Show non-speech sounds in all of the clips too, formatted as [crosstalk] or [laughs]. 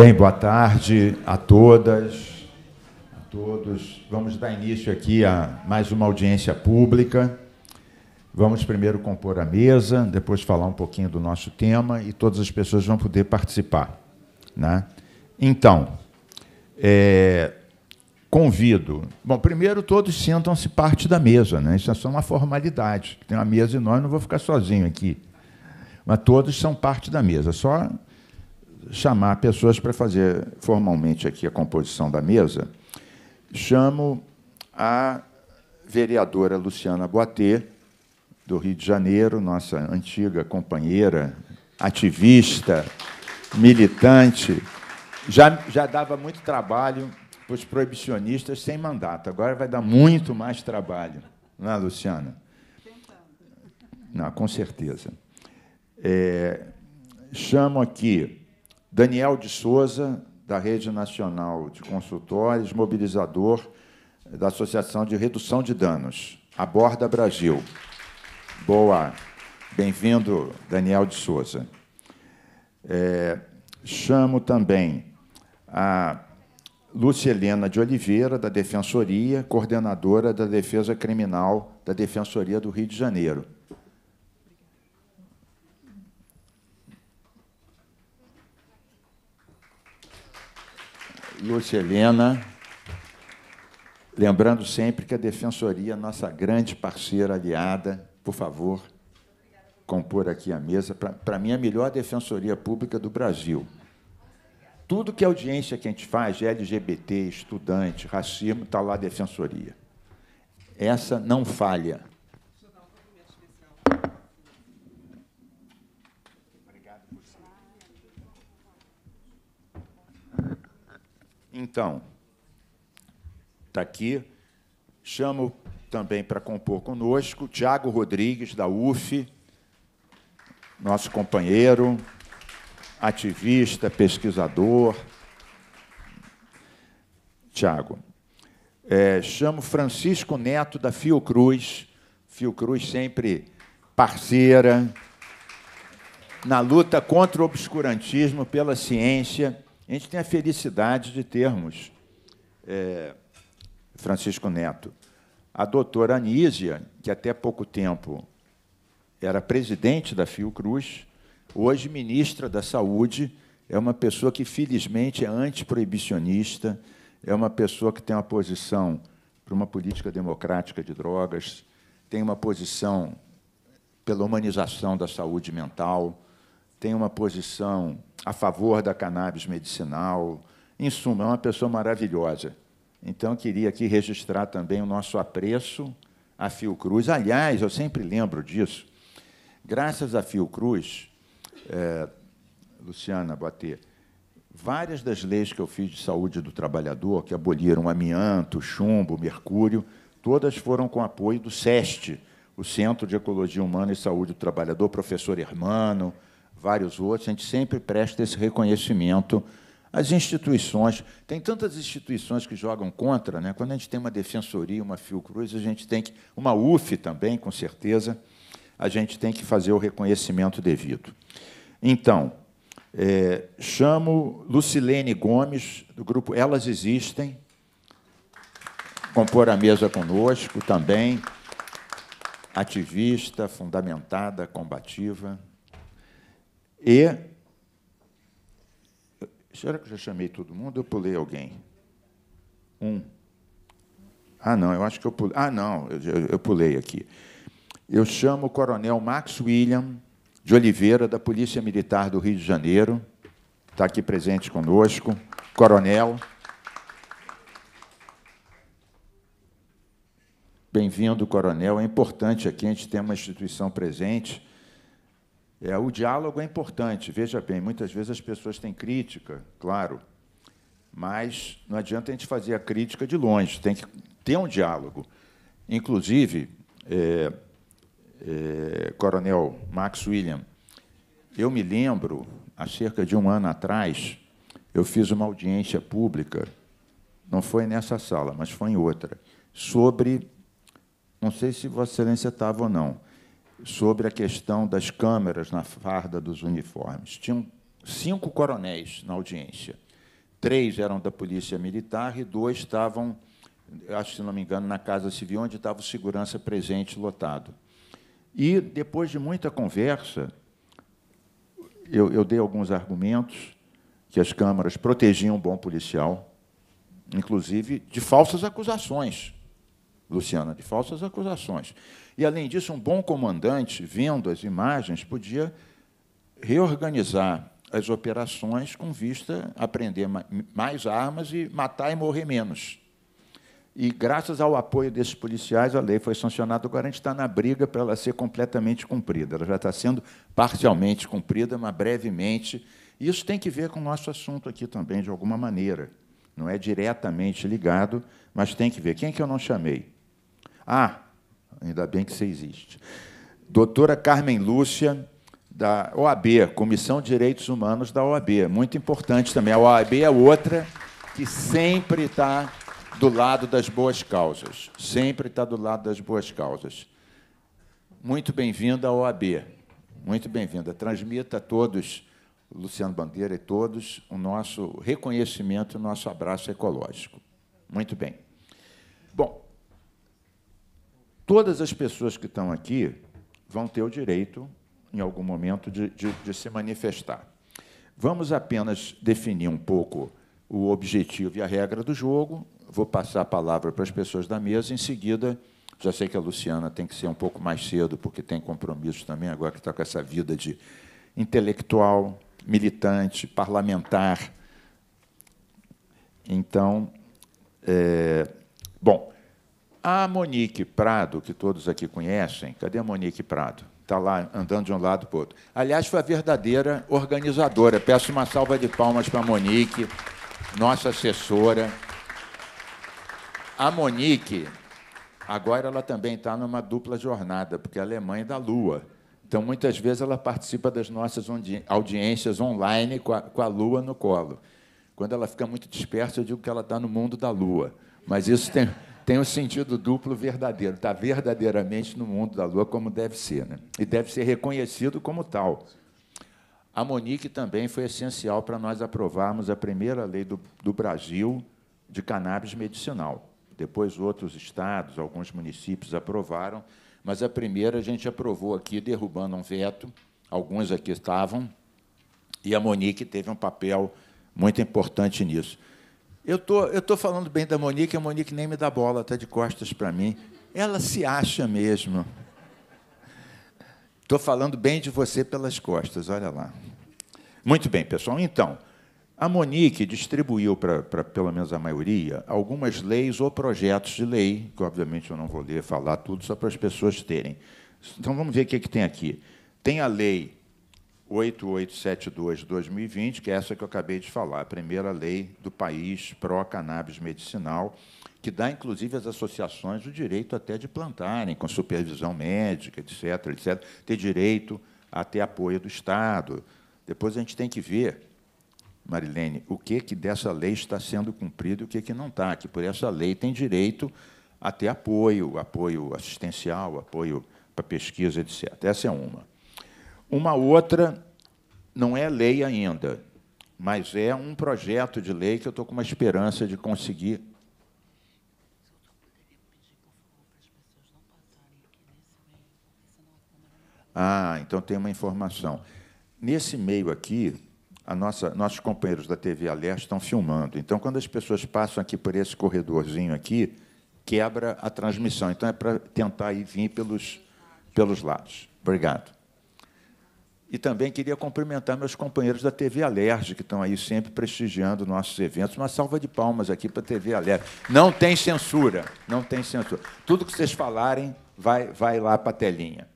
Bem, boa tarde a todas, a todos. Vamos dar início aqui a mais uma audiência pública. Vamos primeiro compor a mesa, depois falar um pouquinho do nosso tema e todas as pessoas vão poder participar. Né? Então, é, convido. Bom, primeiro todos sentam-se parte da mesa, né? Isso é só uma formalidade. Tem uma mesa e nós não vou ficar sozinho aqui. Mas todos são parte da mesa. Só chamar pessoas para fazer formalmente aqui a composição da mesa, chamo a vereadora Luciana Boatê, do Rio de Janeiro, nossa antiga companheira, ativista, militante. Já, já dava muito trabalho para os proibicionistas sem mandato, agora vai dar muito mais trabalho, não é, Luciana? Não, com certeza. É, chamo aqui Daniel de Souza, da Rede Nacional de Consultores, mobilizador da Associação de Redução de Danos, Aborda Brasil. Boa. Bem-vindo, Daniel de Souza. É, chamo também a Lúcia Helena de Oliveira, da Defensoria, coordenadora da Defesa Criminal da Defensoria do Rio de Janeiro. Lúcia Helena, lembrando sempre que a Defensoria, nossa grande parceira aliada, por favor, compor aqui a mesa. Para mim, a melhor defensoria pública do Brasil. Tudo que a audiência que a gente faz, LGBT, estudante, racismo, está lá a defensoria. Essa não falha. Então, está aqui. Chamo também para compor conosco Tiago Rodrigues, da UF, nosso companheiro, ativista, pesquisador. Tiago. É, chamo Francisco Neto, da Fiocruz. Fiocruz sempre parceira na luta contra o obscurantismo, pela ciência a gente tem a felicidade de termos é, Francisco Neto. A doutora Anísia, que até pouco tempo era presidente da Fiocruz, hoje ministra da Saúde, é uma pessoa que, felizmente, é antiproibicionista, é uma pessoa que tem uma posição para uma política democrática de drogas, tem uma posição pela humanização da saúde mental, tem uma posição a favor da cannabis medicinal. Em suma, é uma pessoa maravilhosa. Então, queria aqui registrar também o nosso apreço à Fiocruz. Aliás, eu sempre lembro disso. Graças à Fiocruz, é, Luciana Boatê, várias das leis que eu fiz de saúde do trabalhador, que aboliram amianto, chumbo, mercúrio, todas foram com apoio do SEST, o Centro de Ecologia Humana e Saúde do Trabalhador, professor Hermano, vários outros, a gente sempre presta esse reconhecimento às instituições. Tem tantas instituições que jogam contra, né? quando a gente tem uma defensoria, uma Fiocruz, a gente tem que. Uma UF também, com certeza, a gente tem que fazer o reconhecimento devido. Então, é, chamo Lucilene Gomes, do grupo Elas Existem, compor a mesa conosco também, ativista, fundamentada, combativa. E. Será que eu já chamei todo mundo ou pulei alguém? Um. Ah, não, eu acho que eu pulei. Ah, não, eu, eu pulei aqui. Eu chamo o coronel Max William de Oliveira, da Polícia Militar do Rio de Janeiro. Está aqui presente conosco. Coronel. Bem-vindo, coronel. É importante aqui a gente ter uma instituição presente é, o diálogo é importante. Veja bem, muitas vezes as pessoas têm crítica, claro, mas não adianta a gente fazer a crítica de longe, tem que ter um diálogo. Inclusive, é, é, Coronel Max William, eu me lembro, há cerca de um ano atrás, eu fiz uma audiência pública, não foi nessa sala, mas foi em outra, sobre, não sei se Vossa Excelência estava ou não, sobre a questão das câmeras na farda dos uniformes. Tinham cinco coronéis na audiência. Três eram da Polícia Militar e dois estavam, acho se não me engano, na Casa Civil, onde estava o segurança presente lotado. E, depois de muita conversa, eu, eu dei alguns argumentos que as câmaras protegiam o bom policial, inclusive de falsas acusações, Luciana, de falsas acusações. E, além disso, um bom comandante, vendo as imagens, podia reorganizar as operações com vista a prender mais armas e matar e morrer menos. E, graças ao apoio desses policiais, a lei foi sancionada. Agora a gente está na briga para ela ser completamente cumprida. Ela já está sendo parcialmente cumprida, mas brevemente. isso tem que ver com o nosso assunto aqui também, de alguma maneira. Não é diretamente ligado, mas tem que ver. Quem é que eu não chamei? Ah, Ainda bem que você existe. Doutora Carmen Lúcia, da OAB, Comissão de Direitos Humanos da OAB. Muito importante também. A OAB é outra que sempre está do lado das boas causas. Sempre está do lado das boas causas. Muito bem-vinda à OAB. Muito bem-vinda. Transmita a todos, Luciano Bandeira e todos, o nosso reconhecimento, o nosso abraço ecológico. Muito bem. Bom, todas as pessoas que estão aqui vão ter o direito, em algum momento, de, de, de se manifestar. Vamos apenas definir um pouco o objetivo e a regra do jogo. Vou passar a palavra para as pessoas da mesa. Em seguida, já sei que a Luciana tem que ser um pouco mais cedo, porque tem compromisso também, agora que está com essa vida de intelectual, militante, parlamentar. Então, é, bom, a Monique Prado, que todos aqui conhecem, cadê a Monique Prado? Está lá andando de um lado para o outro. Aliás, foi a verdadeira organizadora. Peço uma salva de palmas para a Monique, nossa assessora. A Monique, agora ela também está numa dupla jornada, porque ela é mãe da Lua. Então, muitas vezes, ela participa das nossas audiências online com a, com a Lua no colo. Quando ela fica muito dispersa, eu digo que ela está no mundo da Lua. Mas isso tem tem o um sentido duplo verdadeiro, está verdadeiramente no mundo da lua como deve ser, né? e deve ser reconhecido como tal. A Monique também foi essencial para nós aprovarmos a primeira lei do, do Brasil de cannabis medicinal. Depois outros estados, alguns municípios aprovaram, mas a primeira a gente aprovou aqui, derrubando um veto, alguns aqui estavam, e a Monique teve um papel muito importante nisso. Eu tô, eu tô falando bem da Monique, a Monique nem me dá bola, está de costas para mim. Ela se acha mesmo. Estou falando bem de você pelas costas, olha lá. Muito bem, pessoal. Então, a Monique distribuiu para pelo menos a maioria algumas leis ou projetos de lei, que obviamente eu não vou ler falar tudo, só para as pessoas terem. Então vamos ver o que, é que tem aqui. Tem a lei 8872 de 2020, que é essa que eu acabei de falar, a primeira lei do país pró-cannabis medicinal, que dá inclusive às associações o direito até de plantarem, com supervisão médica, etc., etc., ter direito a ter apoio do Estado. Depois a gente tem que ver, Marilene, o que, que dessa lei está sendo cumprido e o que, que não está, que por essa lei tem direito a ter apoio, apoio assistencial, apoio para pesquisa, etc. Essa é uma. Uma outra não é lei ainda, mas é um projeto de lei que eu estou com uma esperança de conseguir Ah, então tem uma informação. Nesse meio aqui, nossa, nossos companheiros da TV Alerta estão filmando. Então, quando as pessoas passam aqui por esse corredorzinho aqui, quebra a transmissão. Então, é para tentar ir vir pelos, pelos lados. Obrigado. E também queria cumprimentar meus companheiros da TV Alerj, que estão aí sempre prestigiando nossos eventos. Uma salva de palmas aqui para a TV Alerj. Não tem censura, não tem censura. Tudo que vocês falarem vai, vai lá para a telinha.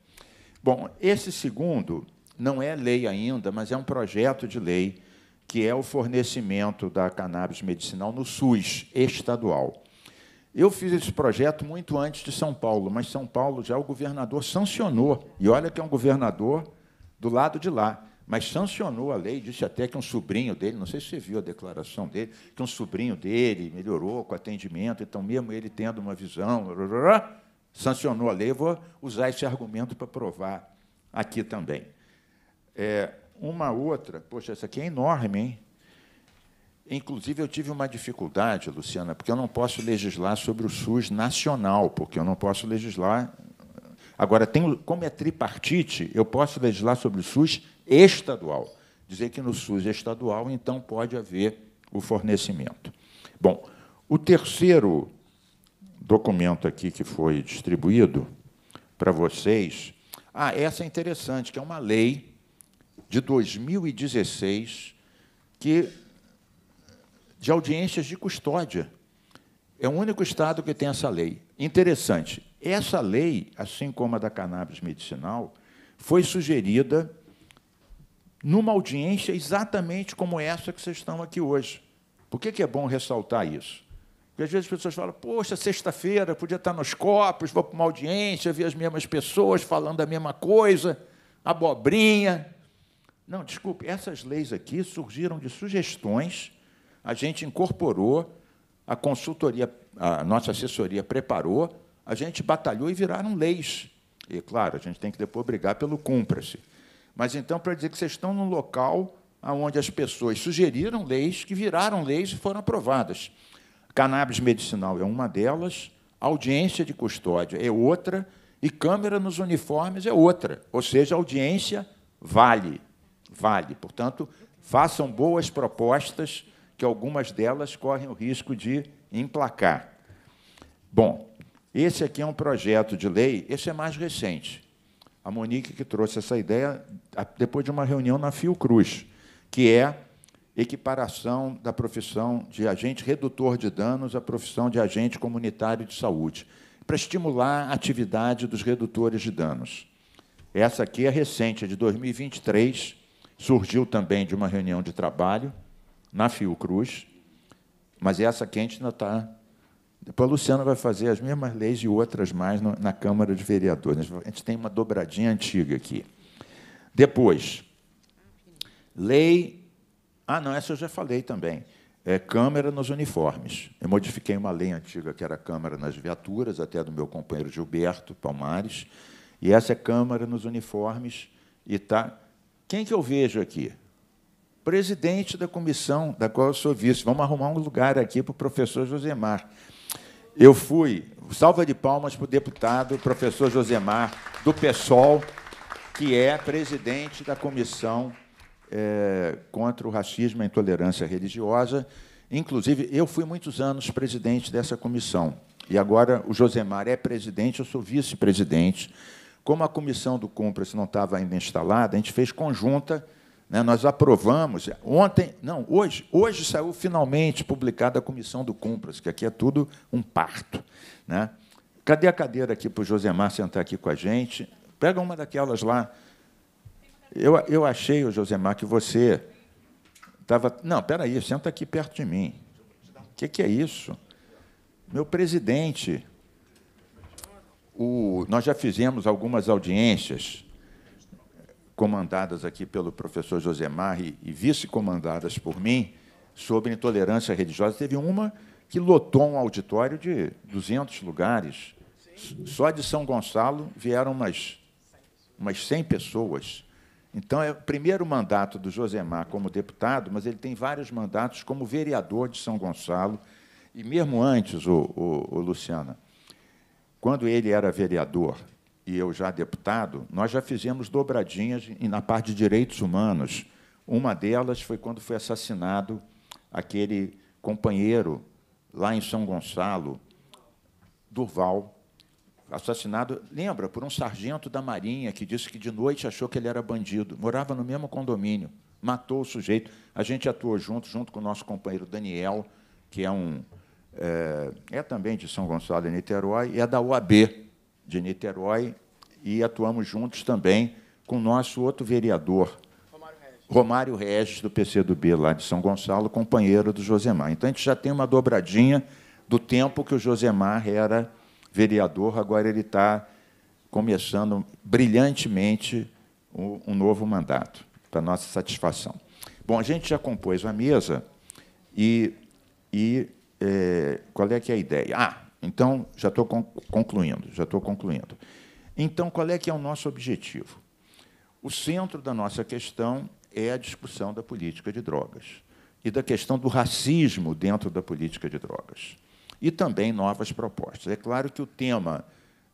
Bom, esse segundo não é lei ainda, mas é um projeto de lei que é o fornecimento da cannabis medicinal no SUS estadual. Eu fiz esse projeto muito antes de São Paulo, mas São Paulo já o governador sancionou. E olha que é um governador do lado de lá, mas sancionou a lei, disse até que um sobrinho dele, não sei se você viu a declaração dele, que um sobrinho dele melhorou com atendimento, então mesmo ele tendo uma visão, sancionou a lei, vou usar esse argumento para provar aqui também. É, uma outra, poxa, essa aqui é enorme, hein? Inclusive, eu tive uma dificuldade, Luciana, porque eu não posso legislar sobre o SUS nacional, porque eu não posso legislar Agora, tem, como é tripartite, eu posso legislar sobre o SUS estadual. Dizer que no SUS estadual, então, pode haver o fornecimento. Bom, o terceiro documento aqui que foi distribuído para vocês. Ah, essa é interessante, que é uma lei de 2016 que de audiências de custódia. É o único estado que tem essa lei. Interessante. Essa lei, assim como a da cannabis medicinal, foi sugerida numa audiência exatamente como essa que vocês estão aqui hoje. Por que, é bom ressaltar isso? Porque às vezes as pessoas falam, poxa, sexta-feira podia estar nos copos, vou para uma audiência, ver as mesmas pessoas falando a mesma coisa, abobrinha. Não, desculpe, essas leis aqui surgiram de sugestões, a gente incorporou, a consultoria, a nossa assessoria preparou, a gente batalhou e viraram leis. E, claro, a gente tem que depois brigar pelo cumpra-se. Mas então, para dizer que vocês estão num local onde as pessoas sugeriram leis que viraram leis e foram aprovadas. Cannabis medicinal é uma delas, audiência de custódia é outra, e câmera nos uniformes é outra. Ou seja, audiência vale. Vale. Portanto, façam boas propostas, que algumas delas correm o risco de emplacar. Bom, esse aqui é um projeto de lei, esse é mais recente. A Monique que trouxe essa ideia depois de uma reunião na Fiocruz, que é equiparação da profissão de agente redutor de danos à profissão de agente comunitário de saúde, para estimular a atividade dos redutores de danos. Essa aqui é recente, é de 2023, surgiu também de uma reunião de trabalho na Fiocruz, mas essa aqui a gente ainda está depois a Luciana vai fazer as mesmas leis e outras mais na Câmara de Vereadores. A gente tem uma dobradinha antiga aqui. Depois, lei. Ah, não, essa eu já falei também. É, Câmara nos uniformes. Eu modifiquei uma lei antiga que era Câmara nas viaturas, até do meu companheiro Gilberto Palmares, e essa é Câmara nos uniformes e tá. Quem que eu vejo aqui? Presidente da comissão da qual eu sou vice. Vamos arrumar um lugar aqui para o professor Josemar. Eu fui, salva de palmas para o deputado professor Josemar, do PSOL, que é presidente da Comissão é, contra o Racismo e a Intolerância Religiosa. Inclusive, eu fui muitos anos presidente dessa comissão. E agora o Josemar é presidente, eu sou vice-presidente. Como a comissão do Cumpras não estava ainda instalada, a gente fez conjunta né? Nós aprovamos ontem, não, hoje, hoje saiu finalmente publicada a comissão do Cumpras, que aqui é tudo um parto. Né? Cadê a cadeira aqui para o Josemar sentar aqui com a gente? Pega uma daquelas lá. Eu, eu achei, Josemar, que você estava. Não, peraí, senta aqui perto de mim. O que, que é isso? Meu presidente. O, nós já fizemos algumas audiências comandadas aqui pelo professor Josemar e, e vice-comandadas por mim, sobre intolerância religiosa. Teve uma que lotou um auditório de 200 lugares. Só de São Gonçalo vieram umas, umas 100 pessoas. Então, é o primeiro mandato do Josemar como deputado, mas ele tem vários mandatos como vereador de São Gonçalo. E mesmo antes, o, o, o Luciana, quando ele era vereador e eu já deputado, nós já fizemos dobradinhas na parte de direitos humanos. Uma delas foi quando foi assassinado aquele companheiro lá em São Gonçalo, Durval, assassinado, lembra, por um sargento da Marinha que disse que de noite achou que ele era bandido, morava no mesmo condomínio, matou o sujeito. A gente atuou junto, junto com o nosso companheiro Daniel, que é um é, é também de São Gonçalo, em Niterói, e é da UAB, de Niterói e atuamos juntos também com o nosso outro vereador, Romário Regis, Romário Regis do PCdoB, lá de São Gonçalo, companheiro do Josemar. Então, a gente já tem uma dobradinha do tempo que o Josemar era vereador, agora ele está começando brilhantemente um novo mandato, para nossa satisfação. Bom, a gente já compôs a mesa e, e é, qual é que é a ideia? Ah, então, já estou concluindo, já estou concluindo. Então, qual é que é o nosso objetivo? O centro da nossa questão é a discussão da política de drogas e da questão do racismo dentro da política de drogas. E também novas propostas. É claro que o tema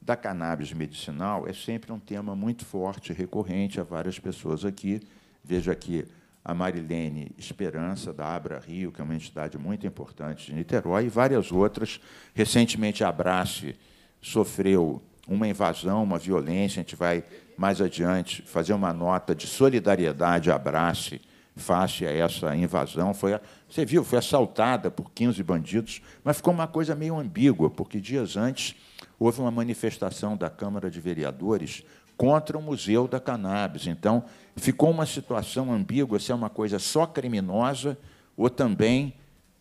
da cannabis medicinal é sempre um tema muito forte, recorrente a várias pessoas aqui. Vejo aqui a Marilene Esperança, da Abra Rio, que é uma entidade muito importante de Niterói, e várias outras. Recentemente, a Abrace sofreu uma invasão, uma violência. A gente vai, mais adiante, fazer uma nota de solidariedade à Abrace face a essa invasão. Foi, você viu, foi assaltada por 15 bandidos, mas ficou uma coisa meio ambígua, porque dias antes houve uma manifestação da Câmara de Vereadores contra o Museu da Cannabis. Então, ficou uma situação ambígua se é uma coisa só criminosa ou também,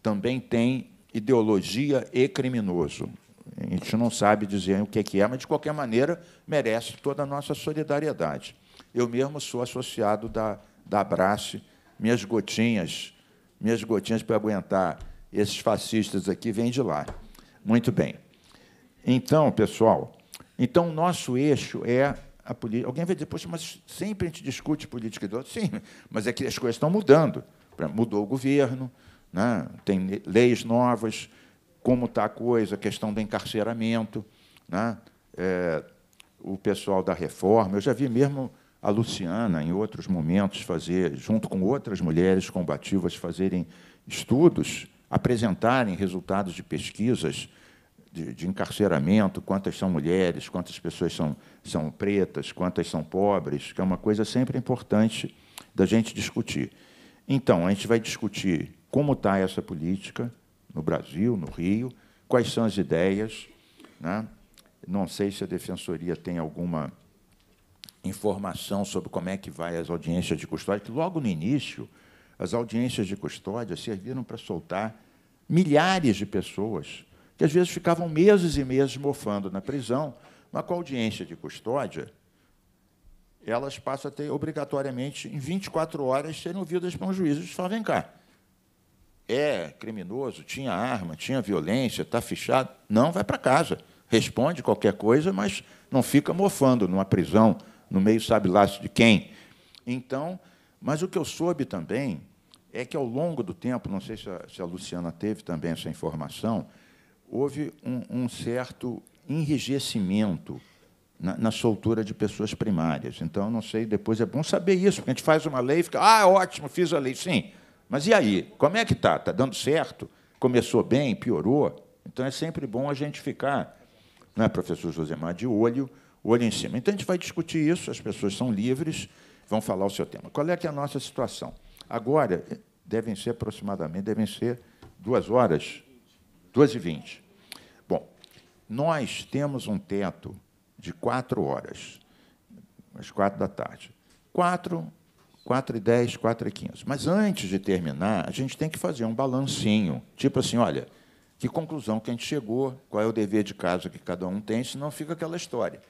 também tem ideologia e criminoso. A gente não sabe dizer o que é, mas de qualquer maneira merece toda a nossa solidariedade. Eu mesmo sou associado da, da Abrace, minhas gotinhas, minhas gotinhas para aguentar esses fascistas aqui vêm de lá. Muito bem. Então, pessoal, então o nosso eixo é a política. Alguém vai dizer, poxa, mas sempre a gente discute política do outro. Sim, mas é que as coisas estão mudando. Mudou o governo, né? tem leis novas, como está a coisa, a questão do encarceramento. Né? É, o pessoal da reforma, eu já vi mesmo a Luciana, em outros momentos, fazer, junto com outras mulheres combativas, fazerem estudos, apresentarem resultados de pesquisas de, de, encarceramento, quantas são mulheres, quantas pessoas são, são pretas, quantas são pobres, que é uma coisa sempre importante da gente discutir. Então, a gente vai discutir como está essa política no Brasil, no Rio, quais são as ideias. Né? Não sei se a defensoria tem alguma informação sobre como é que vai as audiências de custódia, que logo no início as audiências de custódia serviram para soltar milhares de pessoas que às vezes ficavam meses e meses mofando na prisão, mas com a audiência de custódia, elas passam a ter, obrigatoriamente, em 24 horas, serem ouvidas por um juiz e só vem cá. É criminoso, tinha arma, tinha violência, está fechado Não, vai para casa. Responde qualquer coisa, mas não fica mofando numa prisão, no meio sabe laço de quem. Então, mas o que eu soube também é que, ao longo do tempo, não sei se a, se a Luciana teve também essa informação, houve um, um certo enrijecimento na, na, soltura de pessoas primárias. Então, não sei, depois é bom saber isso, porque a gente faz uma lei e fica, ah, ótimo, fiz a lei. Sim, mas e aí? Como é que está? Está dando certo? Começou bem, piorou? Então, é sempre bom a gente ficar, não é, professor Josemar, de olho, olho em cima. Então, a gente vai discutir isso, as pessoas são livres, vão falar o seu tema. Qual é que é a nossa situação? Agora, devem ser aproximadamente, devem ser duas horas 2 e 20. Bom, nós temos um teto de 4 horas, às 4 da tarde. 4, quatro e 10, 4 e 15. Mas antes de terminar, a gente tem que fazer um balancinho, tipo assim, olha, que conclusão que a gente chegou, qual é o dever de casa que cada um tem, senão fica aquela história.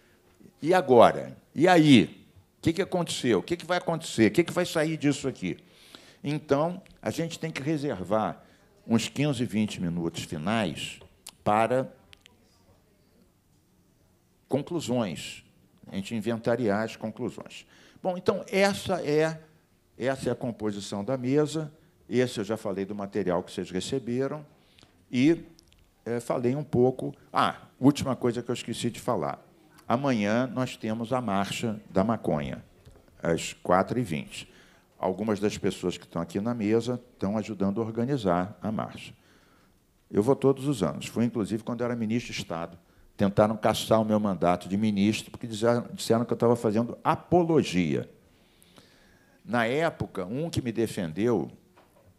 E agora? E aí? O que, que aconteceu? O que, que vai acontecer? O que, que vai sair disso aqui? Então, a gente tem que reservar uns 15, 20 minutos finais para conclusões, a gente inventariar as conclusões. Bom, então essa é essa é a composição da mesa. Esse eu já falei do material que vocês receberam e é, falei um pouco. Ah, última coisa que eu esqueci de falar. Amanhã nós temos a marcha da maconha às 4h20. Algumas das pessoas que estão aqui na mesa estão ajudando a organizar a marcha. Eu vou todos os anos. Fui, inclusive, quando era ministro de Estado. Tentaram caçar o meu mandato de ministro, porque disseram, que eu estava fazendo apologia. Na época, um que me defendeu,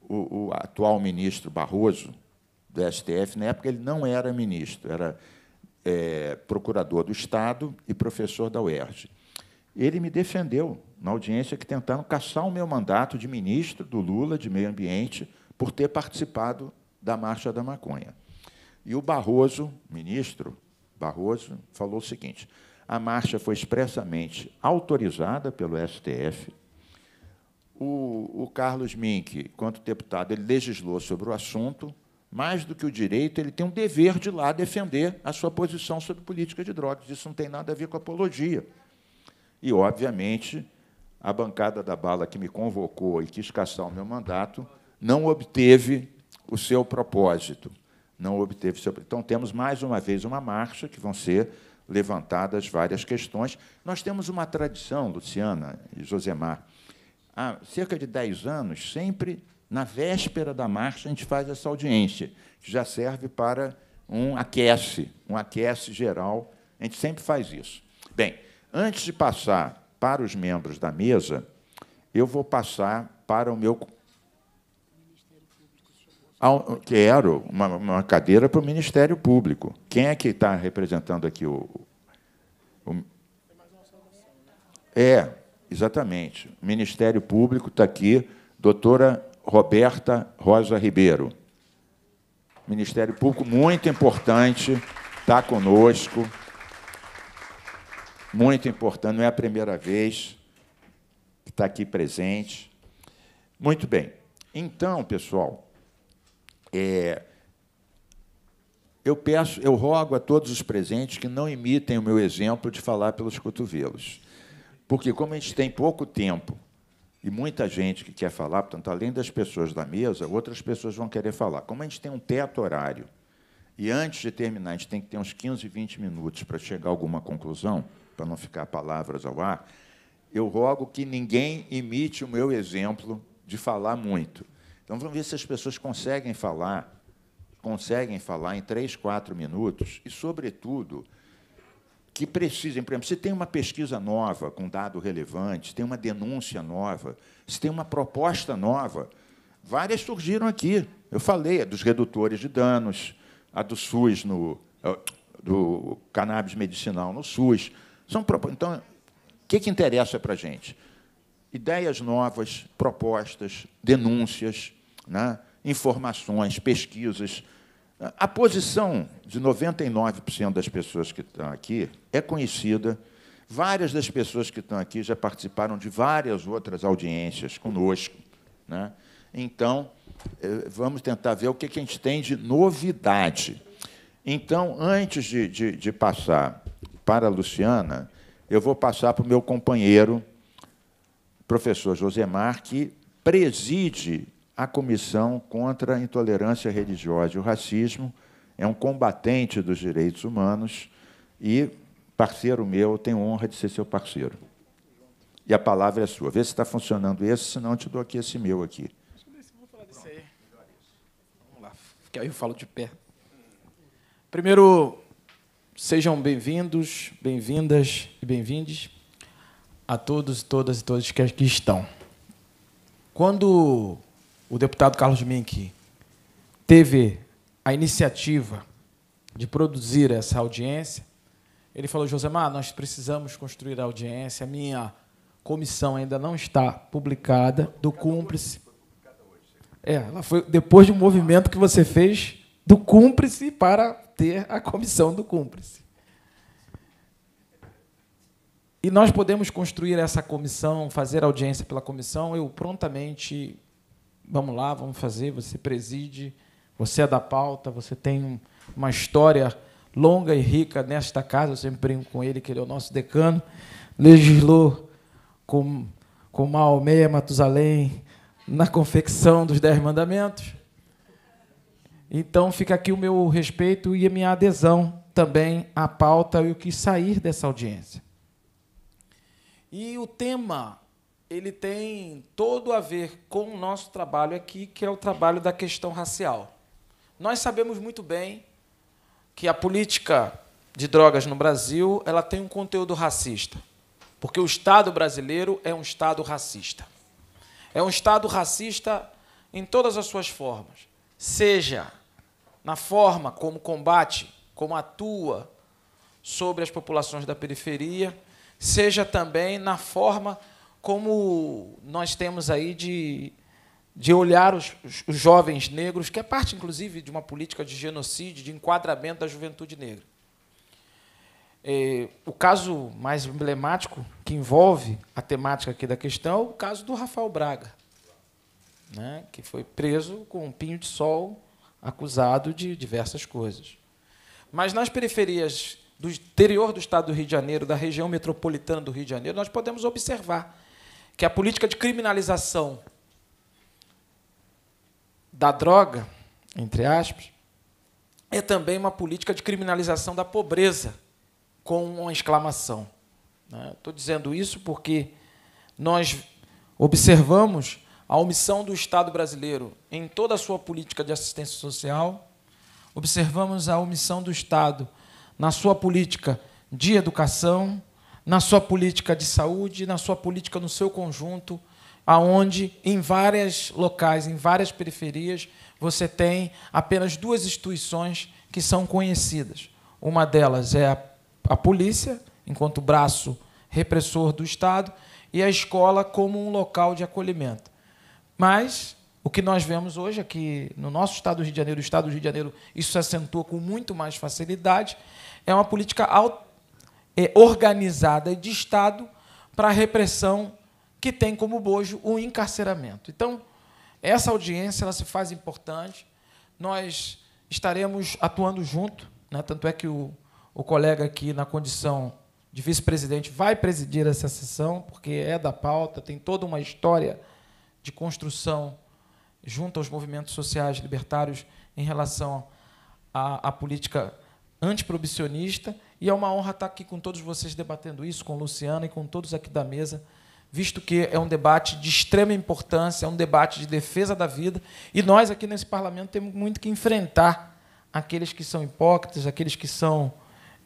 o, o, atual ministro Barroso, do STF, na época ele não era ministro, era é, procurador do Estado e professor da UERJ. Ele me defendeu na audiência que tentaram caçar o meu mandato de ministro do Lula de Meio Ambiente por ter participado da Marcha da Maconha. E o Barroso, ministro Barroso, falou o seguinte: a marcha foi expressamente autorizada pelo STF. O, o Carlos Mink, quanto deputado, ele legislou sobre o assunto. Mais do que o direito, ele tem um dever de lá defender a sua posição sobre política de drogas. Isso não tem nada a ver com apologia. E, obviamente, a bancada da bala que me convocou e quis caçar o meu mandato não obteve o seu propósito. Não obteve seu... Então, temos mais uma vez uma marcha que vão ser levantadas várias questões. Nós temos uma tradição, Luciana e Josemar, há cerca de 10 anos, sempre na véspera da marcha, a gente faz essa audiência, que já serve para um aquece, um aquece geral. A gente sempre faz isso. Bem, antes de passar para os membros da mesa, eu vou passar para o meu. Quero uma, uma cadeira para o Ministério Público. Quem é que está representando aqui o. o... É, exatamente. O Ministério Público está aqui, doutora Roberta Rosa Ribeiro. Ministério Público, muito importante, está conosco muito importante, não é a primeira vez que está aqui presente. Muito bem. Então, pessoal, é, eu peço, eu rogo a todos os presentes que não imitem o meu exemplo de falar pelos cotovelos. Porque como a gente tem pouco tempo e muita gente que quer falar, portanto, além das pessoas da mesa, outras pessoas vão querer falar. Como a gente tem um teto horário e antes de terminar, a gente tem que ter uns 15, 20 minutos para chegar a alguma conclusão, para não ficar palavras ao ar, eu rogo que ninguém imite o meu exemplo de falar muito. Então vamos ver se as pessoas conseguem falar, conseguem falar em três, quatro minutos e, sobretudo, que precisem, por exemplo, se tem uma pesquisa nova com dado relevante, se tem uma denúncia nova, se tem uma proposta nova, várias surgiram aqui. Eu falei a dos redutores de danos, a do SUS no eh, do cannabis medicinal no SUS, são Então, o que, que interessa para a gente? Ideias novas, propostas, denúncias, né? informações, pesquisas. A posição de 99% das pessoas que estão aqui é conhecida. Várias das pessoas que estão aqui já participaram de várias outras audiências conosco. Né? Então, eh, vamos tentar ver o que a gente tem de novidade. Então, antes de, de, de passar para a Luciana, eu vou passar para o meu companheiro, professor Josemar, que preside a Comissão contra a Intolerância Religiosa e o Racismo, é um combatente dos direitos humanos e parceiro meu, tenho honra de ser seu parceiro. E a palavra é sua. Vê se está funcionando esse, senão eu te dou aqui esse meu aqui. Vamos lá, que aí eu falo de pé. Primeiro, Sejam bem-vindos, bem-vindas e bem-vindes a todos, todas e todos que aqui estão. Quando o deputado Carlos Mink teve a iniciativa de produzir essa audiência, ele falou, Josemar, nós precisamos construir a audiência, a minha comissão ainda não está publicada, do cúmplice. É, ela foi depois de um movimento que você fez do cúmplice para ter a comissão do cúmplice. E nós podemos construir essa comissão, fazer audiência pela comissão. Eu prontamente, vamos lá, vamos fazer. Você preside, você é da pauta, você tem uma história longa e rica nesta casa. Eu sempre brinco com ele, que ele é o nosso decano. Legislou com, com Maomé, Matusalém, na confecção dos Dez Mandamentos. Então fica aqui o meu respeito e a minha adesão também à pauta e o que sair dessa audiência. E o tema ele tem todo a ver com o nosso trabalho aqui, que é o trabalho da questão racial. Nós sabemos muito bem que a política de drogas no Brasil, ela tem um conteúdo racista, porque o Estado brasileiro é um Estado racista. É um Estado racista em todas as suas formas, seja na forma como combate, como atua sobre as populações da periferia, seja também na forma como nós temos aí de, de olhar os, os jovens negros, que é parte, inclusive, de uma política de genocídio, de enquadramento da juventude negra. É, o caso mais emblemático que envolve a temática aqui da questão é o caso do Rafael Braga, né, que foi preso com um pinho de sol acusado de diversas coisas. Mas nas periferias do interior do estado do Rio de Janeiro, da região metropolitana do Rio de Janeiro, nós podemos observar que a política de criminalização da droga, entre aspas, é também uma política de criminalização da pobreza, com uma exclamação. Né? Estou dizendo isso porque nós observamos a omissão do Estado brasileiro em toda a sua política de assistência social, observamos a omissão do Estado na sua política de educação, na sua política de saúde, na sua política no seu conjunto, aonde em vários locais, em várias periferias, você tem apenas duas instituições que são conhecidas. Uma delas é a, a polícia, enquanto braço repressor do Estado, e a escola como um local de acolhimento. Mas o que nós vemos hoje é que no nosso estado do Rio de Janeiro, o estado do Rio de Janeiro, isso se acentua com muito mais facilidade, é uma política é, organizada de Estado para a repressão que tem como bojo o encarceramento. Então, essa audiência ela se faz importante. Nós estaremos atuando junto, né? tanto é que o, o colega aqui na condição de vice-presidente vai presidir essa sessão, porque é da pauta, tem toda uma história de construção junto aos movimentos sociais libertários em relação à, à política antiprobicionista. E é uma honra estar aqui com todos vocês debatendo isso, com Luciana e com todos aqui da mesa, visto que é um debate de extrema importância, é um debate de defesa da vida. E nós aqui nesse parlamento temos muito que enfrentar aqueles que são hipócritas, aqueles que são.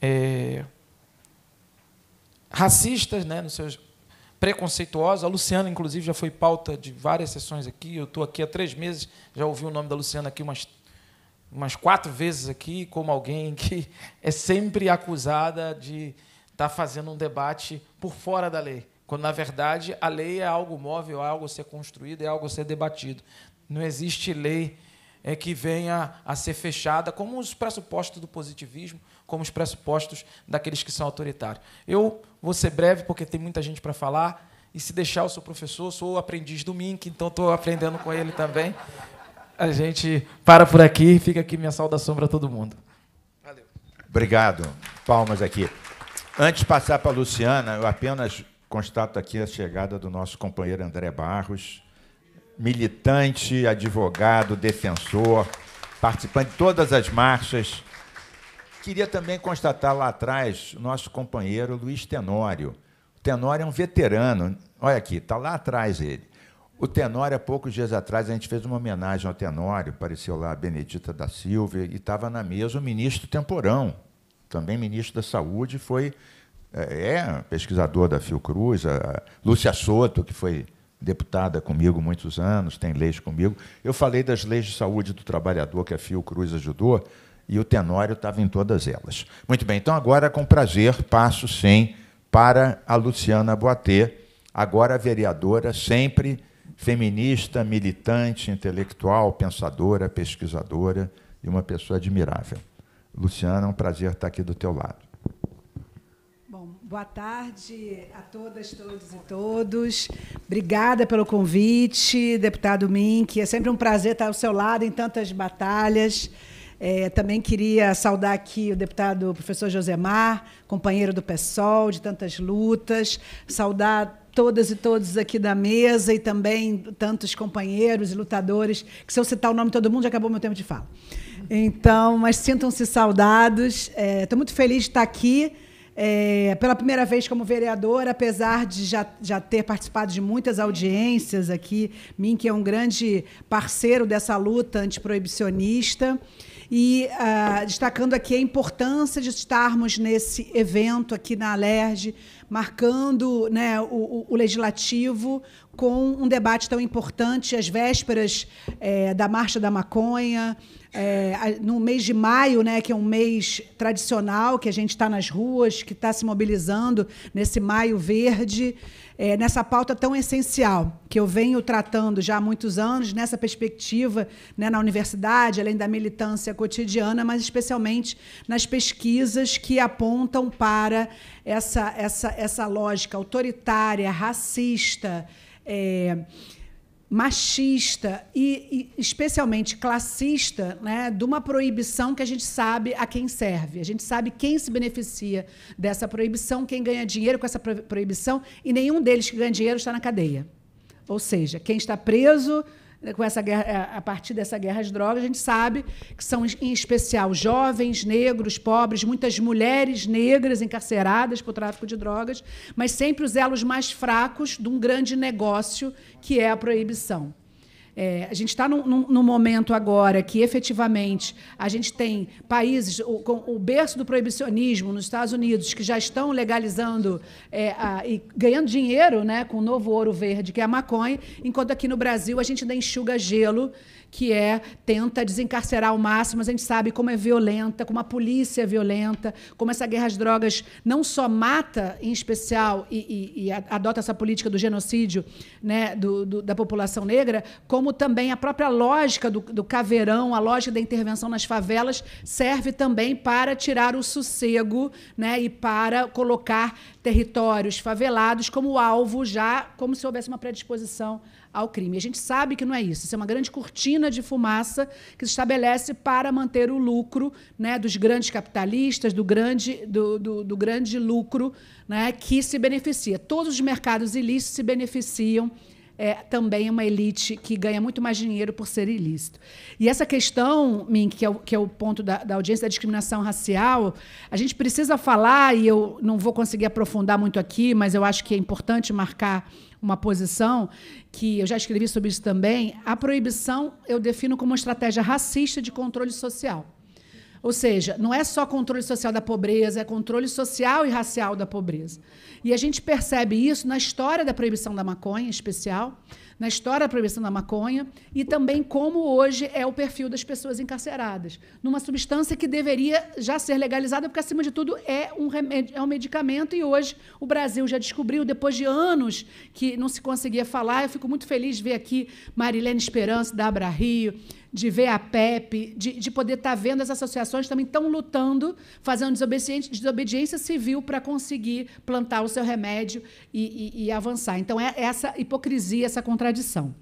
É, racistas né, nos seus preconceituosa. A Luciana, inclusive, já foi pauta de várias sessões aqui. Eu estou aqui há três meses, já ouvi o nome da Luciana aqui umas, umas quatro vezes aqui, como alguém que é sempre acusada de estar tá fazendo um debate por fora da lei. Quando, na verdade, a lei é algo móvel, é algo a ser construído, é algo a ser debatido. Não existe lei é que venha a ser fechada como os pressupostos do positivismo, como os pressupostos daqueles que são autoritários. Eu Vou ser breve, porque tem muita gente para falar. E se deixar, eu sou professor, sou aprendiz do Mink, então estou aprendendo com ele também. A gente para por aqui, fica aqui minha saudação para todo mundo. Valeu. Obrigado. Palmas aqui. Antes de passar para a Luciana, eu apenas constato aqui a chegada do nosso companheiro André Barros, militante, advogado, defensor, participante de todas as marchas Queria também constatar lá atrás o nosso companheiro Luiz Tenório. O Tenório é um veterano. Olha aqui, está lá atrás ele. O Tenório, há poucos dias atrás, a gente fez uma homenagem ao Tenório, apareceu lá a Benedita da Silva, e estava na mesa o ministro Temporão, também ministro da Saúde, foi é, é pesquisador da Fiocruz, a Lúcia Soto, que foi deputada comigo muitos anos, tem leis comigo. Eu falei das leis de saúde do trabalhador que a Fiocruz ajudou, e o Tenório estava em todas elas. Muito bem, então agora, com prazer, passo sem para a Luciana Boatê, agora vereadora, sempre feminista, militante, intelectual, pensadora, pesquisadora e uma pessoa admirável. Luciana, é um prazer estar aqui do teu lado. Bom, boa tarde a todas, todos e todos. Obrigada pelo convite, deputado Mink. É sempre um prazer estar ao seu lado em tantas batalhas. É, também queria saudar aqui o deputado professor Josemar, companheiro do PSOL, de tantas lutas, saudar todas e todos aqui da mesa e também tantos companheiros e lutadores, que se eu citar o nome de todo mundo, já acabou meu tempo de fala. Então, mas sintam-se saudados. Estou é, muito feliz de estar aqui. É, pela primeira vez como vereadora, apesar de já, já ter participado de muitas audiências aqui, mim que é um grande parceiro dessa luta antiproibicionista. proibicionista e uh, destacando aqui a importância de estarmos nesse evento aqui na Alerj, marcando né, o, o, legislativo com um debate tão importante, as vésperas é, da Marcha da Maconha, é, no mês de maio, né, que é um mês tradicional, que a gente está nas ruas, que está se mobilizando nesse maio verde é, nessa pauta tão essencial, que eu venho tratando já há muitos anos, nessa perspectiva né, na universidade, além da militância cotidiana, mas especialmente nas pesquisas que apontam para essa, essa, essa lógica autoritária, racista. É, machista e, e, especialmente classista, né, de uma proibição que a gente sabe a quem serve. A gente sabe quem se beneficia dessa proibição, quem ganha dinheiro com essa proibição, e nenhum deles que ganha dinheiro está na cadeia. Ou seja, quem está preso com essa guerra, é, a partir dessa guerra às drogas, a gente sabe que são, em especial, jovens, negros, pobres, muitas mulheres negras encarceradas por tráfico de drogas, mas sempre os elos mais fracos de um grande negócio que é a proibição. É, a gente está num, momento agora que, efetivamente, a gente tem países o, com o berço do proibicionismo nos Estados Unidos que já estão legalizando é, a, e ganhando dinheiro né, com o novo ouro verde, que é a maconha, enquanto aqui no Brasil a gente ainda enxuga gelo que é tenta desencarcerar ao máximo, mas a gente sabe como é violenta, como a polícia é violenta, como essa guerra às drogas não só mata, em especial, e, e, e adota essa política do genocídio né, do, do, da população negra, como também a própria lógica do, do caveirão, a lógica da intervenção nas favelas, serve também para tirar o sossego né, e para colocar territórios favelados como alvo já, como se houvesse uma predisposição ao crime. A gente sabe que não é isso. Isso é uma grande cortina de fumaça que se estabelece para manter o lucro né, dos grandes capitalistas, do grande, do, do, do grande lucro né, que se beneficia. Todos os mercados ilícitos se beneficiam é, também uma elite que ganha muito mais dinheiro por ser ilícito. E essa questão, Mink, que é o, que é o ponto da, da, audiência da discriminação racial, a gente precisa falar, e eu não vou conseguir aprofundar muito aqui, mas eu acho que é importante marcar uma posição que eu já escrevi sobre isso também, a proibição eu defino como uma estratégia racista de controle social. Ou seja, não é só controle social da pobreza, é controle social e racial da pobreza. E a gente percebe isso na história da proibição da maconha, em especial, na história da proibição da maconha e também como hoje é o perfil das pessoas encarceradas, numa substância que deveria já ser legalizada, porque, acima de tudo, é um, remédio, é um medicamento e hoje o Brasil já descobriu, depois de anos que não se conseguia falar. Eu fico muito feliz de ver aqui Marilene Esperança, da Abra Rio, de ver a PEP, de, de poder estar tá vendo as associações também estão lutando, fazendo desobediência, desobediência civil para conseguir plantar o seu remédio e, e, e, avançar. Então, é essa hipocrisia, essa contradição.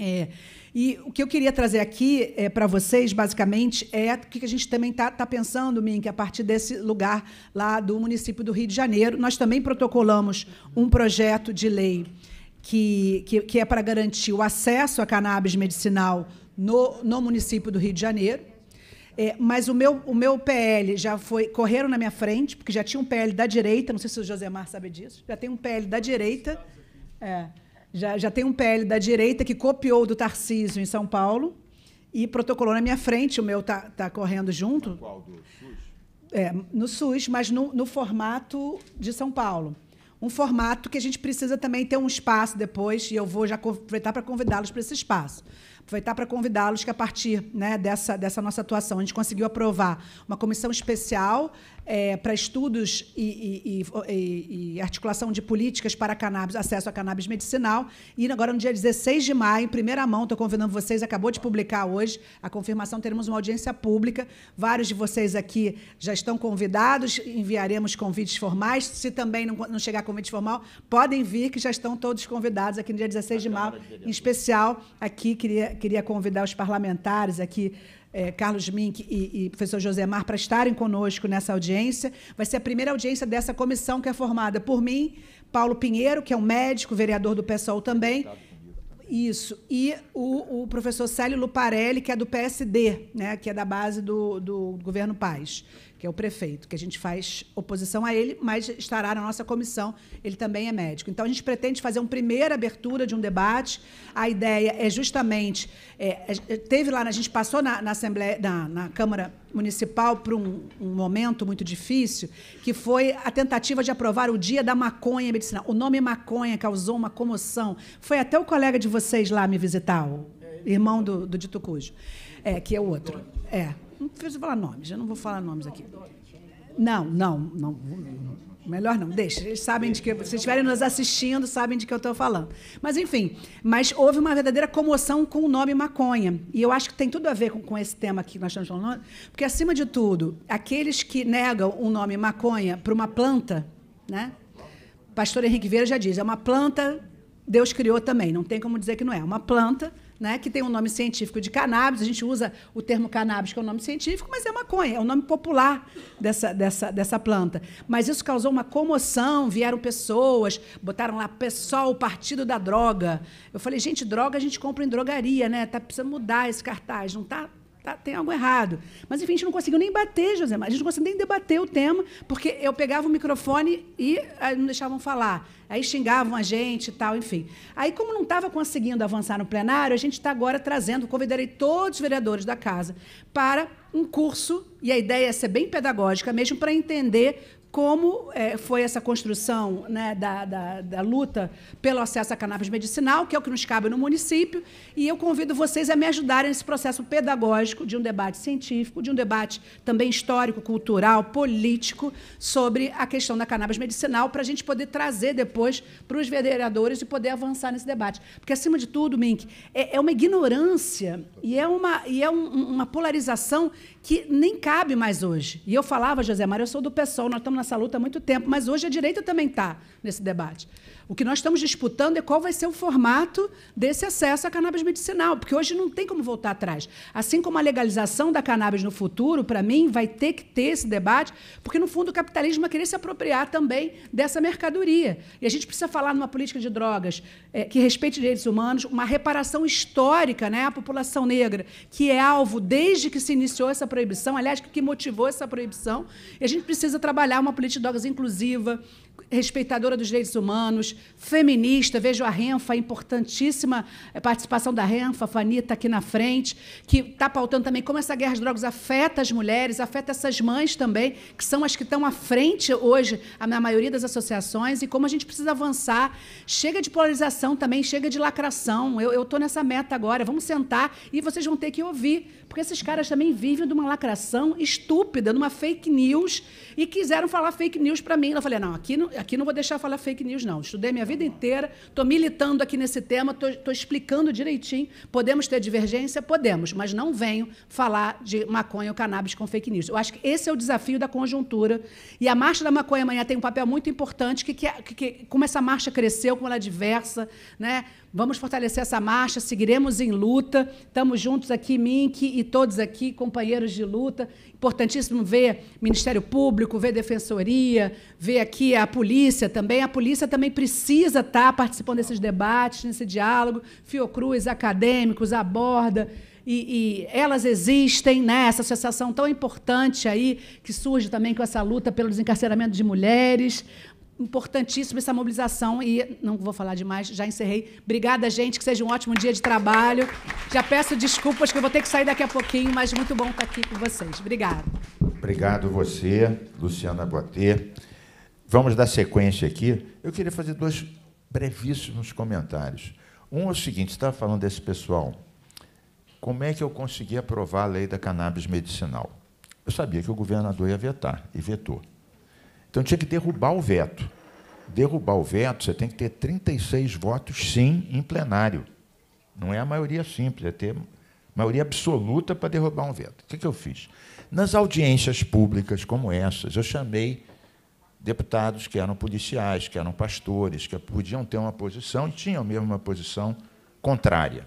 É, e o que eu queria trazer aqui é, para vocês, basicamente, é o que a gente também está tá pensando, Min, que a partir desse lugar lá do município do Rio de Janeiro, nós também protocolamos um projeto de lei que, que, que é para garantir o acesso à cannabis medicinal no, no município do Rio de Janeiro. É, mas o meu, o meu PL já foi. Correram na minha frente, porque já tinha um PL da direita, não sei se o Josemar sabe disso, já tem um PL da direita. É, já, já tem um PL da direita que copiou do Tarcísio em São Paulo e protocolou na minha frente, o meu está tá correndo junto. Qual do SUS? É, no SUS, mas no, no formato de São Paulo um formato que a gente precisa também ter um espaço depois, e eu vou já aproveitar para convidá-los para esse espaço estar tá para convidá-los que a partir né, dessa, dessa nossa atuação a gente conseguiu aprovar uma comissão especial é, para estudos e, e, e, e, articulação de políticas para cannabis, acesso a cannabis medicinal. E agora, no dia 16 de maio, em primeira mão, estou convidando vocês, acabou de publicar hoje a confirmação, teremos uma audiência pública. Vários de vocês aqui já estão convidados, enviaremos convites formais. Se também não, não chegar convite formal, podem vir, que já estão todos convidados aqui no dia 16 de maio, em especial aqui, queria, queria convidar os parlamentares aqui é, Carlos Mink e, e professor Mar para estarem conosco nessa audiência. Vai ser a primeira audiência dessa comissão que é formada por mim, Paulo Pinheiro, que é um médico, vereador do PSOL também. Isso. E o, o, professor Célio Luparelli, que é do PSD, né, que é da base do, do governo Paz que é o prefeito, que a gente faz oposição a ele, mas estará na nossa comissão, ele também é médico. Então, a gente pretende fazer uma primeira abertura de um debate. A ideia é justamente. É, é, é, teve lá, a gente passou na, na Assembleia, na, na Câmara Municipal para um, um, momento muito difícil, que foi a tentativa de aprovar o dia da maconha medicinal. O nome maconha causou uma comoção. Foi até o colega de vocês lá me visitar, o é, irmão do, do Dito Cujo, é, que é o outro. É. Não preciso falar nomes, eu não vou falar nomes aqui. Não, não, não. Melhor não, deixa. Eles sabem de que. Se estiverem nos assistindo, sabem de que eu estou falando. Mas, enfim, mas houve uma verdadeira comoção com o nome maconha. E eu acho que tem tudo a ver com, com esse tema aqui que nós estamos falando. Porque, acima de tudo, aqueles que negam o nome maconha para uma planta, né? Pastor Henrique Vieira já diz, é uma planta, Deus criou também. Não tem como dizer que não é. é uma planta né, que tem um nome científico de cannabis. A gente usa o termo cannabis, que é o um nome científico, mas é maconha, é o um nome popular dessa, dessa, dessa planta. Mas isso causou uma comoção, vieram pessoas, botaram lá pessoal, o partido da droga. Eu falei, gente, droga a gente compra em drogaria, né? Tá, precisa mudar esse cartaz, não tá tá, tem algo errado. Mas, enfim, a gente não conseguiu nem bater, Josemar. A gente não conseguiu nem debater o tema, porque eu pegava o microfone e aí, não deixavam falar. Aí xingavam a gente e tal, enfim. Aí, como não estava conseguindo avançar no plenário, a gente está agora trazendo, convidarei todos os vereadores da casa para um curso, e a ideia é ser bem pedagógica mesmo, para entender como é, foi essa construção né, da, da, da, luta pelo acesso à cannabis medicinal, que é o que nos cabe no município, e eu convido vocês a me ajudarem nesse processo pedagógico de um debate científico, de um debate também histórico, cultural, político, sobre a questão da cannabis medicinal, para a gente poder trazer depois para os vereadores e poder avançar nesse debate. Porque, acima de tudo, Mink, é, é uma ignorância e é uma, e é um, uma polarização que nem cabe mais hoje. E eu falava, José Maria, eu sou do PSOL, nós estamos nessa luta há muito tempo, mas hoje a direita também está nesse debate. O que nós estamos disputando é qual vai ser o formato desse acesso à cannabis medicinal, porque hoje não tem como voltar atrás. Assim como a legalização da cannabis no futuro, para mim, vai ter que ter esse debate, porque no fundo o capitalismo vai querer se apropriar também dessa mercadoria. E a gente precisa falar numa política de drogas é, que respeite direitos humanos, uma reparação histórica né, à população negra, que é alvo desde que se iniciou essa proibição, aliás, que motivou essa proibição. E a gente precisa trabalhar uma política de drogas inclusiva, respeitadora dos direitos humanos, feminista, vejo a Renfa, a importantíssima eh, participação da Renfa, a Fanita tá aqui na frente, que está pautando também como essa guerra de drogas afeta as mulheres, afeta essas mães também, que são as que estão à frente hoje na maioria das associações, e como a gente precisa avançar. Chega de polarização também, chega de lacração. Eu estou nessa meta agora, vamos sentar e vocês vão ter que ouvir, porque esses caras também vivem de uma lacração estúpida, de uma fake news, e quiseram falar fake news para mim. Eu falei, não, aqui não aqui não vou deixar falar fake news, não. Estudei minha vida inteira, estou militando aqui nesse tema, estou explicando direitinho. Podemos ter divergência? Podemos, mas não venho falar de maconha ou cannabis com fake news. Eu acho que esse é o desafio da conjuntura. E a Marcha da Maconha amanhã tem um papel muito importante, que, que, é, que como essa marcha cresceu, como ela é diversa, né? Vamos fortalecer essa marcha, seguiremos em luta. Estamos juntos aqui, Mink e todos aqui, companheiros de luta. Importantíssimo ver Ministério Público, ver Defensoria, ver aqui a polícia também. A polícia também precisa estar tá participando desses debates, nesse diálogo. Fiocruz, acadêmicos, aborda. E, e, elas existem, né? Essa associação tão importante aí, que surge também com essa luta pelo desencarceramento de mulheres importantíssima essa mobilização e não vou falar demais, já encerrei. Obrigada, gente, que seja um ótimo dia de trabalho. Já peço desculpas que eu vou ter que sair daqui a pouquinho, mas muito bom estar aqui com vocês. Obrigada. Obrigado você, Luciana Boatê. Vamos dar sequência aqui. Eu queria fazer dois brevíssimos comentários. Um é o seguinte, estava falando desse pessoal. Como é que eu consegui aprovar a lei da cannabis medicinal? Eu sabia que o governador ia vetar, e vetou. Então tinha que derrubar o veto. Derrubar o veto, você tem que ter 36 votos sim em plenário. Não é a maioria simples, é ter maioria absoluta para derrubar um veto. O que, que eu fiz? Nas audiências públicas como essas, eu chamei deputados que eram policiais, que eram pastores, que podiam ter uma posição e tinham mesmo uma posição contrária,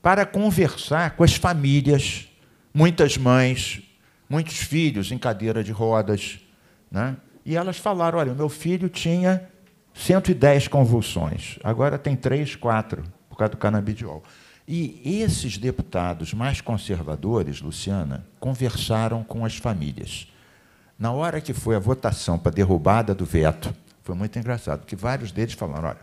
para conversar com as famílias, muitas mães, muitos filhos em cadeira de rodas, né? E elas falaram: olha, o meu filho tinha 110 convulsões, agora tem 3, 4 por causa do canabidiol. E esses deputados mais conservadores, Luciana, conversaram com as famílias. Na hora que foi a votação para a derrubada do veto, foi muito engraçado, porque vários deles falaram: olha,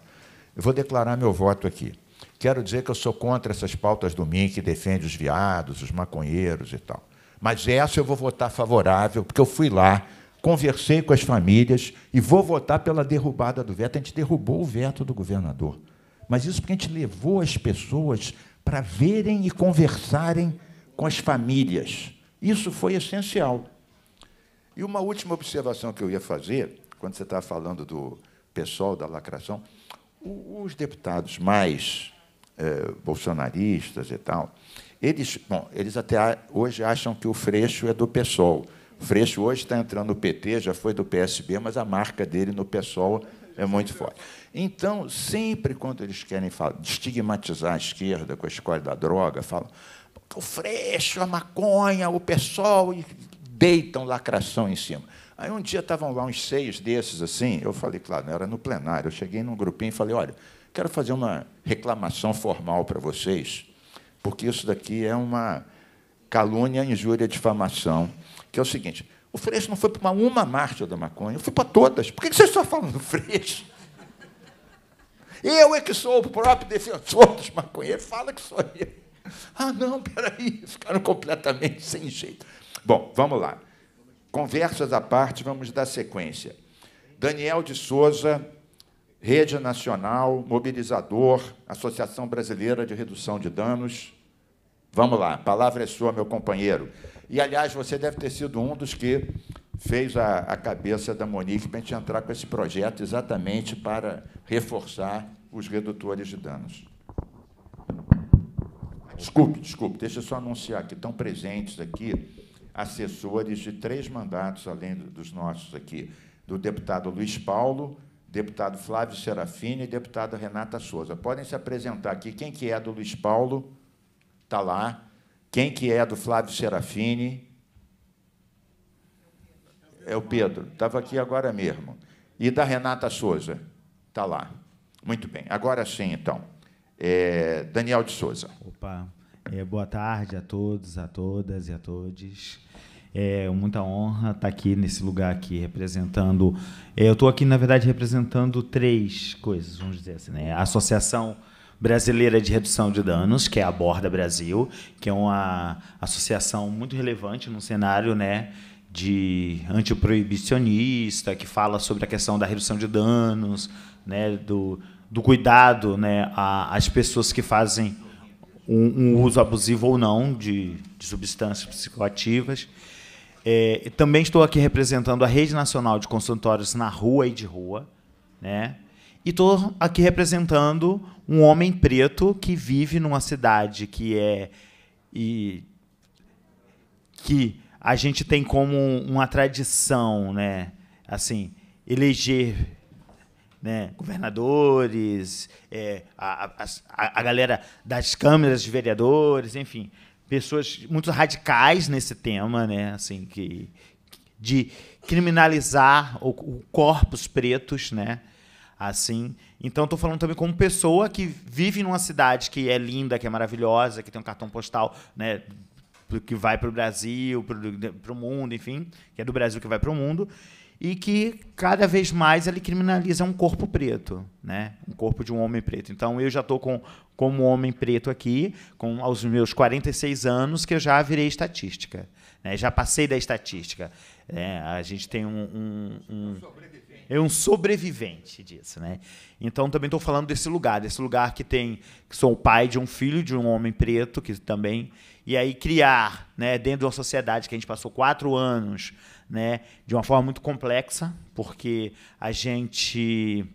eu vou declarar meu voto aqui. Quero dizer que eu sou contra essas pautas do MIN que defende os viados, os maconheiros e tal. Mas essa eu vou votar favorável, porque eu fui lá conversei com as famílias e vou votar pela derrubada do veto. A gente derrubou o veto do governador. Mas isso porque a gente levou as pessoas para verem e conversarem com as famílias. Isso foi essencial. E uma última observação que eu ia fazer, quando você estava falando do pessoal da lacração, os deputados mais é, bolsonaristas e tal, eles, bom, eles até hoje acham que o Freixo é do pessoal. Freixo hoje está entrando no PT, já foi do PSB, mas a marca dele no PSOL é muito forte. Então, sempre quando eles querem falar, estigmatizar a esquerda com a escolha da droga, falam o Freixo, a maconha, o PSOL, e deitam lacração em cima. Aí um dia estavam lá uns seis desses assim, eu falei, claro, era no plenário, eu cheguei num grupinho e falei, olha, quero fazer uma reclamação formal para vocês, porque isso daqui é uma calúnia, injúria, difamação que é o seguinte: o Freixo não foi para uma, uma marcha da maconha, eu fui para todas. Por que vocês estão falando do Freixo? Eu é que sou o próprio defensor dos maconheiros, fala que sou eu. Ah, não, peraí, ficaram completamente sem jeito. Bom, vamos lá. Conversas à parte, vamos dar sequência. Daniel de Souza, Rede Nacional, Mobilizador, Associação Brasileira de Redução de Danos. Vamos lá, a palavra é sua, meu companheiro. E, aliás, você deve ter sido um dos que fez a, a cabeça da Monique para a gente entrar com esse projeto exatamente para reforçar os redutores de danos. Desculpe, desculpe, deixa eu só anunciar que estão presentes aqui assessores de três mandatos, além dos nossos aqui, do deputado Luiz Paulo, deputado Flávio Serafini e deputada Renata Souza. Podem se apresentar aqui. Quem que é do Luiz Paulo? Está lá. Quem que é do Flávio Serafini? É o Pedro. Estava aqui agora mesmo. E da Renata Souza? Está lá. Muito bem. Agora sim, então. É Daniel de Souza. Opa. É, boa tarde a todos, a todas e a todos. É muita honra estar tá aqui nesse lugar aqui representando. É, eu estou aqui, na verdade, representando três coisas, vamos dizer assim, né? A Associação Brasileira de Redução de Danos, que é a Borda Brasil, que é uma associação muito relevante no cenário, né? de antiproibicionista, que fala sobre a questão da redução de danos, né, do, do cuidado né, às pessoas que fazem um, um, uso abusivo ou não de, de substâncias psicoativas. É, também estou aqui representando a Rede Nacional de Consultórios na Rua e de Rua, né? e estou aqui representando um homem preto que vive numa cidade que é e que a gente tem como uma tradição, né? Assim, eleger né, governadores, é, a, a, a galera das câmeras de vereadores, enfim, pessoas muito radicais nesse tema, né? Assim, que, de criminalizar o, o corpos pretos, né? assim. Então estou falando também como pessoa que vive numa cidade que é linda, que é maravilhosa, que tem um cartão postal, né, que vai para o Brasil, para o mundo, enfim, que é do Brasil que vai para o mundo, e que cada vez mais ele criminaliza um corpo preto, né? Um corpo de um homem preto. Então eu já estou com como homem preto aqui, com aos meus 46 anos, que eu já virei estatística, né? Já passei da estatística. É, a gente tem um, um, um é um sobrevivente disso, né? Então também estou falando desse lugar, desse lugar que tem, que sou o pai de um filho de um homem preto, que também e aí criar, né, dentro de uma sociedade que a gente passou quatro anos, né, de uma forma muito complexa, porque a gente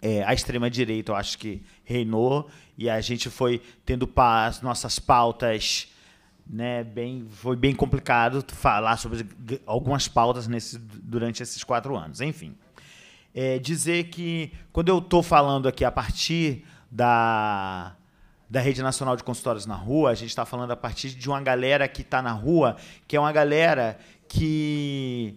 é, a extrema direita, eu acho que reinou e a gente foi tendo paz, nossas pautas né, bem, foi bem complicado falar sobre algumas pautas nesse, durante esses quatro anos. Enfim, é dizer que quando eu estou falando aqui a partir da, da Rede Nacional de Consultórios na Rua, a gente está falando a partir de uma galera que está na rua, que é uma galera que,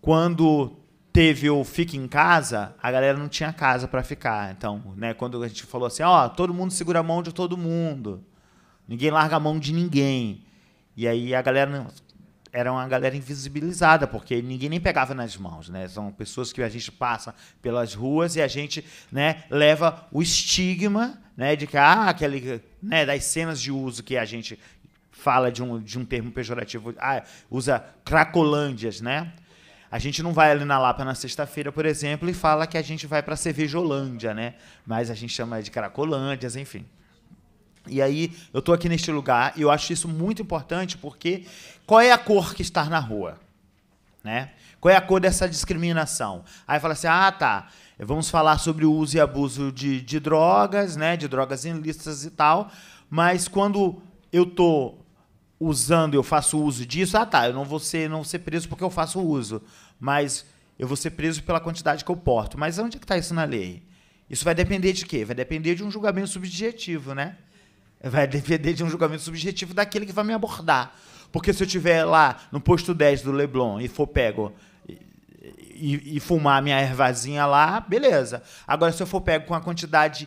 quando teve o fique em casa, a galera não tinha casa para ficar. Então, né, quando a gente falou assim, ó, oh, todo mundo segura a mão de todo mundo, Ninguém larga a mão de ninguém. E aí a galera era uma galera invisibilizada, porque ninguém nem pegava nas mãos, né? São pessoas que a gente passa pelas ruas e a gente, né, leva o estigma, né, de que ah, aquele, né, das cenas de uso que a gente fala de um, de um termo pejorativo, ah, usa cracolândias, né? A gente não vai ali na Lapa na sexta-feira, por exemplo, e fala que a gente vai para a cervejolândia, né? Mas a gente chama de cracolândias, enfim. E aí eu tô aqui neste lugar e eu acho isso muito importante porque qual é a cor que está na rua? Né? Qual é a cor dessa discriminação? Aí fala assim: ah, tá, vamos falar sobre o uso e abuso de, de drogas, né? De drogas ilícitas e tal. Mas quando eu tô usando, eu faço uso disso, ah tá, eu não vou ser, não vou ser preso porque eu faço uso. Mas eu vou ser preso pela quantidade que eu porto. Mas onde é que está isso na lei? Isso vai depender de quê? Vai depender de um julgamento subjetivo, né? vai depender de um julgamento subjetivo daquele que vai me abordar. Porque se eu estiver lá no posto 10 do Leblon e for pego e, e fumar minha ervazinha lá, beleza. Agora, se eu for pego com a quantidade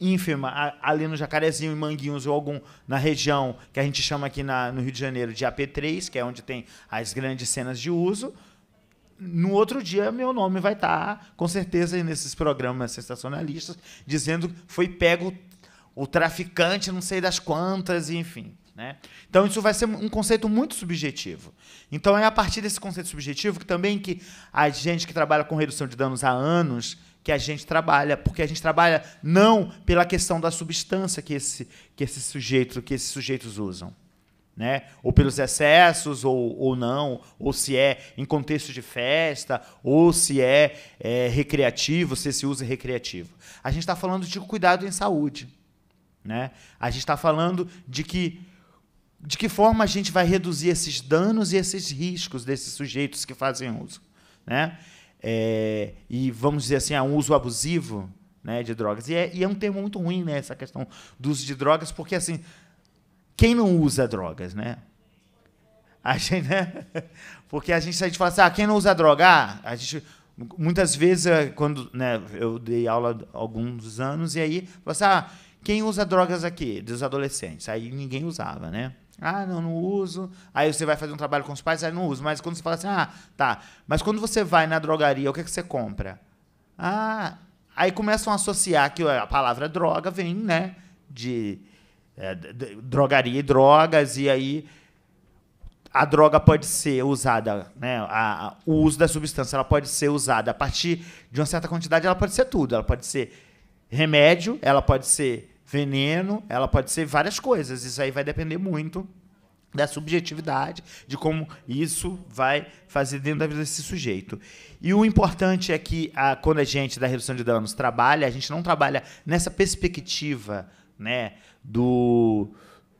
ínfima ali no Jacarezinho e Manguinhos ou algum na região que a gente chama aqui na, no Rio de Janeiro de AP3, que é onde tem as grandes cenas de uso, no outro dia meu nome vai estar, tá, com certeza, nesses programas sensacionalistas, dizendo que foi pego o traficante não sei das quantas, enfim. Né? Então isso vai ser um conceito muito subjetivo. Então é a partir desse conceito subjetivo que também que a gente que trabalha com redução de danos há anos que a gente trabalha, porque a gente trabalha não pela questão da substância que esse que esse sujeito que esses sujeitos usam, né? Ou pelos excessos ou, ou não, ou se é em contexto de festa, ou se é, é recreativo, se esse uso é recreativo. A gente está falando de cuidado em saúde. Né? A gente está falando de que de que forma a gente vai reduzir esses danos e esses riscos desses sujeitos que fazem uso, né? É, e vamos dizer assim, há é um uso abusivo, né, de drogas. E é, e é, um termo muito ruim, né, essa questão do uso de drogas, porque assim, quem não usa drogas, né? A gente, né? [laughs] Porque a gente, a gente fala assim, ah, quem não usa droga, ah, a gente muitas vezes é, quando, né, eu dei aula há alguns anos e aí, você assim, ah, quem usa drogas aqui? Dos adolescentes. Aí ninguém usava, né? Ah, não, não uso. Aí você vai fazer um trabalho com os pais, aí não uso. Mas quando você fala assim, ah, tá. Mas quando você vai na drogaria, o que, é que você compra? Ah, aí começam a associar que a palavra droga vem, né? De, é, de drogaria e drogas, e aí a droga pode ser usada, né? A, a, o uso da substância ela pode ser usada a partir de uma certa quantidade, ela pode ser tudo. Ela pode ser remédio, ela pode ser veneno, ela pode ser várias coisas. Isso aí vai depender muito da subjetividade, de como isso vai fazer dentro da vida desse sujeito. E o importante é que a, ah, quando a gente da redução de danos trabalha, a gente não trabalha nessa perspectiva, né, do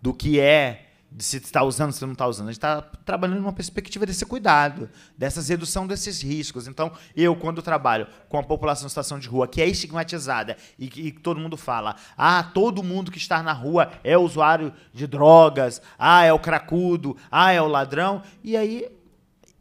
do que é de se está usando, se não está usando. A gente está trabalhando numa perspectiva desse cuidado, dessa redução desses riscos. Então, eu, quando trabalho com a população em situação de rua que é estigmatizada e que e todo mundo fala, ah, todo mundo que está na rua é usuário de drogas, ah, é o cracudo, ah, é o ladrão, e aí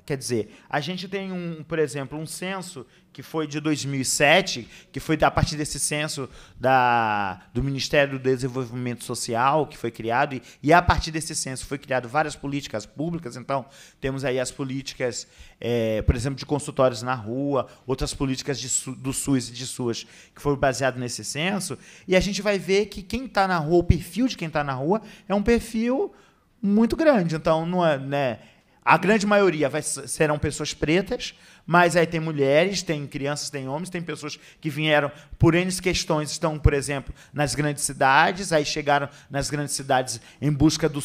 Quer dizer, a gente tem um, por exemplo, um censo que foi de 2007, que foi a partir desse censo da, do Ministério do Desenvolvimento Social que foi criado e, e a partir desse censo foi criado várias políticas públicas. Então temos aí as políticas, é, por exemplo, de consultórios na rua, outras políticas de, do SUS e de SUAS que foram baseadas nesse censo. E a gente vai ver que quem está na rua, o perfil de quem está na rua é um perfil muito grande. Então não é, né? A grande maioria vai, serão pessoas pretas, mas aí tem mulheres, tem crianças, tem homens, tem pessoas que vieram por N questões, estão, por exemplo, nas grandes cidades, aí chegaram nas grandes cidades em busca do,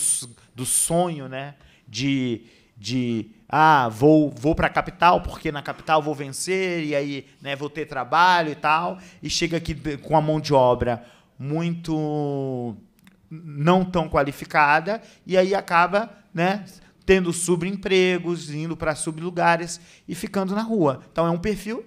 do sonho, né? De, de ah, vou, vou para a capital, porque na capital vou vencer, e aí né, vou ter trabalho e tal, e chega aqui com a mão de obra muito não tão qualificada, e aí acaba, né? tendo subempregos, indo para sublugares e ficando na rua. Então é um perfil,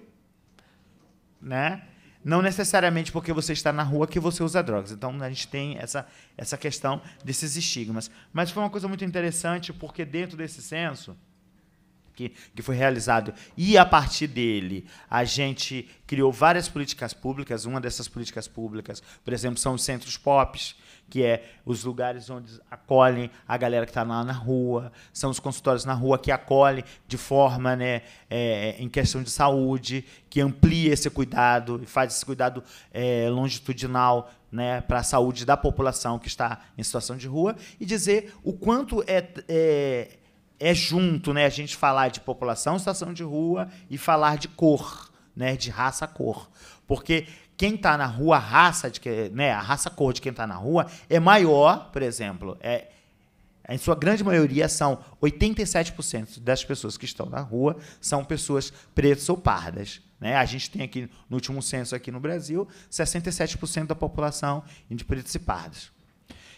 né? Não necessariamente porque você está na rua que você usa drogas. Então a gente tem essa, essa questão desses estigmas. Mas foi uma coisa muito interessante porque dentro desse censo que, que foi realizado e a partir dele a gente criou várias políticas públicas. Uma dessas políticas públicas, por exemplo, são os centros POPs que é os lugares onde acolhem a galera que está lá na rua, são os consultórios na rua que acolhem de forma, né, é, em questão de saúde, que amplia esse cuidado e faz esse cuidado é, longitudinal né, para a saúde da população que está em situação de rua e dizer o quanto é, é é junto, né? A gente falar de população, situação de rua e falar de cor, né? De raça, cor, porque quem está na rua, a raça, de que, né, a raça cor de quem está na rua é maior, por exemplo. É, em sua grande maioria, são 87% das pessoas que estão na rua são pessoas pretas ou pardas. Né? A gente tem aqui, no último censo aqui no Brasil, 67% da população de pretos e pardos.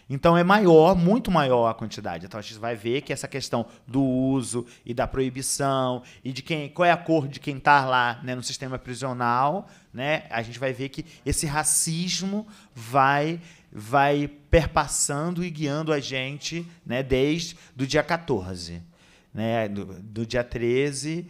Então é maior, muito maior a quantidade. Então a gente vai ver que essa questão do uso e da proibição e de quem, qual é a cor de quem está lá né, no sistema prisional, né, a gente vai ver que esse racismo vai vai perpassando e guiando a gente né, desde do dia 14. Né, do, do dia 13,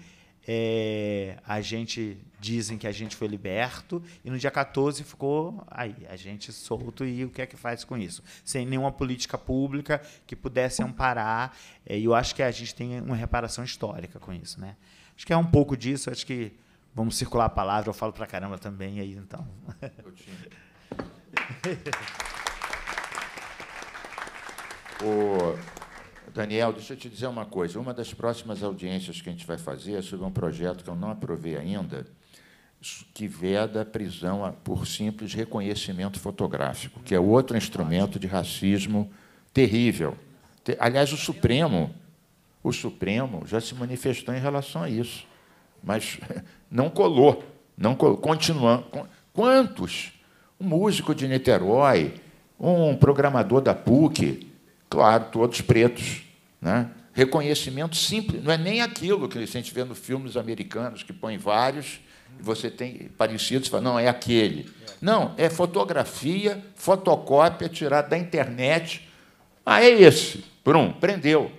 é, eh, a gente dizem que a gente foi liberto e no dia 14 ficou aí, a gente solto e o que é que faz com isso? Sem nenhuma política pública que pudesse amparar. É, e eu acho que a gente tem uma reparação histórica com isso, né? Acho que é um pouco disso, acho que vamos circular a palavra, eu falo para caramba também aí, então. o [laughs] Daniel, deixa eu te dizer uma coisa. Uma das próximas audiências que a gente vai fazer é sobre um projeto que eu não aprovei ainda, que veda a prisão por simples reconhecimento fotográfico, que é outro instrumento de racismo terrível. Aliás, o Supremo, o Supremo já se manifestou em relação a isso, mas [laughs] não colou, não colou. Continuando, quantos? Um músico de Niterói, um programador da PUC, claro, todos pretos, né? Reconhecimento simples, não é nem aquilo que a gente vê nos filmes americanos que põem vários você tem parecidos, fala, não, é aquele. Não, é fotografia, fotocópia tirada da internet. Ah, é esse. Brum, prendeu.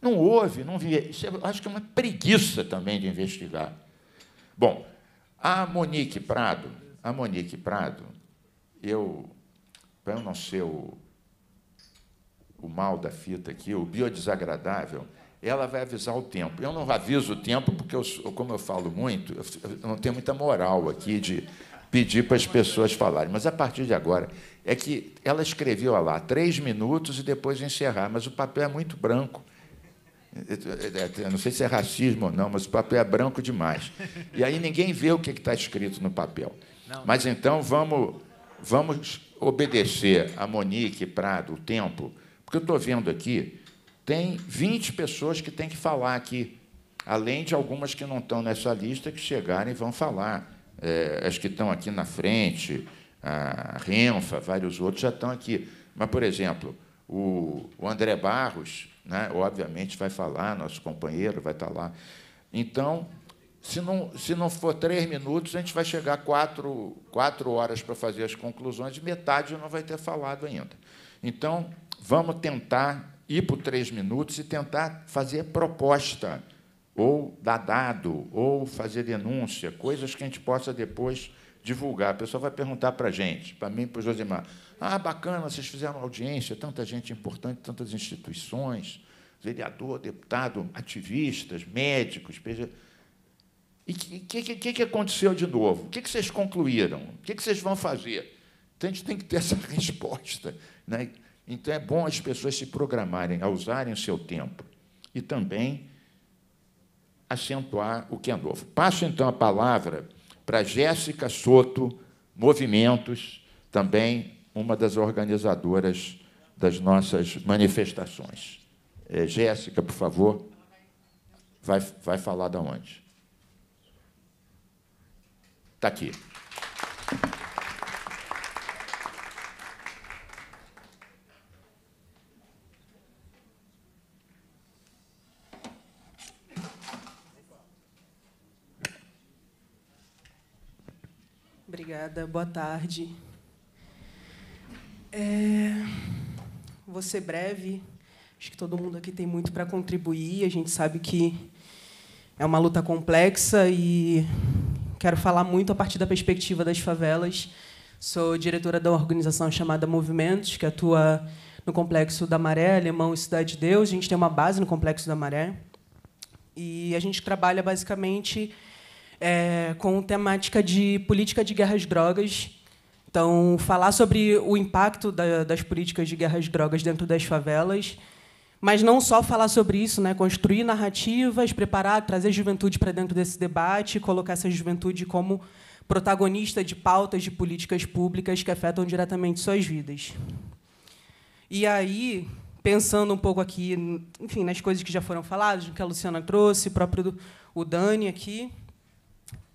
Não houve, não vi. Isso é, acho que é uma preguiça também de investigar. Bom, a Monique Prado, a Monique Prado, eu, para eu não ser o, o mal da fita aqui, o biodesagradável, ela vai avisar o tempo. Eu não aviso o tempo porque, eu, como eu falo muito, eu não tenho muita moral aqui de pedir para as pessoas falarem. Mas a partir de agora, é que ela escreveu lá três minutos e depois encerrar, mas o papel é muito branco. Eu é, é, é, não sei se é racismo ou não, mas o papel é branco demais. E aí ninguém vê o que está escrito no papel. Mas então vamos, vamos obedecer a Monique Prado o tempo, porque eu estou vendo aqui tem 20 pessoas que têm que falar aqui, além de algumas que não estão nessa lista que chegarem e vão falar. É, as que estão aqui na frente, a Renfa, vários outros já estão aqui. Mas, por exemplo, o, o André Barros, né, obviamente, vai falar, nosso companheiro vai estar lá. Então, se não, se não for três minutos, a gente vai chegar quatro, quatro horas para fazer as conclusões e metade não vai ter falado ainda. Então, vamos tentar ir por três minutos e tentar fazer proposta, ou dar dado, ou fazer denúncia, coisas que a gente possa depois divulgar. A pessoa vai perguntar para a gente, para mim e para o Josimar. Ah, bacana, vocês fizeram audiência, tanta gente importante, tantas instituições, vereador, deputado, ativistas, médicos. E o que, que, que, aconteceu de novo? O que, que vocês concluíram? O que, que vocês vão fazer? Então, a gente tem que ter essa [laughs] resposta. Né? Então é bom as pessoas se programarem, a usarem o seu tempo e também acentuar o que é novo. Passo então a palavra para Jéssica Soto, Movimentos, também uma das organizadoras das nossas manifestações. É, Jéssica, por favor, vai, vai falar da onde? Está aqui. Obrigada, boa tarde. É, vou ser breve. Acho que todo mundo aqui tem muito para contribuir. A gente sabe que é uma luta complexa e quero falar muito a partir da perspectiva das favelas. Sou diretora da organização chamada Movimentos, que atua no Complexo da Maré, Alemão e Cidade de Deus. A gente tem uma base no Complexo da Maré. E a gente trabalha basicamente é, com temática de política de guerras drogas. Então, falar sobre o impacto da, das políticas de guerras drogas dentro das favelas, mas não só falar sobre isso, né? construir narrativas, preparar, trazer juventude para dentro desse debate, colocar essa juventude como protagonista de pautas de políticas públicas que afetam diretamente suas vidas. E aí, pensando um pouco aqui, enfim, nas coisas que já foram faladas, que a Luciana trouxe, próprio o Dani aqui,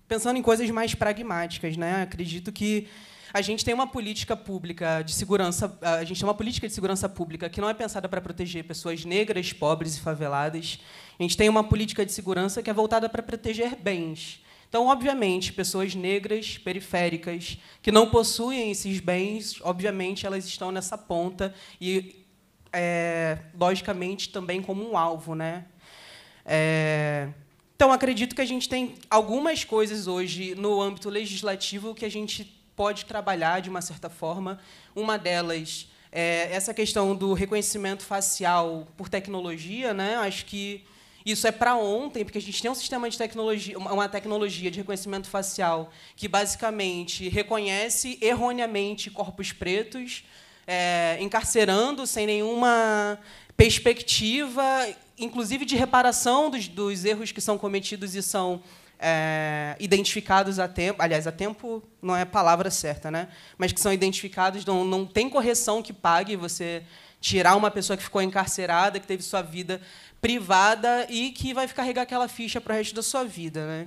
pensando em coisas mais pragmáticas, né? Acredito que a gente tem uma política pública de segurança, a gente tem uma política de segurança pública que não é pensada para proteger pessoas negras, pobres e faveladas. A gente tem uma política de segurança que é voltada para proteger bens. Então, obviamente, pessoas negras, periféricas, que não possuem esses bens, obviamente, elas estão nessa ponta e, é, logicamente, também como um alvo, né? É então, acredito que a gente tem algumas coisas hoje no âmbito legislativo que a gente pode trabalhar de uma certa forma. Uma delas é essa questão do reconhecimento facial por tecnologia, né? Acho que isso é para ontem, porque a gente tem um sistema de tecnologia, uma tecnologia de reconhecimento facial que basicamente reconhece erroneamente corpos pretos, é, encarcerando sem nenhuma perspectiva inclusive de reparação dos, dos erros que são cometidos e são é, identificados a tempo, aliás, a tempo não é a palavra certa, né? mas que são identificados, não, não tem correção que pague você tirar uma pessoa que ficou encarcerada, que teve sua vida privada e que vai carregar aquela ficha para o resto da sua vida. Né?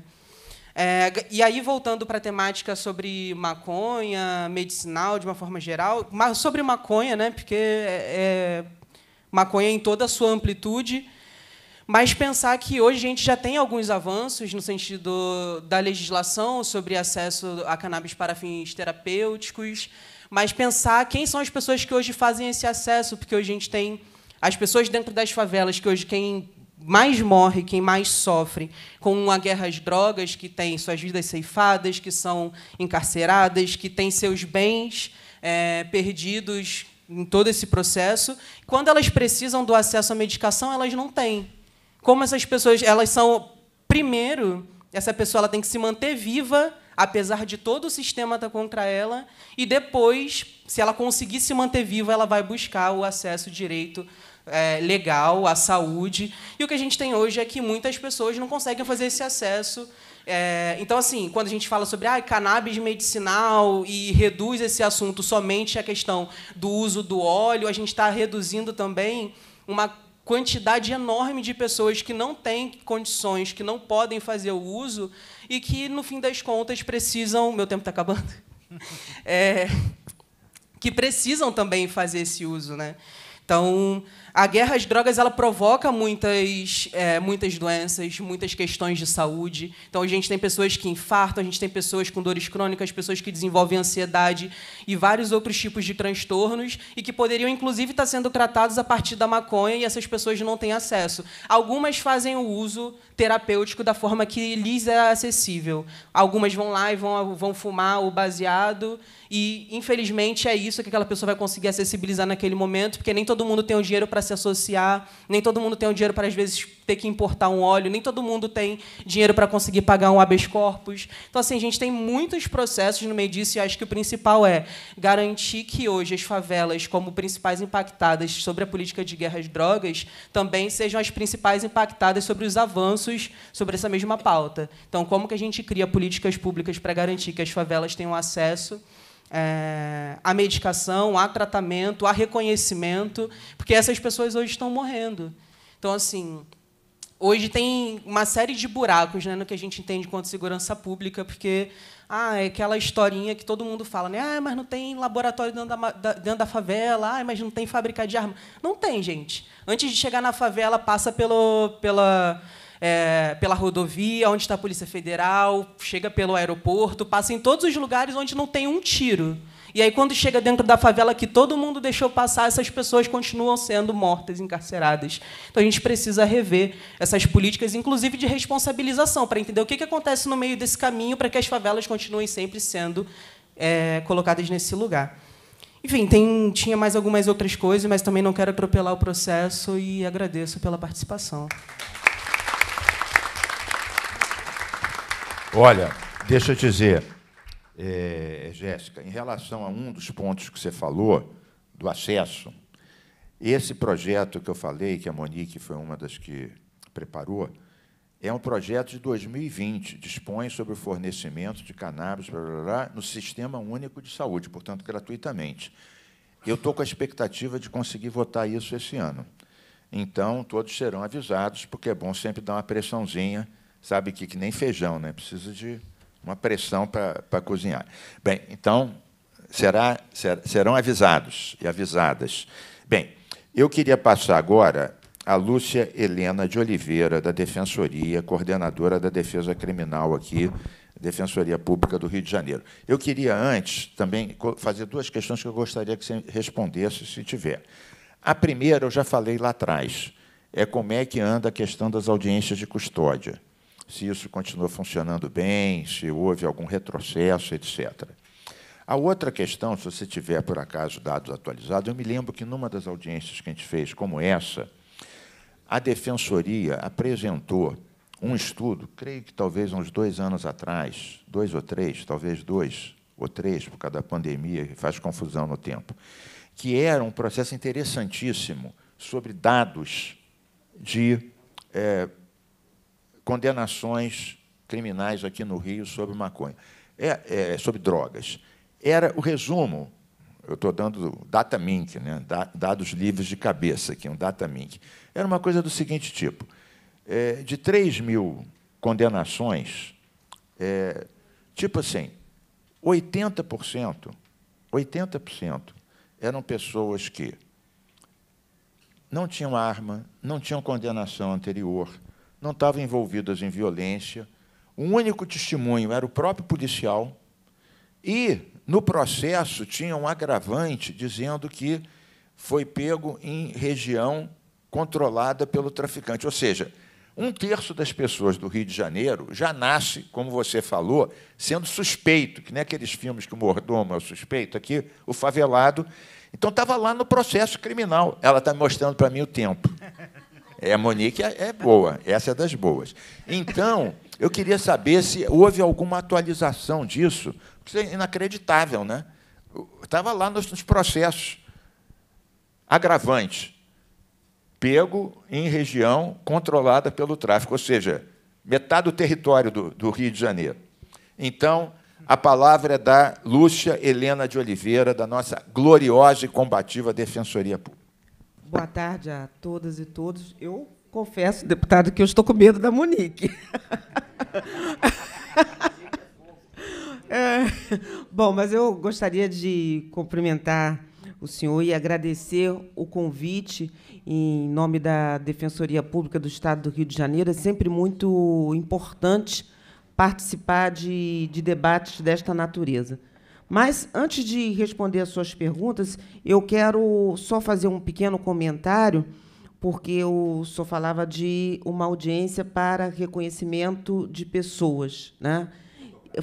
É, e aí, voltando para a temática sobre maconha, medicinal, de uma forma geral, mas sobre maconha, né, porque é, é maconha em toda a sua amplitude, mas pensar que hoje a gente já tem alguns avanços no sentido da legislação sobre acesso a cannabis para fins terapêuticos, mas pensar quem são as pessoas que hoje fazem esse acesso, porque hoje a gente tem as pessoas dentro das favelas, que hoje quem mais morre, quem mais sofre com a guerra às drogas, que tem suas vidas ceifadas, que são encarceradas, que têm seus bens é, perdidos em todo esse processo. Quando elas precisam do acesso à medicação, elas não têm como essas pessoas, elas são primeiro, essa pessoa ela tem que se manter viva apesar de todo o sistema estar tá contra ela, e depois, se ela conseguir se manter viva, ela vai buscar o acesso direito é, legal à saúde. E o que a gente tem hoje é que muitas pessoas não conseguem fazer esse acesso. É, então, assim, quando a gente fala sobre ah, cannabis medicinal e reduz esse assunto somente à questão do uso do óleo, a gente está reduzindo também uma quantidade enorme de pessoas que não têm condições, que não podem fazer o uso e que, no fim das contas, precisam. Meu tempo está acabando. [laughs] É, que precisam também fazer esse uso. Né? Então, a guerra às drogas ela provoca muitas, é, muitas doenças, muitas questões de saúde. Então, a gente tem pessoas que infartam, a gente tem pessoas com dores crônicas, pessoas que desenvolvem ansiedade e vários outros tipos de transtornos e que poderiam, inclusive, estar sendo tratados a partir da maconha e essas pessoas não têm acesso. Algumas fazem o uso terapêutico da forma que lhes é acessível. Algumas vão lá e vão, vão fumar o baseado e, infelizmente, é isso que aquela pessoa vai conseguir acessibilizar naquele momento, porque nem todo mundo tem o dinheiro para para se associar, nem todo mundo tem o dinheiro para, às vezes, ter que importar um óleo, nem todo mundo tem dinheiro para conseguir pagar um habeas corpus. Então, assim, a gente tem muitos processos no meio disso e acho que o principal é garantir que hoje as favelas, como principais impactadas sobre a política de guerra às drogas, também sejam as principais impactadas sobre os avanços sobre essa mesma pauta. Então, como que a gente cria políticas públicas para garantir que as favelas tenham acesso é, a medicação, a tratamento, a reconhecimento, porque essas pessoas hoje estão morrendo. Então, assim, hoje tem uma série de buracos né, no que a gente entende quanto segurança pública, porque ah, é aquela historinha que todo mundo fala, né? Ah, mas não tem laboratório dentro da, da, dentro da favela, ah, mas não tem fábrica de arma. Não tem, gente. Antes de chegar na favela, passa pelo, pela é, pela rodovia, onde está a Polícia Federal, chega pelo aeroporto, passa em todos os lugares onde não tem um tiro. E aí, quando chega dentro da favela que todo mundo deixou passar, essas pessoas continuam sendo mortas, encarceradas. Então, a gente precisa rever essas políticas, inclusive de responsabilização, para entender o que, que acontece no meio desse caminho para que as favelas continuem sempre sendo é, colocadas nesse lugar. Enfim, tem, tinha mais algumas outras coisas, mas também não quero atropelar o processo e agradeço pela participação. Olha, deixa eu dizer, é, Jéssica, em relação a um dos pontos que você falou, do acesso, esse projeto que eu falei, que a Monique foi uma das que preparou, é um projeto de 2020, dispõe sobre o fornecimento de cannabis blá, blá, blá, no Sistema Único de Saúde, portanto, gratuitamente. Eu estou com a expectativa de conseguir votar isso esse ano. Então, todos serão avisados, porque é bom sempre dar uma pressãozinha sabe que, que nem feijão, né? Precisa de uma pressão para cozinhar. Bem, então, será, ser, serão avisados e avisadas. Bem, eu queria passar agora a Lúcia Helena de Oliveira, da Defensoria, coordenadora da Defesa Criminal aqui, Defensoria Pública do Rio de Janeiro. Eu queria, antes, também fazer duas questões que eu gostaria que você respondesse, se tiver. A primeira, eu já falei lá atrás, é como é que anda a questão das audiências de custódia se isso continua funcionando bem, se houve algum retrocesso, etc. A outra questão, se você tiver, por acaso, dados atualizados, eu me lembro que numa das audiências que a gente fez, como essa, a Defensoria apresentou um estudo, creio que talvez uns dois anos atrás, dois ou três, talvez dois ou três, por causa da pandemia, faz confusão no tempo, que era um processo interessantíssimo sobre dados de é, condenações criminais aqui no Rio sobre maconha, é, é sobre drogas. Era o resumo, eu estou dando data mink, né? dados livres de cabeça aqui, um data mink. Era uma coisa do seguinte tipo, é, de 3 mil condenações, é, tipo assim, 80%, 80% eram pessoas que não tinham arma, não tinham condenação anterior, não estavam envolvidas em violência. O único testemunho era o próprio policial. E, no processo, tinha um agravante dizendo que foi pego em região controlada pelo traficante. Ou seja, um terço das pessoas do Rio de Janeiro já nasce, como você falou, sendo suspeito, que nem aqueles filmes que o mordomo é o suspeito, aqui o favelado. Então estava lá no processo criminal. Ela está mostrando para mim o tempo. É, a Monique é, é boa, essa é das boas. Então, eu queria saber se houve alguma atualização disso. Isso é inacreditável, né? Estava lá nos, nos processos. Agravante. Pego em região controlada pelo tráfico, ou seja, metade do território do, do Rio de Janeiro. Então, a palavra é da Lúcia Helena de Oliveira, da nossa gloriosa e combativa Defensoria Pública. Boa tarde a todas e todos. Eu confesso, deputado, que eu estou com medo da Monique. [laughs] É, bom, mas eu gostaria de cumprimentar o senhor e agradecer o convite em nome da Defensoria Pública do Estado do Rio de Janeiro. É sempre muito importante participar de, de debates desta natureza. Mas antes de responder as suas perguntas, eu quero só fazer um pequeno comentário, porque eu só falava de uma audiência para reconhecimento de pessoas, né?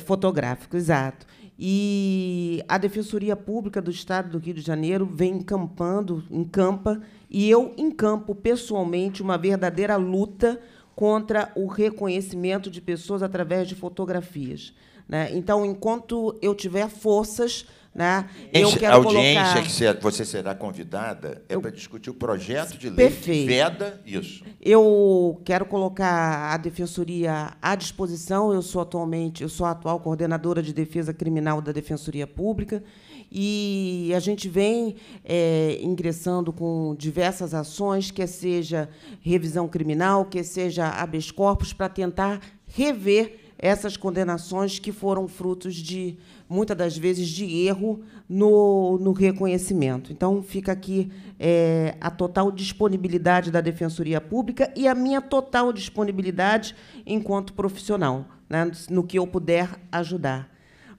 Fotográfico, exato. E a Defensoria Pública do Estado do Rio de Janeiro vem encampando, encampa, e eu encampo pessoalmente uma verdadeira luta contra o reconhecimento de pessoas através de fotografias. Né? Então, enquanto eu tiver forças, né, eu quero a audiência colocar... que você será convidada é eu... para discutir o projeto de lei Perfeito. que veda isso. Eu quero colocar a defensoria à disposição. Eu sou atualmente, eu sou a atual coordenadora de defesa criminal da Defensoria Pública e a gente vem é, ingressando com diversas ações, que seja revisão criminal, que seja habeas corpus, para tentar rever essas condenações que foram frutos de, muitas das vezes, de erro no, no reconhecimento. Então, fica aqui é, a total disponibilidade da Defensoria Pública e a minha total disponibilidade enquanto profissional, né, no que eu puder ajudar.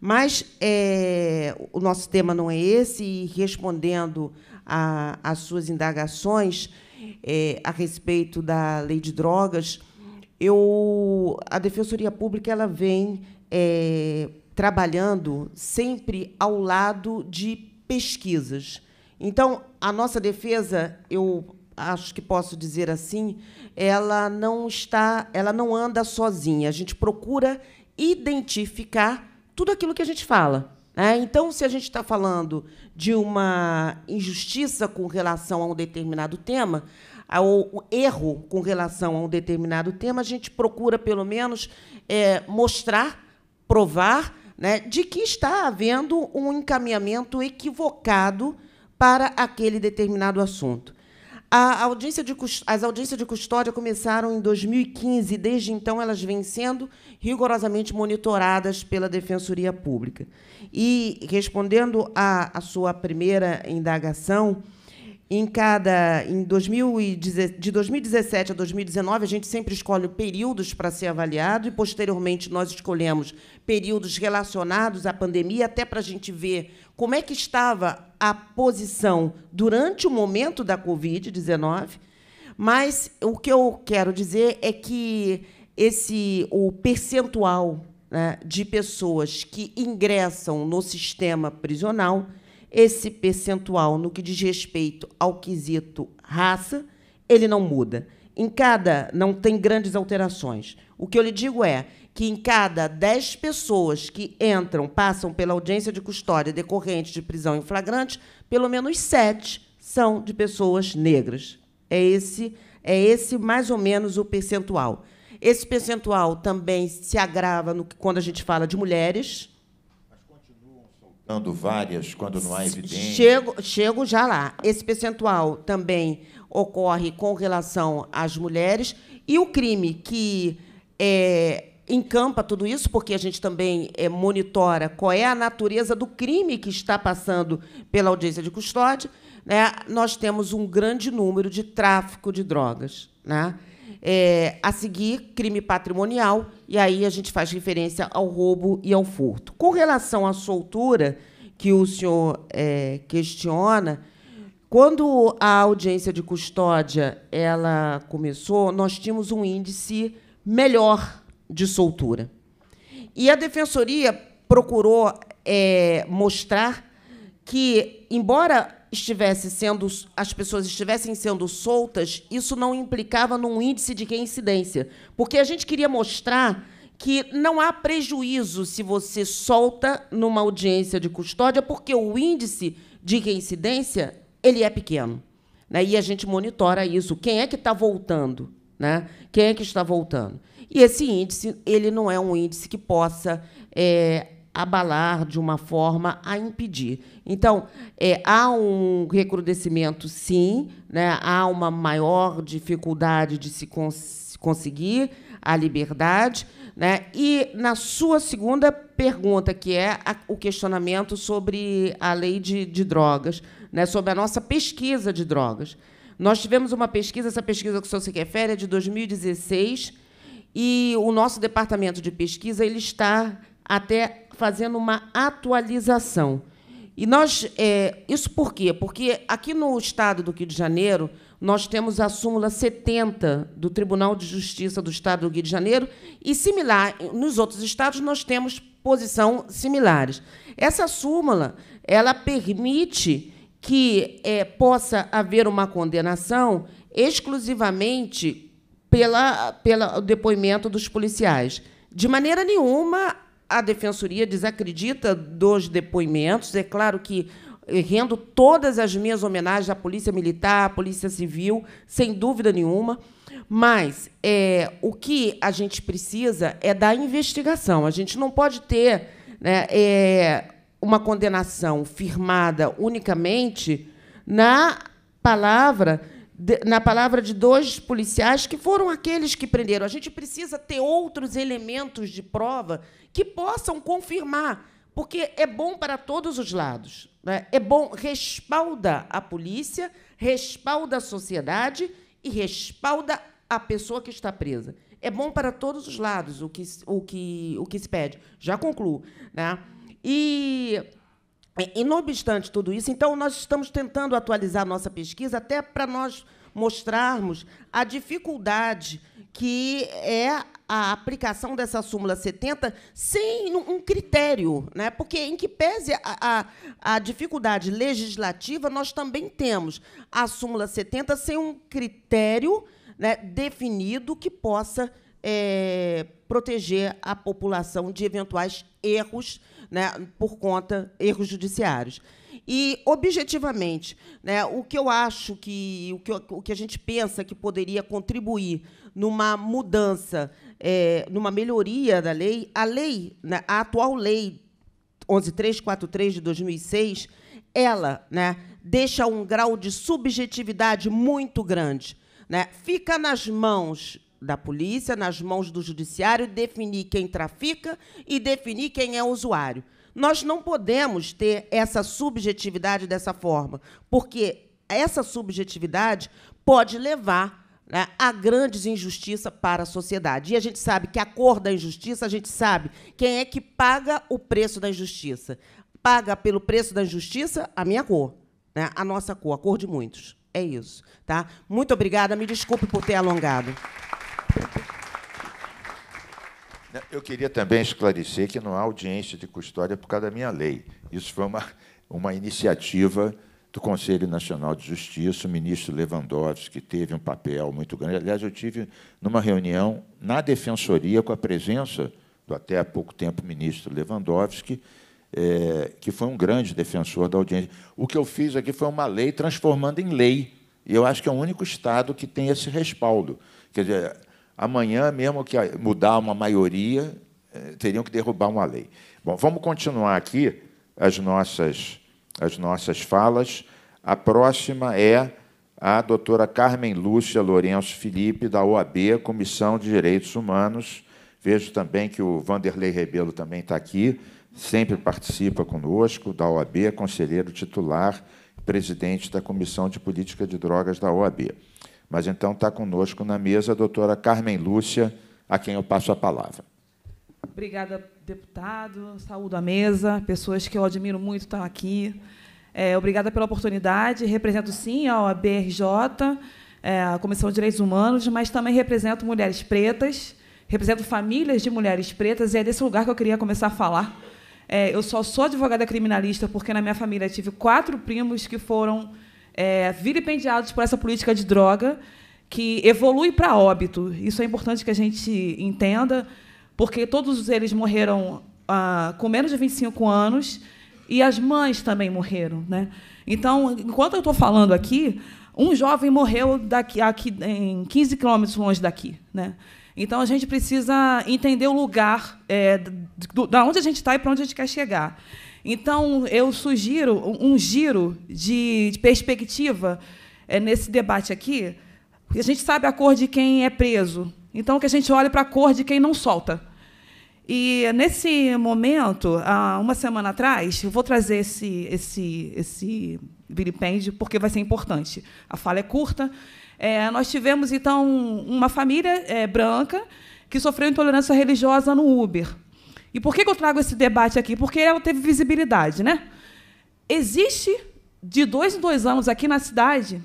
Mas é, o nosso tema não é esse, e respondendo às suas indagações é, a respeito da lei de drogas eu, a Defensoria Pública ela vem é, trabalhando sempre ao lado de pesquisas. Então, a nossa defesa, eu acho que posso dizer assim, ela não está, ela não anda sozinha. A gente procura identificar tudo aquilo que a gente fala. É, então, se a gente está falando de uma injustiça com relação a um determinado tema, ao erro com relação a um determinado tema, a gente procura, pelo menos, é, mostrar, provar, né, de que está havendo um encaminhamento equivocado para aquele determinado assunto. A audiência de, as audiências de custódia começaram em 2015 e, desde então, elas vêm sendo rigorosamente monitoradas pela Defensoria Pública. E, respondendo à sua primeira indagação, em cada, em 2010, de 2017 a 2019, a gente sempre escolhe períodos para ser avaliado e posteriormente nós escolhemos períodos relacionados à pandemia, até para a gente ver como é que estava a posição durante o momento da Covid-19. Mas o que eu quero dizer é que esse o percentual né, de pessoas que ingressam no sistema prisional esse percentual no que diz respeito ao quesito raça, ele não muda. Em cada, não tem grandes alterações. O que eu lhe digo é que em cada 10 pessoas que entram, passam pela audiência de custódia decorrente de prisão em flagrante, pelo menos 7 são de pessoas negras. É esse, é esse mais ou menos o percentual. Esse percentual também se agrava no, quando a gente fala de mulheres, dando várias quando não há evidência? Chego, chego já lá. Esse percentual também ocorre com relação às mulheres. E o crime que é, encampa tudo isso, porque a gente também é, monitora qual é a natureza do crime que está passando pela audiência de custódia, né, nós temos um grande número de tráfico de drogas. Né? É, a seguir, crime patrimonial, e aí a gente faz referência ao roubo e ao furto. Com relação à soltura, que o senhor é, questiona, quando a audiência de custódia ela começou, nós tínhamos um índice melhor de soltura. E a defensoria procurou é, mostrar que, embora estivesse sendo as pessoas estivessem sendo soltas, isso não implicava num índice de reincidência, porque a gente queria mostrar que não há prejuízo se você solta numa audiência de custódia, porque o índice de reincidência ele é pequeno, né? E a gente monitora isso. Quem é que está voltando, né? Quem é que está voltando? E esse índice ele não é um índice que possa é, abalar de uma forma a impedir. Então, é, há um recrudescimento, sim, né? há uma maior dificuldade de se cons conseguir a liberdade. Né? E na sua segunda pergunta, que é a, o questionamento sobre a lei de, de drogas, né? sobre a nossa pesquisa de drogas. Nós tivemos uma pesquisa, essa pesquisa que o senhor se refere é de 2016, e o nosso departamento de pesquisa ele está até fazendo uma atualização. E nós, é, isso por quê? Porque aqui no Estado do Rio de Janeiro, nós temos a súmula 70 do Tribunal de Justiça do Estado do Rio de Janeiro e similar nos outros estados nós temos posição similares. Essa súmula, ela permite que é, possa haver uma condenação exclusivamente pela pelo depoimento dos policiais. De maneira nenhuma a defensoria desacredita dos depoimentos. É claro que rendo todas as minhas homenagens à Polícia Militar, à Polícia Civil, sem dúvida nenhuma. Mas é, o que a gente precisa é da investigação. A gente não pode ter né, é, uma condenação firmada unicamente na palavra na palavra de dois policiais que foram aqueles que prenderam. A gente precisa ter outros elementos de prova que possam confirmar, porque é bom para todos os lados. Né? É bom, respalda a polícia, respalda a sociedade e respalda a pessoa que está presa. É bom para todos os lados o que, o que, o que se pede. Já concluo. Né? E e, não obstante tudo isso, então, nós estamos tentando atualizar nossa pesquisa até para nós mostrarmos a dificuldade que é a aplicação dessa súmula 70 sem um critério, né? porque, em que pese a, a, a dificuldade legislativa, nós também temos a súmula 70 sem um critério né, definido que possa é, proteger a população de eventuais erros né, por conta erros judiciários. E, objetivamente, né, o que eu acho que o, que o que a gente pensa que poderia contribuir numa mudança, é, numa melhoria da lei, a lei, né, a atual lei 11343 de 2006, ela né, deixa um grau de subjetividade muito grande. Né, fica nas mãos da polícia, nas mãos do judiciário, definir quem trafica e definir quem é usuário. Nós não podemos ter essa subjetividade dessa forma, porque essa subjetividade pode levar né, a grandes injustiças para a sociedade. E a gente sabe que a cor da injustiça, a gente sabe quem é que paga o preço da injustiça. Paga pelo preço da injustiça a minha cor, né, a nossa cor, a cor de muitos. É isso. Tá? Muito obrigada, me desculpe por ter alongado. Eu queria também esclarecer que não há audiência de custódia por causa da minha lei. Isso foi uma, uma iniciativa do Conselho Nacional de Justiça, o ministro Lewandowski, que teve um papel muito grande. Aliás, eu tive numa reunião na defensoria com a presença do até há pouco tempo ministro Lewandowski, é, que foi um grande defensor da audiência. O que eu fiz aqui foi uma lei transformando em lei. E eu acho que é o único Estado que tem esse respaldo. Quer dizer, Amanhã, mesmo que mudar uma maioria, eh, teriam que derrubar uma lei. Bom, vamos continuar aqui as nossas, as nossas falas. A próxima é a doutora Carmen Lúcia Lourenço Felipe, da OAB, Comissão de Direitos Humanos. Vejo também que o Vanderlei Rebelo também está aqui, sempre participa conosco, da OAB, conselheiro titular, presidente da Comissão de Política de Drogas da OAB. Mas então está conosco na mesa a doutora Carmen Lúcia, a quem eu passo a palavra. Obrigada, deputado. Saúdo à mesa, pessoas que eu admiro muito estão aqui. É, obrigada pela oportunidade. Represento, sim, a BRJ, é, a Comissão de Direitos Humanos, mas também represento mulheres pretas, represento famílias de mulheres pretas, e é desse lugar que eu queria começar a falar. É, eu só sou advogada criminalista porque na minha família tive quatro primos que foram é, vilipendiados por essa política de droga que evolui para óbito. Isso é importante que a gente entenda, porque todos eles morreram ah, com menos de 25 anos e as mães também morreram. Né? Então, enquanto eu estou falando aqui, um jovem morreu daqui, aqui, em 15 quilômetros longe daqui. Né? Então, a gente precisa entender o lugar é, da onde a gente está e para onde a gente quer chegar. Então, eu sugiro um giro de, perspectiva é, nesse debate aqui, a gente sabe a cor de quem é preso, então que a gente olhe para a cor de quem não solta. E nesse momento, há uma semana atrás, eu vou trazer esse, esse, esse porque vai ser importante. A fala é curta. É, nós tivemos, então, uma família é, branca que sofreu intolerância religiosa no Uber. E por que, eu trago esse debate aqui? Porque ela teve visibilidade, né? Existe, de dois em dois anos aqui na cidade,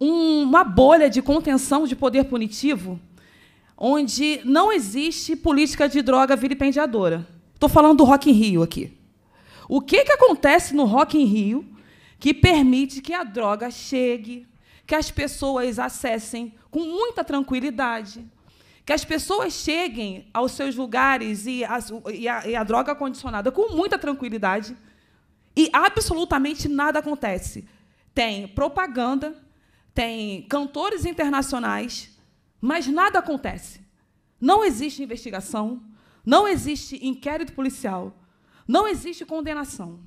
um, uma bolha de contenção de poder punitivo onde não existe política de droga vilipendiadora. Estou falando do Rock in Rio aqui. O que, que acontece no Rock in Rio que permite que a droga chegue, que as pessoas acessem com muita tranquilidade, que as pessoas cheguem aos seus lugares e a, e a, e a droga condicionada com muita tranquilidade e absolutamente nada acontece. Tem propaganda, tem cantores internacionais, mas nada acontece. Não existe investigação, não existe inquérito policial, não existe condenação.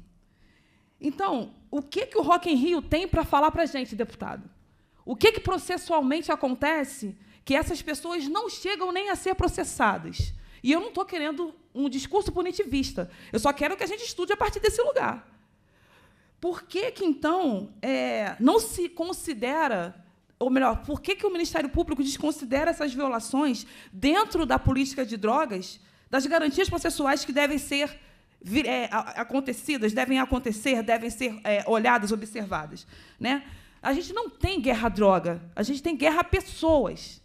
Então, o que, que o Rock em Rio tem para falar para a gente, deputado? O que, que processualmente acontece que essas pessoas não chegam nem a ser processadas. E eu não estou querendo um discurso punitivista. Eu só quero que a gente estude a partir desse lugar. Por que, que então, é, não se considera, ou melhor, por que, que o Ministério Público desconsidera essas violações dentro da política de drogas, das garantias processuais que devem ser é, acontecidas, devem acontecer, devem ser é, olhadas, observadas? Né? A gente não tem guerra à droga, a gente tem guerra a pessoas.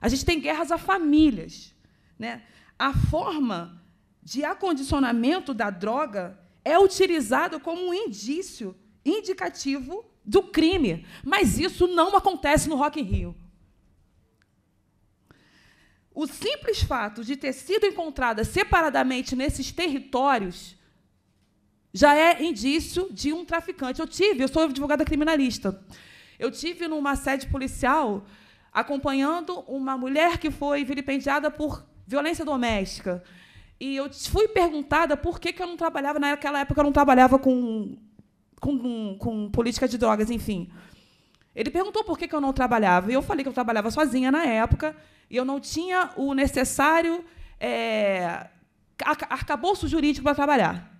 A gente tem guerras a famílias. Né? A forma de acondicionamento da droga é utilizado como um indício indicativo do crime, mas isso não acontece no Rock in Rio. O simples fato de ter sido encontrada separadamente nesses territórios já é indício de um traficante. Eu tive, eu sou advogada criminalista. Eu tive numa sede policial acompanhando uma mulher que foi vilipendiada por violência doméstica. E eu fui perguntada por que, que eu não trabalhava, naquela época eu não trabalhava com, com, com política de drogas, enfim. Ele perguntou por que, que eu não trabalhava. E eu falei que eu trabalhava sozinha na época e eu não tinha o necessário é, arcabouço jurídico para trabalhar.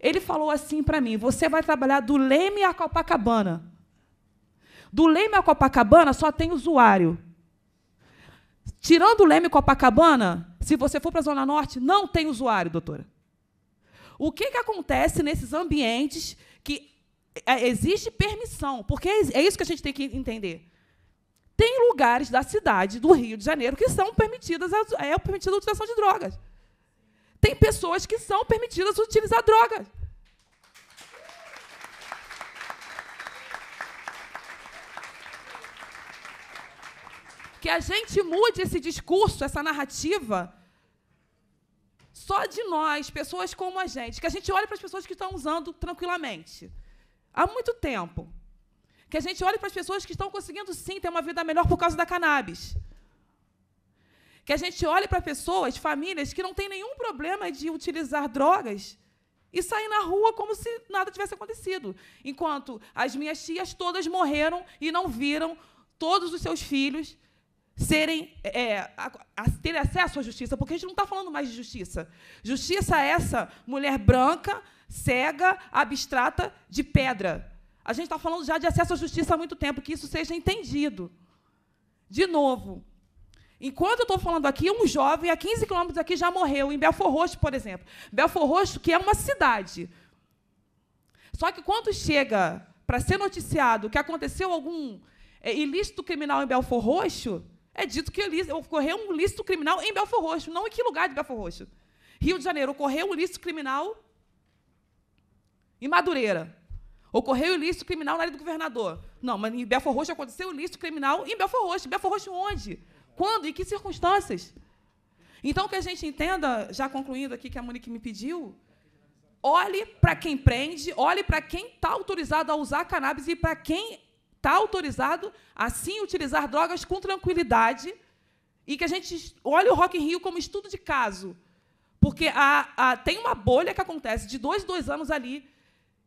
Ele falou assim para mim: você vai trabalhar do Leme à Copacabana. Do Leme a Copacabana só tem usuário. Tirando o Leme e Copacabana, se você for para a Zona Norte, não tem usuário, doutora. O que, que acontece nesses ambientes que é, existe permissão? Porque é, é isso que a gente tem que entender. Tem lugares da cidade do Rio de Janeiro que são permitidas é permitida a utilização de drogas. Tem pessoas que são permitidas utilizar drogas. que a gente mude esse discurso, essa narrativa, só de nós, pessoas como a gente, que a gente olhe para as pessoas que estão usando tranquilamente há muito tempo, que a gente olhe para as pessoas que estão conseguindo sim ter uma vida melhor por causa da cannabis. Que a gente olhe para pessoas, famílias que não têm nenhum problema de utilizar drogas e sair na rua como se nada tivesse acontecido. Enquanto as minhas tias todas morreram e não viram todos os seus filhos serem é, é, a, a, ter acesso à justiça, porque a gente não está falando mais de justiça. Justiça é essa mulher branca, cega, abstrata, de pedra. A gente está falando já de acesso à justiça há muito tempo, que isso seja entendido. De novo, enquanto eu estou falando aqui, um jovem a 15 quilômetros daqui já morreu, em Belfor Roxo, por exemplo. Belfor Roxo, que é uma cidade. Só que quando chega para ser noticiado que aconteceu algum é, ilícito criminal em Belfor Roxo, é dito que ocorreu um lícito criminal em Belfor Roxo, não em que lugar de Belfor Roxo. Rio de Janeiro, ocorreu um lícito criminal em Madureira. Ocorreu ilícito criminal na área do governador. Não, mas em Belfor Roxo aconteceu ilícito criminal em Belfor Roxo. Belfor Roxo onde? Quando? Em que circunstâncias? Então, que a gente entenda, já concluindo aqui que a Monique me pediu, olhe para quem prende, olhe para quem está autorizado a usar cannabis e para quem está autorizado a sim utilizar drogas com tranquilidade e que a gente olhe o Rock in Rio como estudo de caso. Porque há tem uma bolha que acontece de dois, dois anos ali,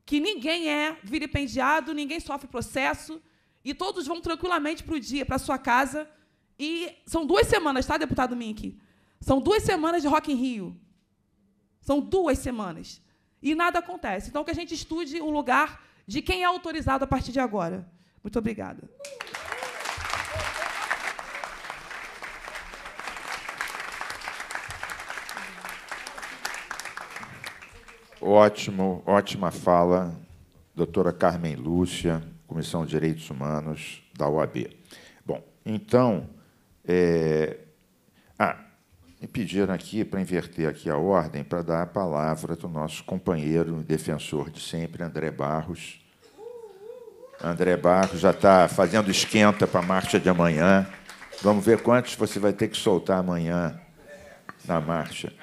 que ninguém é vilipendiado, ninguém sofre processo, e todos vão tranquilamente para o dia, para a sua casa. E são duas semanas, tá, deputado Mink? São duas semanas de Rock in Rio. São duas semanas. E nada acontece. Então, que a gente estude o lugar de quem é autorizado a partir de agora. Muito obrigada. Ótimo, ótima fala, doutora Carmen Lúcia, Comissão de Direitos Humanos da OAB. Bom, então, é... ah, me pediram aqui para inverter aqui a ordem para dar a palavra do nosso companheiro defensor de sempre, André Barros, André Barros já está fazendo esquenta para a marcha de amanhã. Vamos ver quantos você vai ter que soltar amanhã na marcha.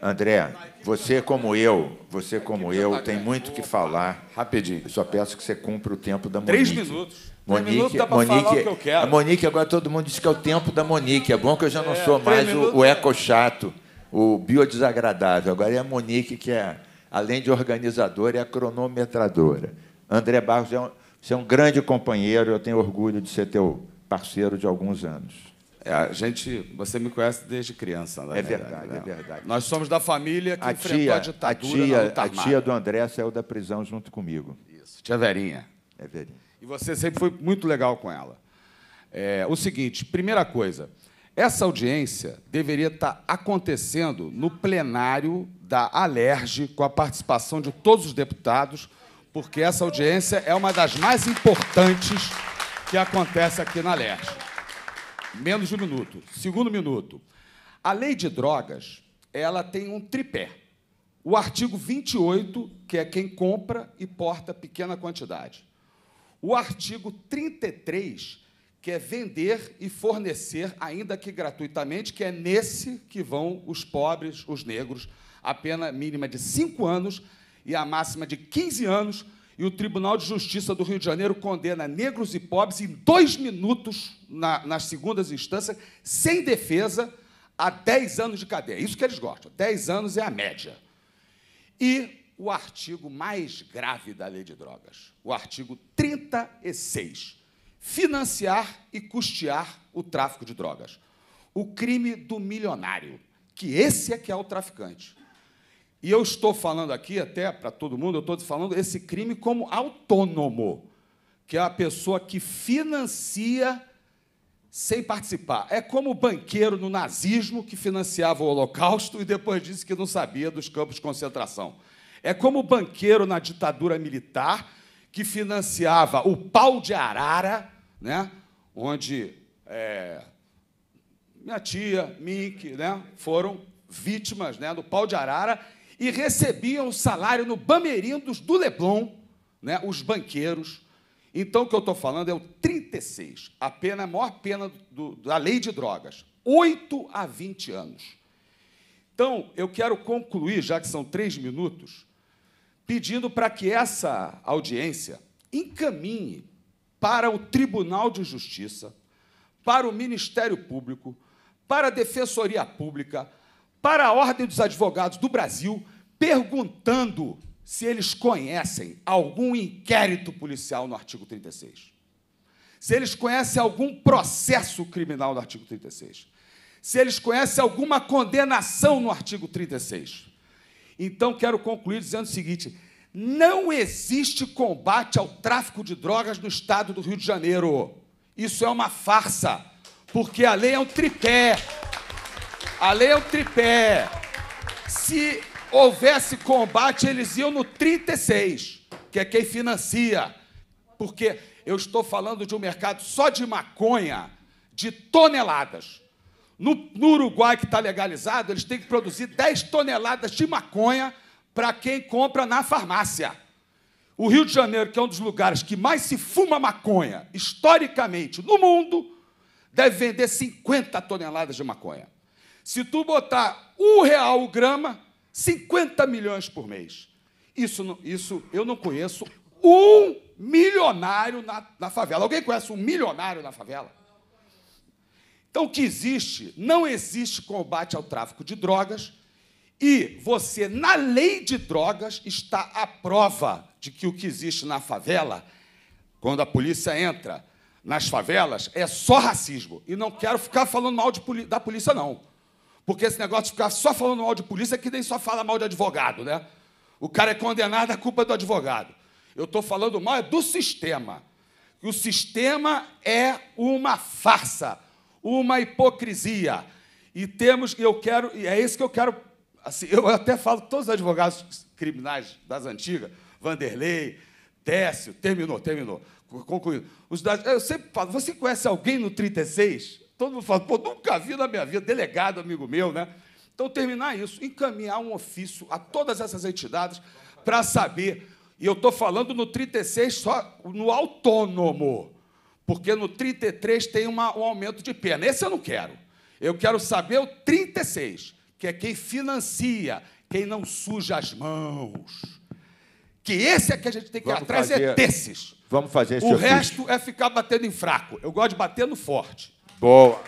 André, você como eu, você como eu, tem muito que falar. Rapidinho. Eu só peço que você cumpra o tempo da Monique. Três minutos. Monique, minutos dá Monique, falar o que eu quero. A Monique, agora todo mundo diz que é o tempo da Monique. É bom que eu já não é, sou mais o, o eco chato, o biodesagradável. Agora é a Monique que é, além de organizadora, é a cronometradora. André Barros é um, você é um grande companheiro, eu tenho orgulho de ser teu parceiro de alguns anos. É, a gente, você me conhece desde criança, não né? é verdade, verdade é verdade. Nós somos da família que a enfrentou tia, a ditadura a tia, a tia do André saiu da prisão junto comigo. Isso, tia Verinha. É Verinha. E você sempre foi muito legal com ela. É, o seguinte, primeira coisa, essa audiência deveria estar acontecendo no plenário da Alerj, com a participação de todos os deputados, porque essa audiência é uma das mais importantes que acontece aqui na Leste. Menos de um minuto. Segundo minuto. A lei de drogas ela tem um tripé. O artigo 28, que é quem compra e porta pequena quantidade. O artigo 33, que é vender e fornecer, ainda que gratuitamente, que é nesse que vão os pobres, os negros, a pena mínima de cinco anos e a máxima de 15 anos, e o Tribunal de Justiça do Rio de Janeiro condena negros e pobres em dois minutos, na, nas segundas instâncias, sem defesa, a 10 anos de cadeia. É isso que eles gostam, 10 anos é a média. E o artigo mais grave da lei de drogas, o artigo 36, financiar e custear o tráfico de drogas. O crime do milionário, que esse é que é o traficante. E eu estou falando aqui, até para todo mundo, eu estou falando esse crime como autônomo, que é a pessoa que financia sem participar. É como o banqueiro no nazismo que financiava o Holocausto e depois disse que não sabia dos campos de concentração. É como o banqueiro na ditadura militar que financiava o pau de arara, né? onde é, minha tia, Mink, né? foram vítimas né? do pau de arara e recebiam o salário no Bamerindos do Leblon, né, os banqueiros. Então, o que eu estou falando é o 36, a pena, a maior pena do, da lei de drogas, 8 a 20 anos. Então, eu quero concluir, já que são três minutos, pedindo para que essa audiência encaminhe para o Tribunal de Justiça, para o Ministério Público, para a Defensoria Pública, para a Ordem dos Advogados do Brasil perguntando se eles conhecem algum inquérito policial no artigo 36. Se eles conhecem algum processo criminal no artigo 36. Se eles conhecem alguma condenação no artigo 36. Então, quero concluir dizendo o seguinte: não existe combate ao tráfico de drogas no estado do Rio de Janeiro. Isso é uma farsa, porque a lei é um tripé a lei é o tripé. Se houvesse combate, eles iam no 36, que é quem financia. Porque eu estou falando de um mercado só de maconha, de toneladas. No, no Uruguai, que está legalizado, eles têm que produzir 10 toneladas de maconha para quem compra na farmácia. O Rio de Janeiro, que é um dos lugares que mais se fuma maconha, historicamente, no mundo, deve vender 50 toneladas de maconha. Se tu botar um real o grama, 50 milhões por mês. Isso, isso eu não conheço um milionário na, na favela. Alguém conhece um milionário na favela? Então, o que existe, não existe combate ao tráfico de drogas, e você, na lei de drogas, está à prova de que o que existe na favela, quando a polícia entra nas favelas, é só racismo. E não quero ficar falando mal de, da polícia, não. Porque esse negócio de ficar só falando mal de polícia é que nem só fala mal de advogado, né? O cara é condenado, a culpa é do advogado. Eu estou falando mal é do sistema. o sistema é uma farsa, uma hipocrisia. E temos, eu quero, e é isso que eu quero. Assim, eu até falo todos os advogados criminais das antigas, Vanderlei, Décio, terminou, terminou, concluído. Os, eu sempre falo, você conhece alguém no 36 Todo mundo fala, pô, nunca vi na minha vida, delegado, amigo meu, né? Então, terminar isso, encaminhar um ofício a todas essas entidades para saber. E eu estou falando no 36 só, no autônomo, porque no 33 tem uma, um aumento de pena. Esse eu não quero. Eu quero saber o 36, que é quem financia, quem não suja as mãos. Que esse é que a gente tem que Vamos ir atrás, é fazer... é desses. Vamos fazer esse O ofício. resto é ficar batendo em fraco. Eu gosto de bater no forte. Boa.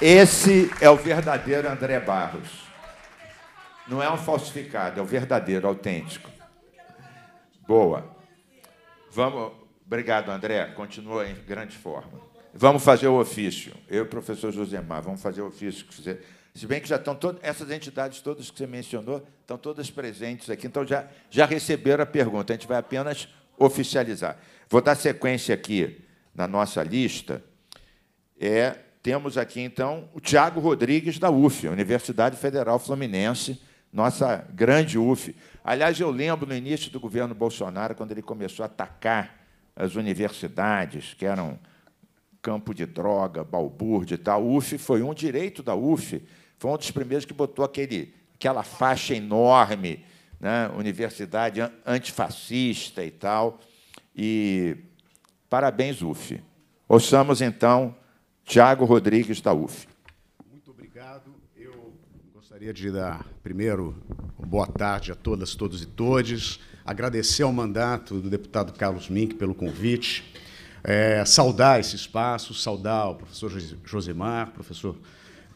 Esse é o verdadeiro André Barros. Não é um falsificado, é o verdadeiro, autêntico. Boa. Vamos. Obrigado, André. Continua em grande forma. Vamos fazer o ofício. Eu e o professor Josemar, vamos fazer o ofício. Se bem que já estão todas essas entidades todas que você mencionou estão todas presentes aqui, então já, já receberam a pergunta. A gente vai apenas oficializar. Vou dar sequência aqui na nossa lista. É, temos aqui então o Tiago Rodrigues da UF, Universidade Federal Fluminense, nossa grande UF. Aliás, eu lembro no início do governo Bolsonaro, quando ele começou a atacar as universidades, que eram campo de droga, balbúrdia e tal. UF foi um direito da UF, foi um dos primeiros que botou aquele, aquela faixa enorme, né? universidade antifascista e tal. E parabéns, UF. Ouçamos então Tiago Rodrigues da UF. Muito obrigado. Eu gostaria de dar primeiro boa tarde a todas, todos e todes. Agradecer ao mandato do deputado Carlos Mink pelo convite. É, saudar esse espaço, saudar o professor Josemar, professor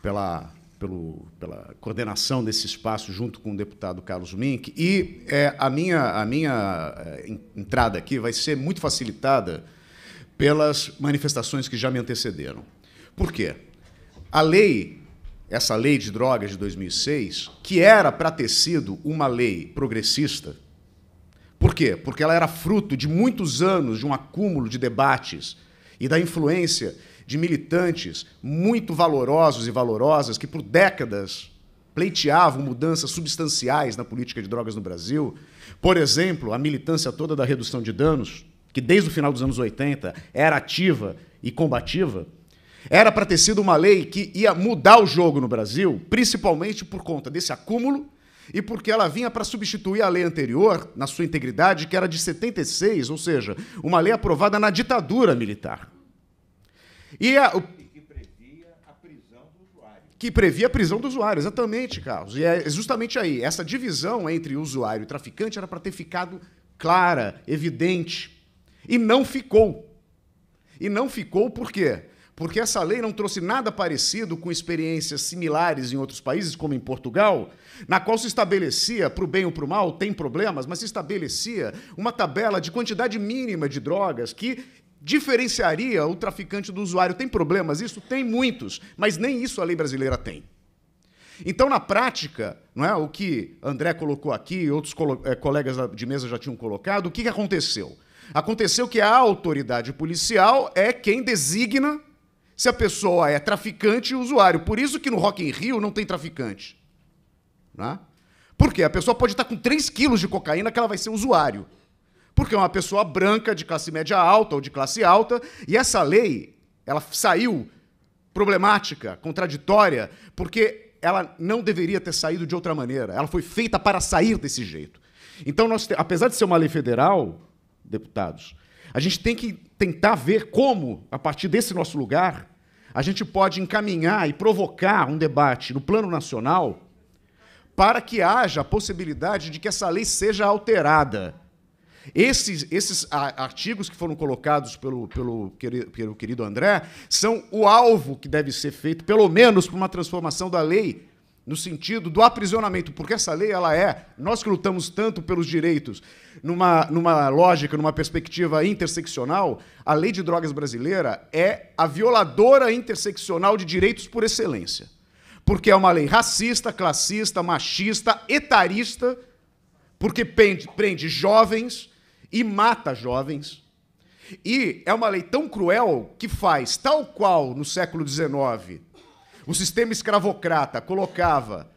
pela pelo, pela coordenação desse espaço junto com o deputado Carlos Mink. E é, a minha, a minha é, entrada aqui vai ser muito facilitada pelas manifestações que já me antecederam. Por quê? A lei, essa lei de drogas de 2006, que era para ter sido uma lei progressista, por quê? Porque ela era fruto de muitos anos de um acúmulo de debates e da influência de militantes muito valorosos e valorosas que por décadas pleiteavam mudanças substanciais na política de drogas no Brasil. Por exemplo, a militância toda da redução de danos, que desde o final dos anos 80 era ativa e combativa, era para ter sido uma lei que ia mudar o jogo no Brasil, principalmente por conta desse acúmulo e porque ela vinha para substituir a lei anterior, na sua integridade, que era de 76, ou seja, uma lei aprovada na ditadura militar. E a, o... que previa a prisão do usuário. Que previa a prisão do usuário, exatamente, Carlos. E é justamente aí. Essa divisão entre usuário e traficante era para ter ficado clara, evidente. E não ficou. E não ficou por quê? Porque essa lei não trouxe nada parecido com experiências similares em outros países, como em Portugal, na qual se estabelecia, para o bem ou para o mal, tem problemas, mas se estabelecia uma tabela de quantidade mínima de drogas que diferenciaria o traficante do usuário. Tem problemas? Isso tem muitos, mas nem isso a lei brasileira tem. Então, na prática, não é o que André colocou aqui, outros colo é, colegas de mesa já tinham colocado, o que, que aconteceu? Aconteceu que a autoridade policial é quem designa se a pessoa é traficante ou usuário. Por isso que no Rock in Rio não tem traficante. Né? Por quê? A pessoa pode estar com 3 quilos de cocaína que ela vai ser usuário porque é uma pessoa branca de classe média alta ou de classe alta, e essa lei, ela saiu problemática, contraditória, porque ela não deveria ter saído de outra maneira. Ela foi feita para sair desse jeito. Então, nós, apesar de ser uma lei federal, deputados, a gente tem que tentar ver como, a partir desse nosso lugar, a gente pode encaminhar e provocar um debate no plano nacional para que haja a possibilidade de que essa lei seja alterada. Esses, esses artigos que foram colocados pelo, pelo, pelo querido André são o alvo que deve ser feito, pelo menos, para uma transformação da lei no sentido do aprisionamento, porque essa lei ela é, nós que lutamos tanto pelos direitos, numa, numa lógica, numa perspectiva interseccional, a lei de drogas brasileira é a violadora interseccional de direitos por excelência. Porque é uma lei racista, classista, machista, etarista, porque prende, prende jovens, e mata jovens. E é uma lei tão cruel que faz, tal qual no século XIX, o sistema escravocrata colocava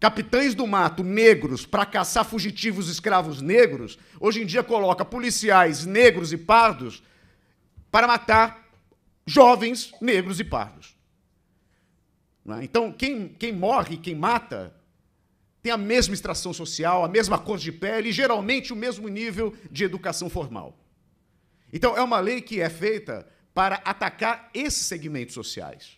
capitães do mato negros para caçar fugitivos escravos negros, hoje em dia coloca policiais negros e pardos para matar jovens negros e pardos. É? Então, quem, quem morre, quem mata, tem a mesma extração social, a mesma cor de pele e geralmente o mesmo nível de educação formal. Então, é uma lei que é feita para atacar esses segmentos sociais.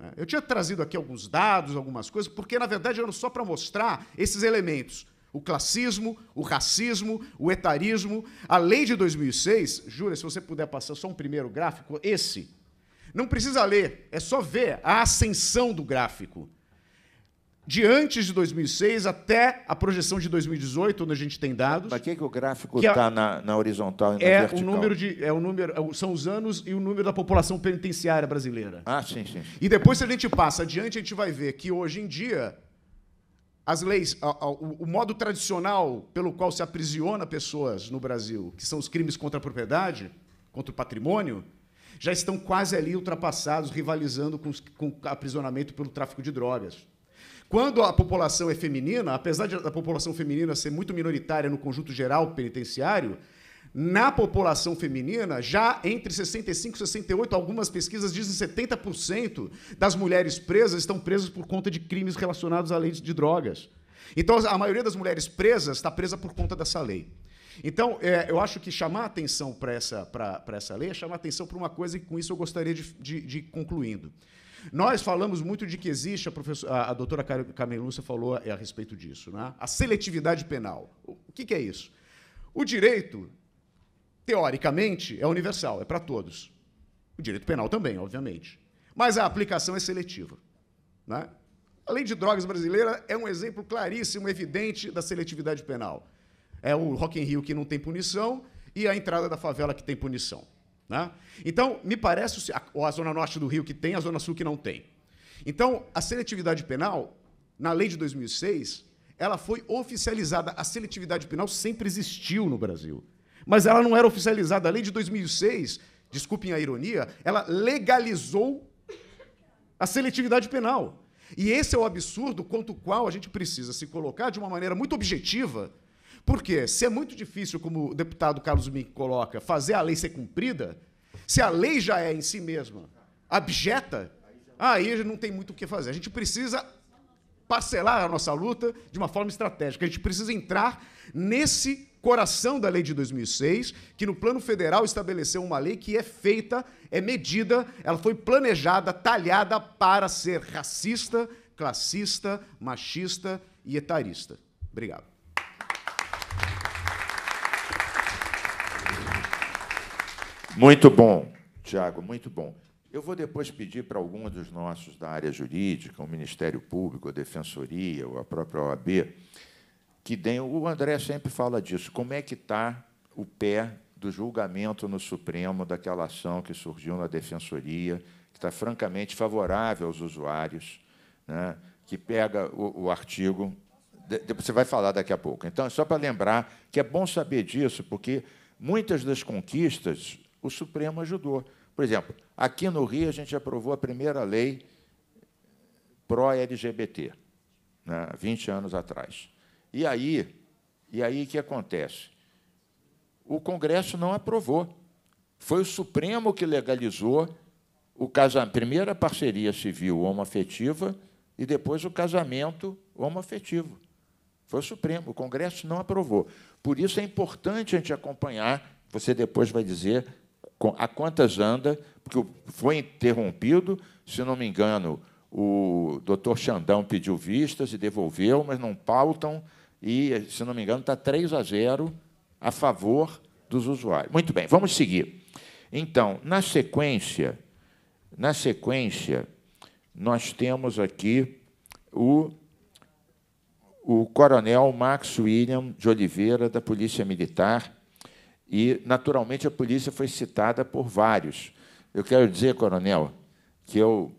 É, eu tinha trazido aqui alguns dados, algumas coisas, porque na verdade eram só para mostrar esses elementos: o classismo, o racismo, o etarismo. A lei de 2006, jura, se você puder passar só um primeiro gráfico, esse. Não precisa ler, é só ver a ascensão do gráfico de antes de 2006 até a projeção de 2018, onde a gente tem dados. Para que, que o gráfico está na, na, horizontal e na é vertical? O número de, é o número, é são os anos e o número da população penitenciária brasileira. Ah, sim, sim. E depois, se a gente passa adiante, a gente vai ver que hoje em dia as leis, a, a, o, o modo tradicional pelo qual se aprisiona pessoas no Brasil, que são os crimes contra a propriedade, contra o patrimônio, já estão quase ali ultrapassados, rivalizando com, o com aprisionamento pelo tráfico de drogas. Quando a população é feminina, apesar da população feminina ser muito minoritária no conjunto geral penitenciário, na população feminina, já entre 65 e 68, algumas pesquisas dizem 70% das mulheres presas estão presas por conta de crimes relacionados à lei de drogas. Então, a maioria das mulheres presas está presa por conta dessa lei. Então, é, eu acho que chamar atenção para essa, essa lei é chamar atenção para uma coisa, e com isso eu gostaria de, de, de concluindo. Nós falamos muito de que existe, a, professora, a doutora falou é, a, respeito disso, né? a seletividade penal. O que, que é isso? O direito, teoricamente, é universal, é para todos. O direito penal também, obviamente. Mas a aplicação é seletiva. Né? A lei de drogas brasileira é um exemplo claríssimo, evidente da seletividade penal. É o Rock in Rio que não tem punição e a entrada da favela que tem punição. Né? Então, me parece a, a Zona Norte do Rio que tem, a Zona Sul que não tem. Então, a seletividade penal, na lei de 2006, ela foi oficializada. A seletividade penal sempre existiu no Brasil, mas ela não era oficializada. A lei de 2006, desculpem a ironia, ela legalizou a seletividade penal. E esse é o absurdo quanto qual a gente precisa se colocar de uma maneira muito objetiva por quê? Se é muito difícil, como o deputado Carlos Mink coloca, fazer a lei ser cumprida, se a lei já é em si mesma abjeta, aí não tem muito o que fazer. A gente precisa parcelar a nossa luta de uma forma estratégica. A gente precisa entrar nesse coração da lei de 2006, que no plano federal estabeleceu uma lei que é feita, é medida, ela foi planejada, talhada para ser racista, classista, machista e etarista. Obrigado. Muito bom, Tiago, muito bom. Eu vou depois pedir para algum dos nossos da área jurídica, o Ministério Público, a Defensoria, ou a própria OAB, que deem. O André sempre fala disso. Como é que está o pé do julgamento no Supremo daquela ação que surgiu na Defensoria, que está francamente favorável aos usuários, né, que pega o, o artigo você vai falar daqui a pouco. Então, é só para lembrar que é bom saber disso, porque muitas das conquistas o Supremo ajudou. Por exemplo, aqui no Rio a gente aprovou a primeira lei pró-LGBT, né, 20 anos atrás. E aí, e aí o que acontece? O Congresso não aprovou. Foi o Supremo que legalizou o casamento, primeiro a parceria civil homoafetiva e depois o casamento homoafetivo. Foi o Supremo, o Congresso não aprovou. Por isso é importante a gente acompanhar, você depois vai dizer a quantas anda, porque foi interrompido, se não me engano, o doutor Xandão pediu vistas e devolveu, mas não pautam, e, se não me engano, está 3 a 0 a favor dos usuários. Muito bem, vamos seguir. Então, na sequência, na sequência, nós temos aqui o, o coronel Max William de Oliveira, da Polícia Militar, e, naturalmente, a polícia foi citada por vários. Eu quero dizer, coronel, que eu,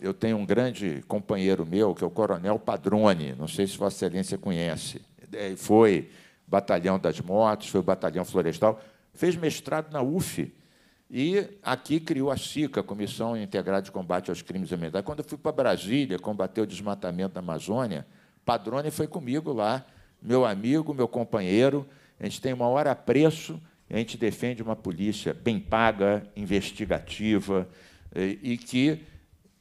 eu tenho um grande companheiro meu, que é o coronel Padrone, não sei se Vossa Excelência conhece. É, foi batalhão das motos, foi batalhão florestal, fez mestrado na UF. E aqui criou a CICA, Comissão Integrada de Combate aos Crimes Ambientais. Quando eu fui para Brasília combater o desmatamento da Amazônia, Padrone foi comigo lá, meu amigo, meu companheiro a gente tem uma hora a preço, a gente defende uma polícia bem paga, investigativa, eh, e que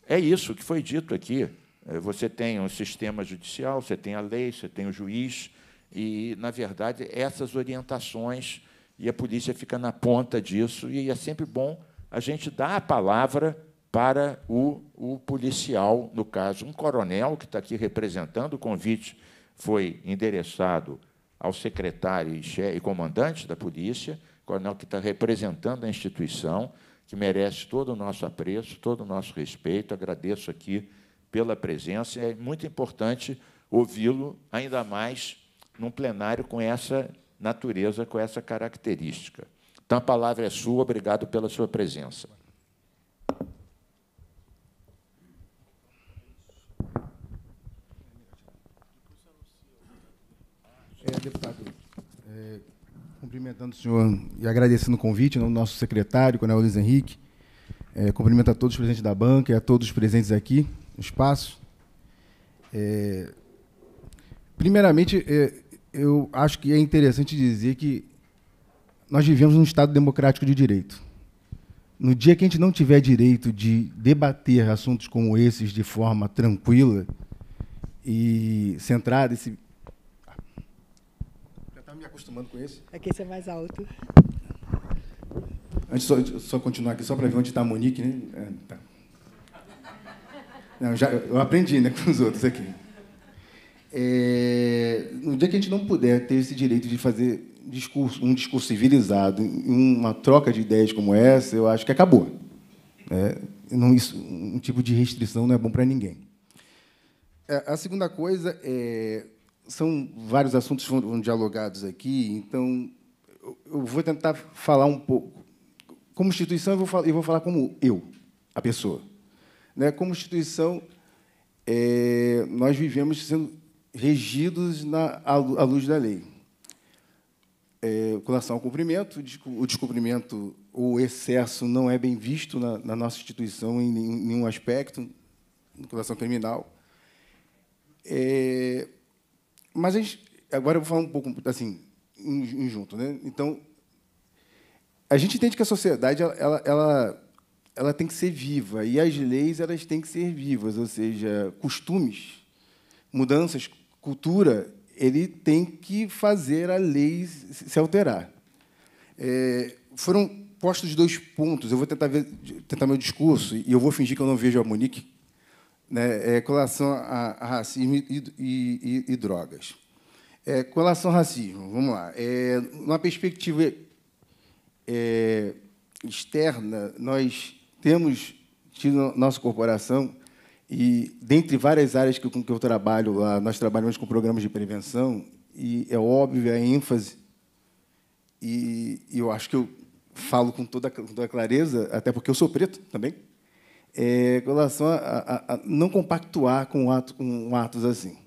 é isso que foi dito aqui. Eh, você tem um sistema judicial, você tem a lei, você tem o juiz, e, na verdade, essas orientações, e a polícia fica na ponta disso, e é sempre bom a gente dar a palavra para o, o policial, no caso, um coronel que está aqui representando, o convite foi endereçado ao secretário e, comandante da polícia, coronel que está representando a instituição, que merece todo o nosso apreço, todo o nosso respeito. Agradeço aqui pela presença. É muito importante ouvi-lo, ainda mais num plenário com essa natureza, com essa característica. Então, a palavra é sua. Obrigado pela sua presença. É, deputado, é, cumprimentando o senhor e agradecendo o convite, ao nosso secretário, Coronel Luiz Henrique, é, cumprimento a todos os presentes da banca e a todos os presentes aqui no espaço. É, primeiramente, é, eu acho que é interessante dizer que nós vivemos num Estado democrático de direito. No dia que a gente não tiver direito de debater assuntos como esses de forma tranquila e centrada, esse acostumando com isso. Aqui esse é mais alto. Antes, só, só continuar aqui, só para ver onde está a Monique, né? É, tá. Não, já, eu aprendi né, [laughs] com os outros aqui. É, no dia que a gente não puder ter esse direito de fazer discurso, um discurso civilizado, uma troca de ideias como essa, eu acho que acabou. É, não, isso, um tipo de restrição não é bom para ninguém. É, a segunda coisa é são vários assuntos que foram dialogados aqui, então eu vou tentar falar um pouco. Como instituição, eu vou falar, eu vou falar como eu, a pessoa. Né? Como instituição, é, nós vivemos sendo regidos na, à luz da lei. É, com relação ao cumprimento, o descumprimento ou excesso não é bem visto na, na nossa instituição em nenhum, nenhum aspecto, com relação criminal. É, mas gente, agora eu vou falar um pouco assim, junto, né? Então, a gente entende que a sociedade ela, ela, ela tem que ser viva e as leis elas têm que ser vivas, ou seja, costumes, mudanças, cultura, ele tem que fazer a lei se alterar. É, foram postos dois pontos. Eu vou tentar ver, tentar meu discurso e eu vou fingir que eu não vejo a Monique, né, é, com relação a, a racismo e, e, e, e drogas. É, com relação ao racismo, vamos lá. É, numa perspectiva é, externa, nós temos tido nossa corporação e, dentre várias áreas que, com que eu trabalho lá, nós trabalhamos com programas de prevenção e é óbvio a ênfase e, e eu acho que eu falo com toda, com toda clareza, até porque eu sou preto também, é, com relação a, a, a, não compactuar com, ato, com atos assim.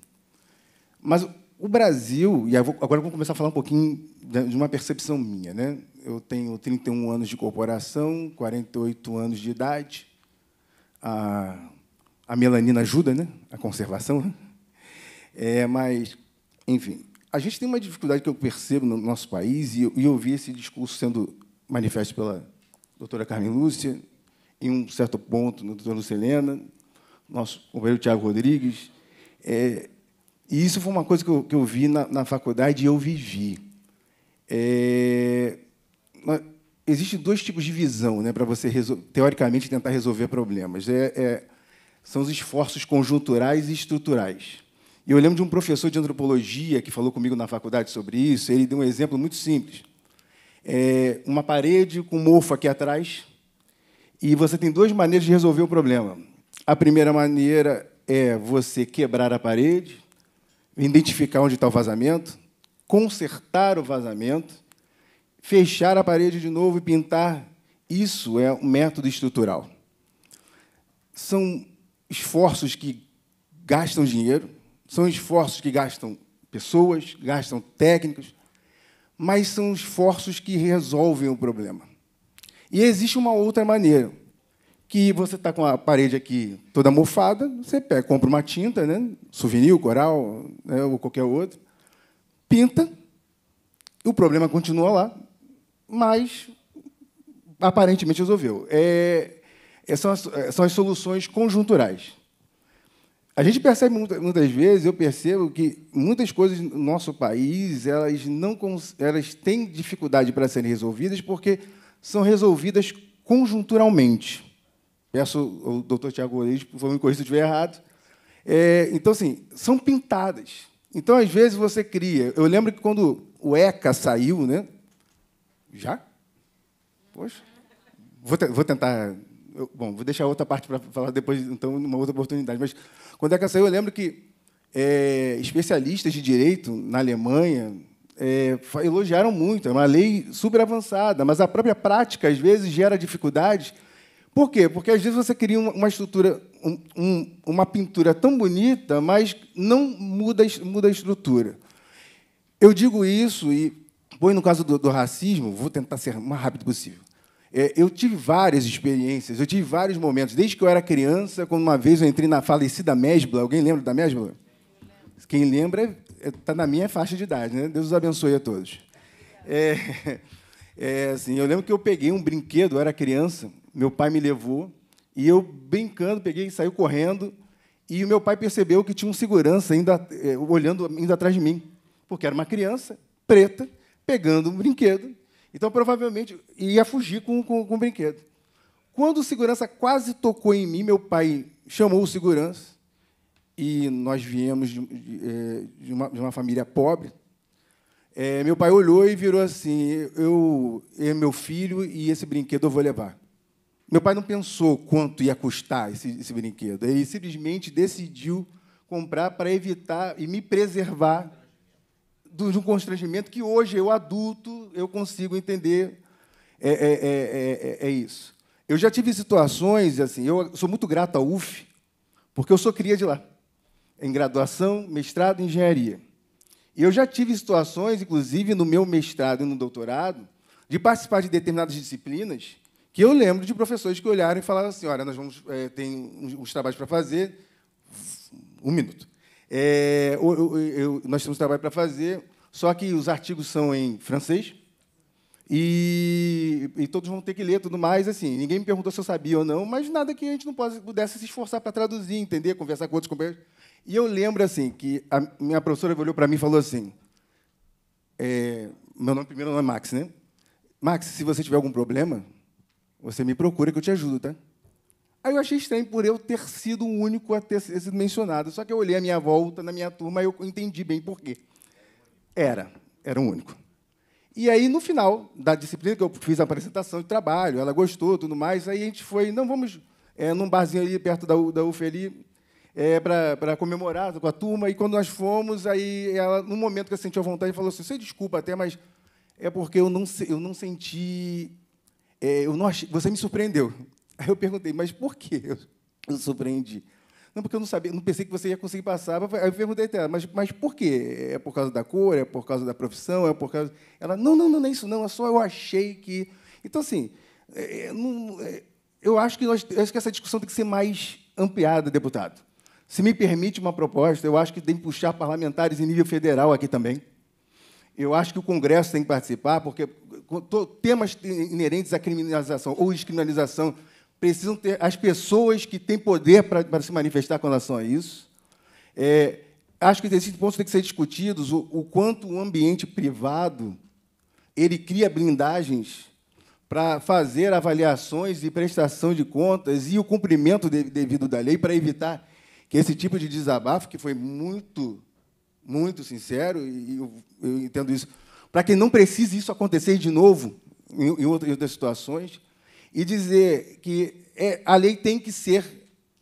Mas o Brasil, e vou, agora vou começar a falar um pouquinho de uma percepção minha. Né? Eu tenho 31 anos de corporação, 48 anos de idade. A, a melanina ajuda, né? a conservação. Né? É, mas, enfim, a gente tem uma dificuldade que eu percebo no nosso país, e eu, e eu vi esse discurso sendo manifesto pela doutora Carmen Lúcia, em um certo ponto, no doutor Lucelena, nosso companheiro Tiago Rodrigues. É, e isso foi uma coisa que eu, que eu vi na, na, faculdade e eu vivi. É, Existem dois tipos de visão né, para você, teoricamente, tentar resolver problemas. É, é, são os esforços conjunturais e estruturais. E eu lembro de um professor de antropologia que falou comigo na faculdade sobre isso. Ele deu um exemplo muito simples. É uma parede com um mofo aqui atrás, e você tem duas maneiras de resolver o problema. A primeira maneira é você quebrar a parede, identificar onde está o vazamento, consertar o vazamento, fechar a parede de novo e pintar. Isso é um método estrutural. São esforços que gastam dinheiro, são esforços que gastam pessoas, gastam técnicos, mas são esforços que resolvem o problema. E existe uma outra maneira, que você está com a parede aqui toda mofada, você pega, compra uma tinta, né? souvenir, coral, né? ou qualquer outro, pinta, o problema continua lá, mas aparentemente resolveu. É, é são, as, é, são as soluções conjunturais. A gente percebe muitas vezes, eu percebo que muitas coisas no nosso país elas não elas têm dificuldade para serem resolvidas porque são resolvidas conjunturalmente. Peço ao doutor Tiago Oreis, por favor, me corrija se estiver errado. É, então, assim, são pintadas. Então, às vezes, você cria. Eu lembro que quando o ECA saiu, né? Já? Poxa. Vou, te, vou tentar. Eu, bom, vou deixar outra parte para falar depois, então, numa outra oportunidade. Mas quando o ECA saiu, eu lembro que é, especialistas de direito na Alemanha, é, elogiaram muito, é uma lei super avançada, mas a própria prática, às vezes, gera dificuldades. Por quê? Porque, às vezes, você cria uma estrutura, um, um, uma pintura tão bonita, mas não muda, muda a estrutura. Eu digo isso e, bom, no caso do, do racismo, vou tentar ser o mais rápido possível. É, eu tive várias experiências, eu tive vários momentos. Desde que eu era criança, quando uma vez eu entrei na falecida Mesbla, alguém lembra da Mesbla? Quem lembra está é, na minha faixa de idade, né? Deus os abençoe a todos. É, é, assim, eu lembro que eu peguei um brinquedo, eu era criança, meu pai me levou, e eu brincando, peguei e saiu correndo, e o meu pai percebeu que tinha um segurança ainda, é, olhando ainda atrás de mim, porque era uma criança preta pegando um brinquedo, então provavelmente ia fugir com, com, com o brinquedo. Quando o segurança quase tocou em mim, meu pai chamou o segurança, e nós viemos de, é, de, uma, de uma, família pobre. É, meu pai olhou e virou assim: eu, eu, é meu filho e esse brinquedo eu vou levar. Meu pai não pensou quanto ia custar esse, esse brinquedo. Ele simplesmente decidiu comprar para evitar e me preservar do, de um constrangimento que hoje eu adulto eu consigo entender. É, é, é, é, é isso. Eu já tive situações assim. Eu sou muito grato à UF, porque eu sou cria de lá em graduação, mestrado em engenharia. E eu já tive situações, inclusive no meu mestrado e no doutorado, de participar de determinadas disciplinas que eu lembro de professores que olharam e falaram assim: olha, nós vamos é, tem uns trabalhos para fazer. Um minuto. É, eu, eu, nós temos trabalho para fazer, só que os artigos são em francês e, e, todos vão ter que ler tudo mais. Assim, ninguém me perguntou se eu sabia ou não, mas nada que a gente não pudesse se esforçar para traduzir, entender, conversar com outros companheiros. E eu lembro assim que a minha professora olhou para mim e falou assim: é, meu nome primeiro não é Max, né? Max, se você tiver algum problema, você me procura que eu te ajudo, tá? Aí eu achei estranho por eu ter sido o único a ter sido mencionado. Só que eu olhei a minha volta na minha turma e eu entendi bem por quê. Era, era o um único. E aí, no final da disciplina, que eu fiz a apresentação de trabalho, ela gostou, tudo mais, aí a gente foi, não, vamos é, num barzinho ali perto da, da UF ali, é, para comemorar com a turma. E quando nós fomos, aí ela, no momento que eu senti a vontade, falou assim: você desculpa até, mas é porque eu não, eu não senti. É, eu não achei, você me surpreendeu. [laughs] Aí eu perguntei: mas por que eu, eu surpreendi? Não, porque eu não sabia, não pensei que você ia conseguir passar. Aí eu perguntei até ela, mas, mas por quê? É por causa da cor? É por causa da profissão? É por causa. Ela, não, não, não, não é isso, não. É só eu achei que. Então, assim, é, é não, é, eu acho que, nós, acho que essa discussão tem que ser mais ampliada, deputado. Se me permite uma proposta, eu acho que tem que puxar parlamentares em nível federal aqui também. Eu acho que o Congresso tem que participar, porque temas inerentes à criminalização ou descriminalização precisam ter as pessoas que têm poder para, para se manifestar com relação a isso. É, acho que esses pontos têm que ser discutidos o, o quanto o ambiente privado ele cria blindagens para fazer avaliações e prestação de contas e o cumprimento de, devido da lei para evitar que esse tipo de desabafo, que foi muito, muito sincero, e eu, eu entendo isso, para que não precise isso acontecer de novo em, em, outras, em outras situações, e dizer que é, a lei tem que ser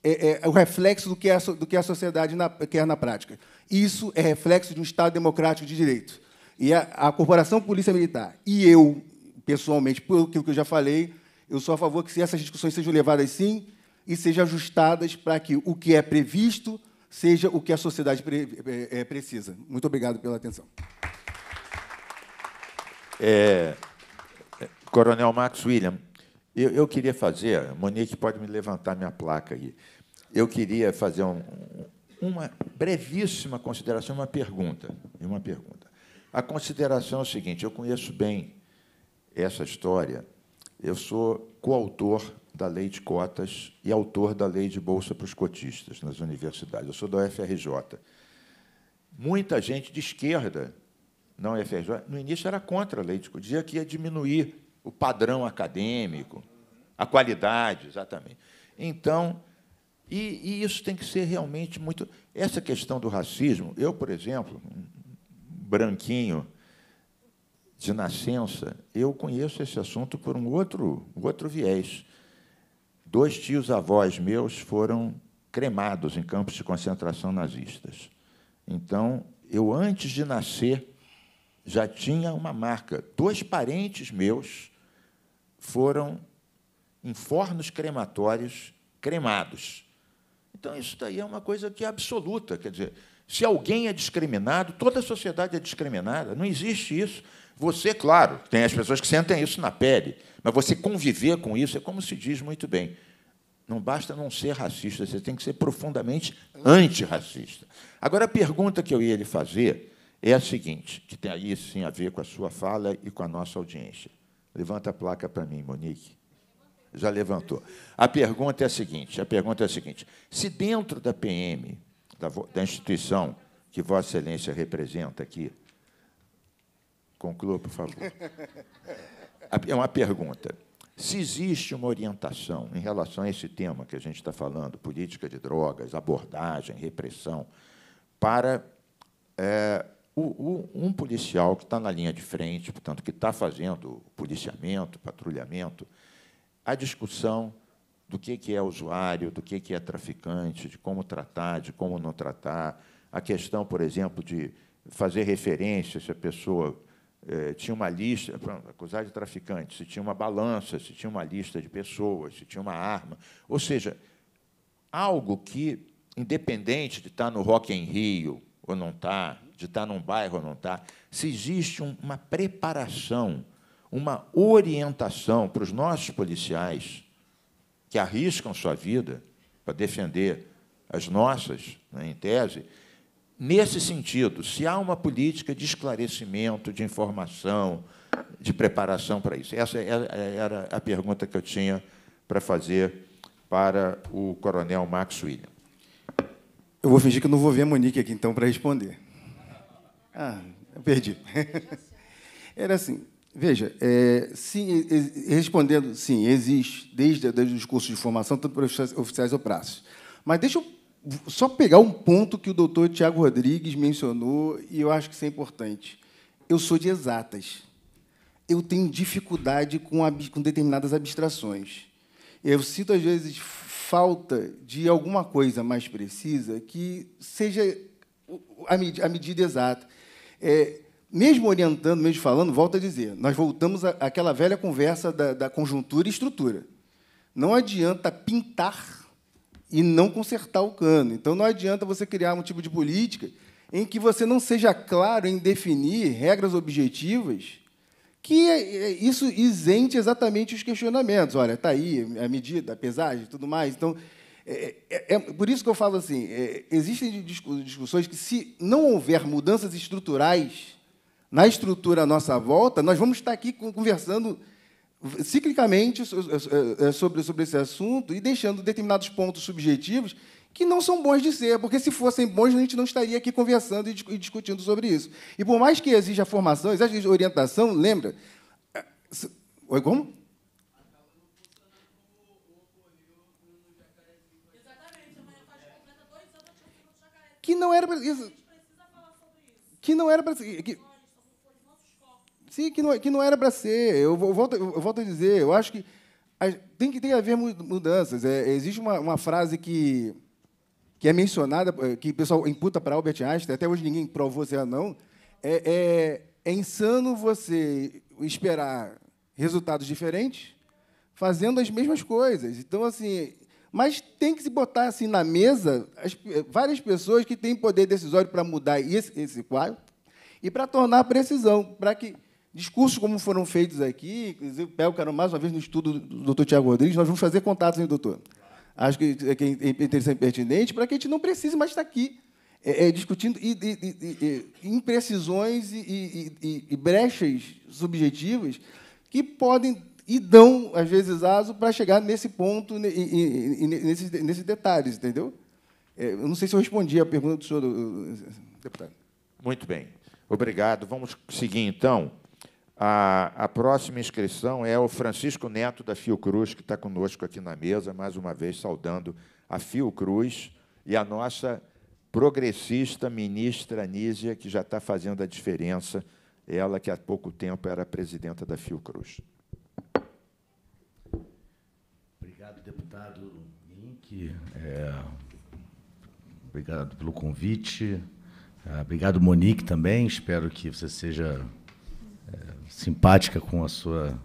é, é, o reflexo do que, é a, do que é a sociedade na, quer é na prática. Isso é reflexo de um Estado democrático de direito. E a, a Corporação Polícia Militar e eu, pessoalmente, pelo que eu já falei, eu sou a favor que se essas discussões sejam levadas sim e sejam ajustadas para que o que é previsto seja o que a sociedade eh, eh, eh, precisa. Muito obrigado pela atenção. É, é Coronel Max William, eu, eu, queria fazer, Monique pode me levantar minha placa aí. Eu queria fazer um, uma brevíssima consideração, uma pergunta, uma pergunta. A consideração é o seguinte: eu conheço bem essa história. Eu sou coautor da Lei de Cotas e autor da Lei de Bolsa para os Cotistas nas universidades. Eu sou da UFRJ. Muita gente de esquerda na UFRJ, no início era contra a lei de cotas, dizia que ia diminuir o padrão acadêmico, a qualidade, exatamente. Então, e, e, isso tem que ser realmente muito. Essa questão do racismo, eu, por exemplo, branquinho de nascença, eu conheço esse assunto por um outro, outro viés dois tios-avós meus foram cremados em campos de concentração nazistas. Então, eu, antes de nascer, já tinha uma marca. Dois parentes meus foram em fornos crematórios cremados. Então, isso daí é uma coisa que é absoluta. Quer dizer, se alguém é discriminado, toda a sociedade é discriminada. Não existe isso. Você, claro, tem as pessoas que sentem isso na pele, mas você conviver com isso é como se diz muito bem. Não basta não ser racista, você tem que ser profundamente antirracista. Agora, a pergunta que eu ia lhe fazer é a seguinte, que tem aí sim a ver com a sua fala e com a nossa audiência. Levanta a placa para mim, Monique. Já levantou. A pergunta é a seguinte, a pergunta é a seguinte: se dentro da PM, da, da instituição que Vossa Excelência representa aqui, conclua, por favor. [laughs] É uma pergunta. Se existe uma orientação em relação a esse tema que a gente está falando, política de drogas, abordagem, repressão, para é, o, o, um policial que está na linha de frente, portanto, que está fazendo policiamento, patrulhamento, a discussão do que, que é usuário, do que, que é traficante, de como tratar, de como não tratar, a questão, por exemplo, de fazer referência se a pessoa é, tinha uma lista, acusado de traficante, se tinha uma balança, se tinha uma lista de pessoas, se tinha uma arma. Ou seja, algo que, independente de estar tá no Rock em Rio ou não estar, tá, de estar tá num bairro ou não estar, se existe uma preparação, uma orientação para os nossos policiais que arriscam sua vida para defender as nossas, né, em tese, Nesse sentido, se há uma política de esclarecimento, de informação, de preparação para isso. Essa é, é, era a pergunta que eu tinha para fazer para o coronel Max William. Eu vou fingir que não vou ver a Monique aqui, então, para responder. Ah, eu perdi. [laughs] Era assim, veja, é, sim, respondendo, sim, existe, desde, desde os cursos de formação, tanto para oficiais, oficiais ou praças. Mas deixa eu só pegar um ponto que o doutor Tiago Rodrigues mencionou, e eu acho que isso é importante. Eu sou de exatas. Eu tenho dificuldade com, ab com determinadas abstrações. Eu cito, às vezes, falta de alguma coisa mais precisa que seja a, med a medida exata. É, mesmo orientando, mesmo falando, volto a dizer, nós voltamos àquela velha conversa da, da conjuntura e estrutura. Não adianta pintar e não consertar o cano. Então não adianta você criar um tipo de política em que você não seja claro em definir regras objetivas que é, é, isso isente exatamente os questionamentos. Olha, está aí a medida, a pesagem, tudo mais. Então, é, é, é por isso que eu falo assim, é, existem discussões que, se não houver mudanças estruturais na estrutura à nossa volta, nós vamos estar aqui conversando ciclicamente é, sobre, sobre esse assunto e deixando determinados pontos subjetivos que não são bons de ser, porque se fossem bons, a gente não estaria aqui conversando e discutindo sobre isso. E por mais que exija formação, exija orientação, lembra? É, oi, como? Que não era para. Que não era para. Que... Sim, que não, é, que não era para ser. Eu volto, eu volto a dizer, eu acho que tem que ter a ver mudanças. É, existe uma, uma, frase que, que é mencionada, é, que o pessoal imputa para Albert Einstein, até hoje ninguém provou se é não. É, é, é insano você esperar resultados diferentes fazendo as mesmas coisas. Então, assim, mas tem que se botar assim na mesa as, várias pessoas que têm poder decisório para mudar esse, esse quadro e para tornar a precisão, para que Discursos como foram feitos aqui, eu pego mais uma vez no estudo do doutor Tiago Rodrigues, nós vamos fazer contatos, hein, doutor? Acho que é, é, é interessante e pertinente para que a gente não precise mais estar aqui é, é, discutindo e, e, e, imprecisões e, brechas subjetivas que podem e dão, às vezes, aso para chegar nesse ponto e, nesses, detalhes, entendeu? É, eu não sei se eu respondi a pergunta do senhor, do, do, deputado. Muito bem. Obrigado. Vamos seguir, então. A, a, próxima inscrição é o Francisco Neto da Fiocruz, que está conosco aqui na mesa, mais uma vez saudando a Fiocruz e a nossa progressista ministra Nízia, que já está fazendo a diferença, ela que há pouco tempo era presidenta da Fiocruz. Obrigado, deputado Link. É, obrigado pelo convite. Ah, obrigado, Monique, também. Espero que você seja simpática com a sua.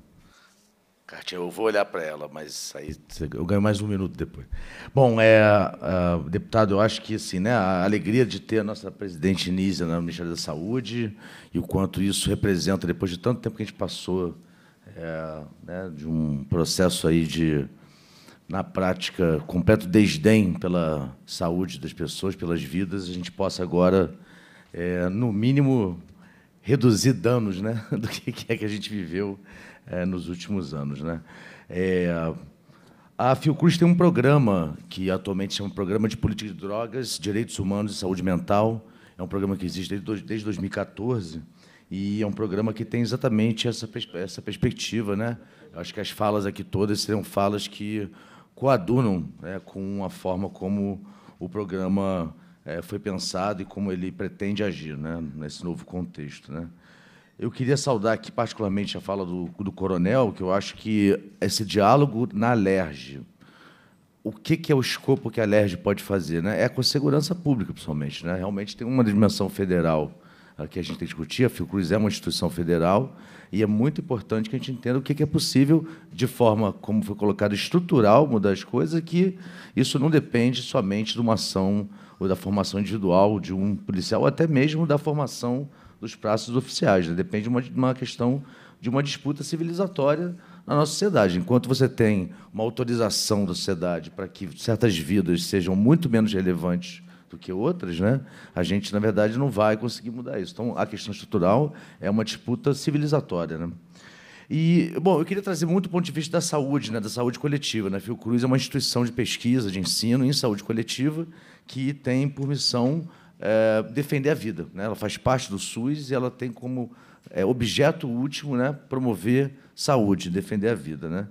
Cartinha, eu vou olhar para ela, mas aí eu ganho mais um minuto depois. Bom, é, uh, deputado, eu acho que assim, né, a alegria de ter a nossa presidente Nízia na Ministério da Saúde e o quanto isso representa, depois de tanto tempo que a gente passou, é, né, de um processo aí de, na prática, completo desdém pela saúde das pessoas, pelas vidas, a gente possa agora, é, no mínimo, reduzir danos né? [laughs] do que é que a gente viveu é, nos últimos anos. Né? É, a Fiocruz tem um programa que atualmente chama Programa de Política de Drogas, Direitos Humanos e Saúde Mental. É um programa que existe desde, desde 2014 e é um programa que tem exatamente essa, essa perspectiva. Né? Eu acho que as falas aqui todas serão falas que coadunam né, com a forma como o programa é, foi pensado e como ele pretende agir né, nesse novo contexto. Né? Eu queria saudar aqui particularmente a fala do, do coronel, que eu acho que esse diálogo na Alerj, o que, que é o escopo que a Alerj pode fazer? Né? É com a segurança pública, principalmente. Né? Realmente tem uma dimensão federal que a gente tem que discutir. A Fiocruz é uma instituição federal e é muito importante que a gente entenda o que é possível, de forma, como foi colocado, estrutural, mudar as coisas, que isso não depende somente de uma ação ou da formação individual de um policial, ou até mesmo da formação dos praços oficiais. Né? Depende de uma, de uma questão de uma disputa civilizatória na nossa sociedade. Enquanto você tem uma autorização da sociedade para que certas vidas sejam muito menos relevantes do que outras, né? a gente, na verdade, não vai conseguir mudar isso. Então, a questão estrutural é uma disputa civilizatória. Né? E, bom, eu queria trazer muito o ponto de vista da saúde, né? da saúde coletiva. Né? A Fiocruz é uma instituição de pesquisa, de ensino em saúde coletiva, que tem por missão é, defender a vida. Né? Ela faz parte do SUS e ela tem como é, objeto último né, promover saúde, defender a vida. Né?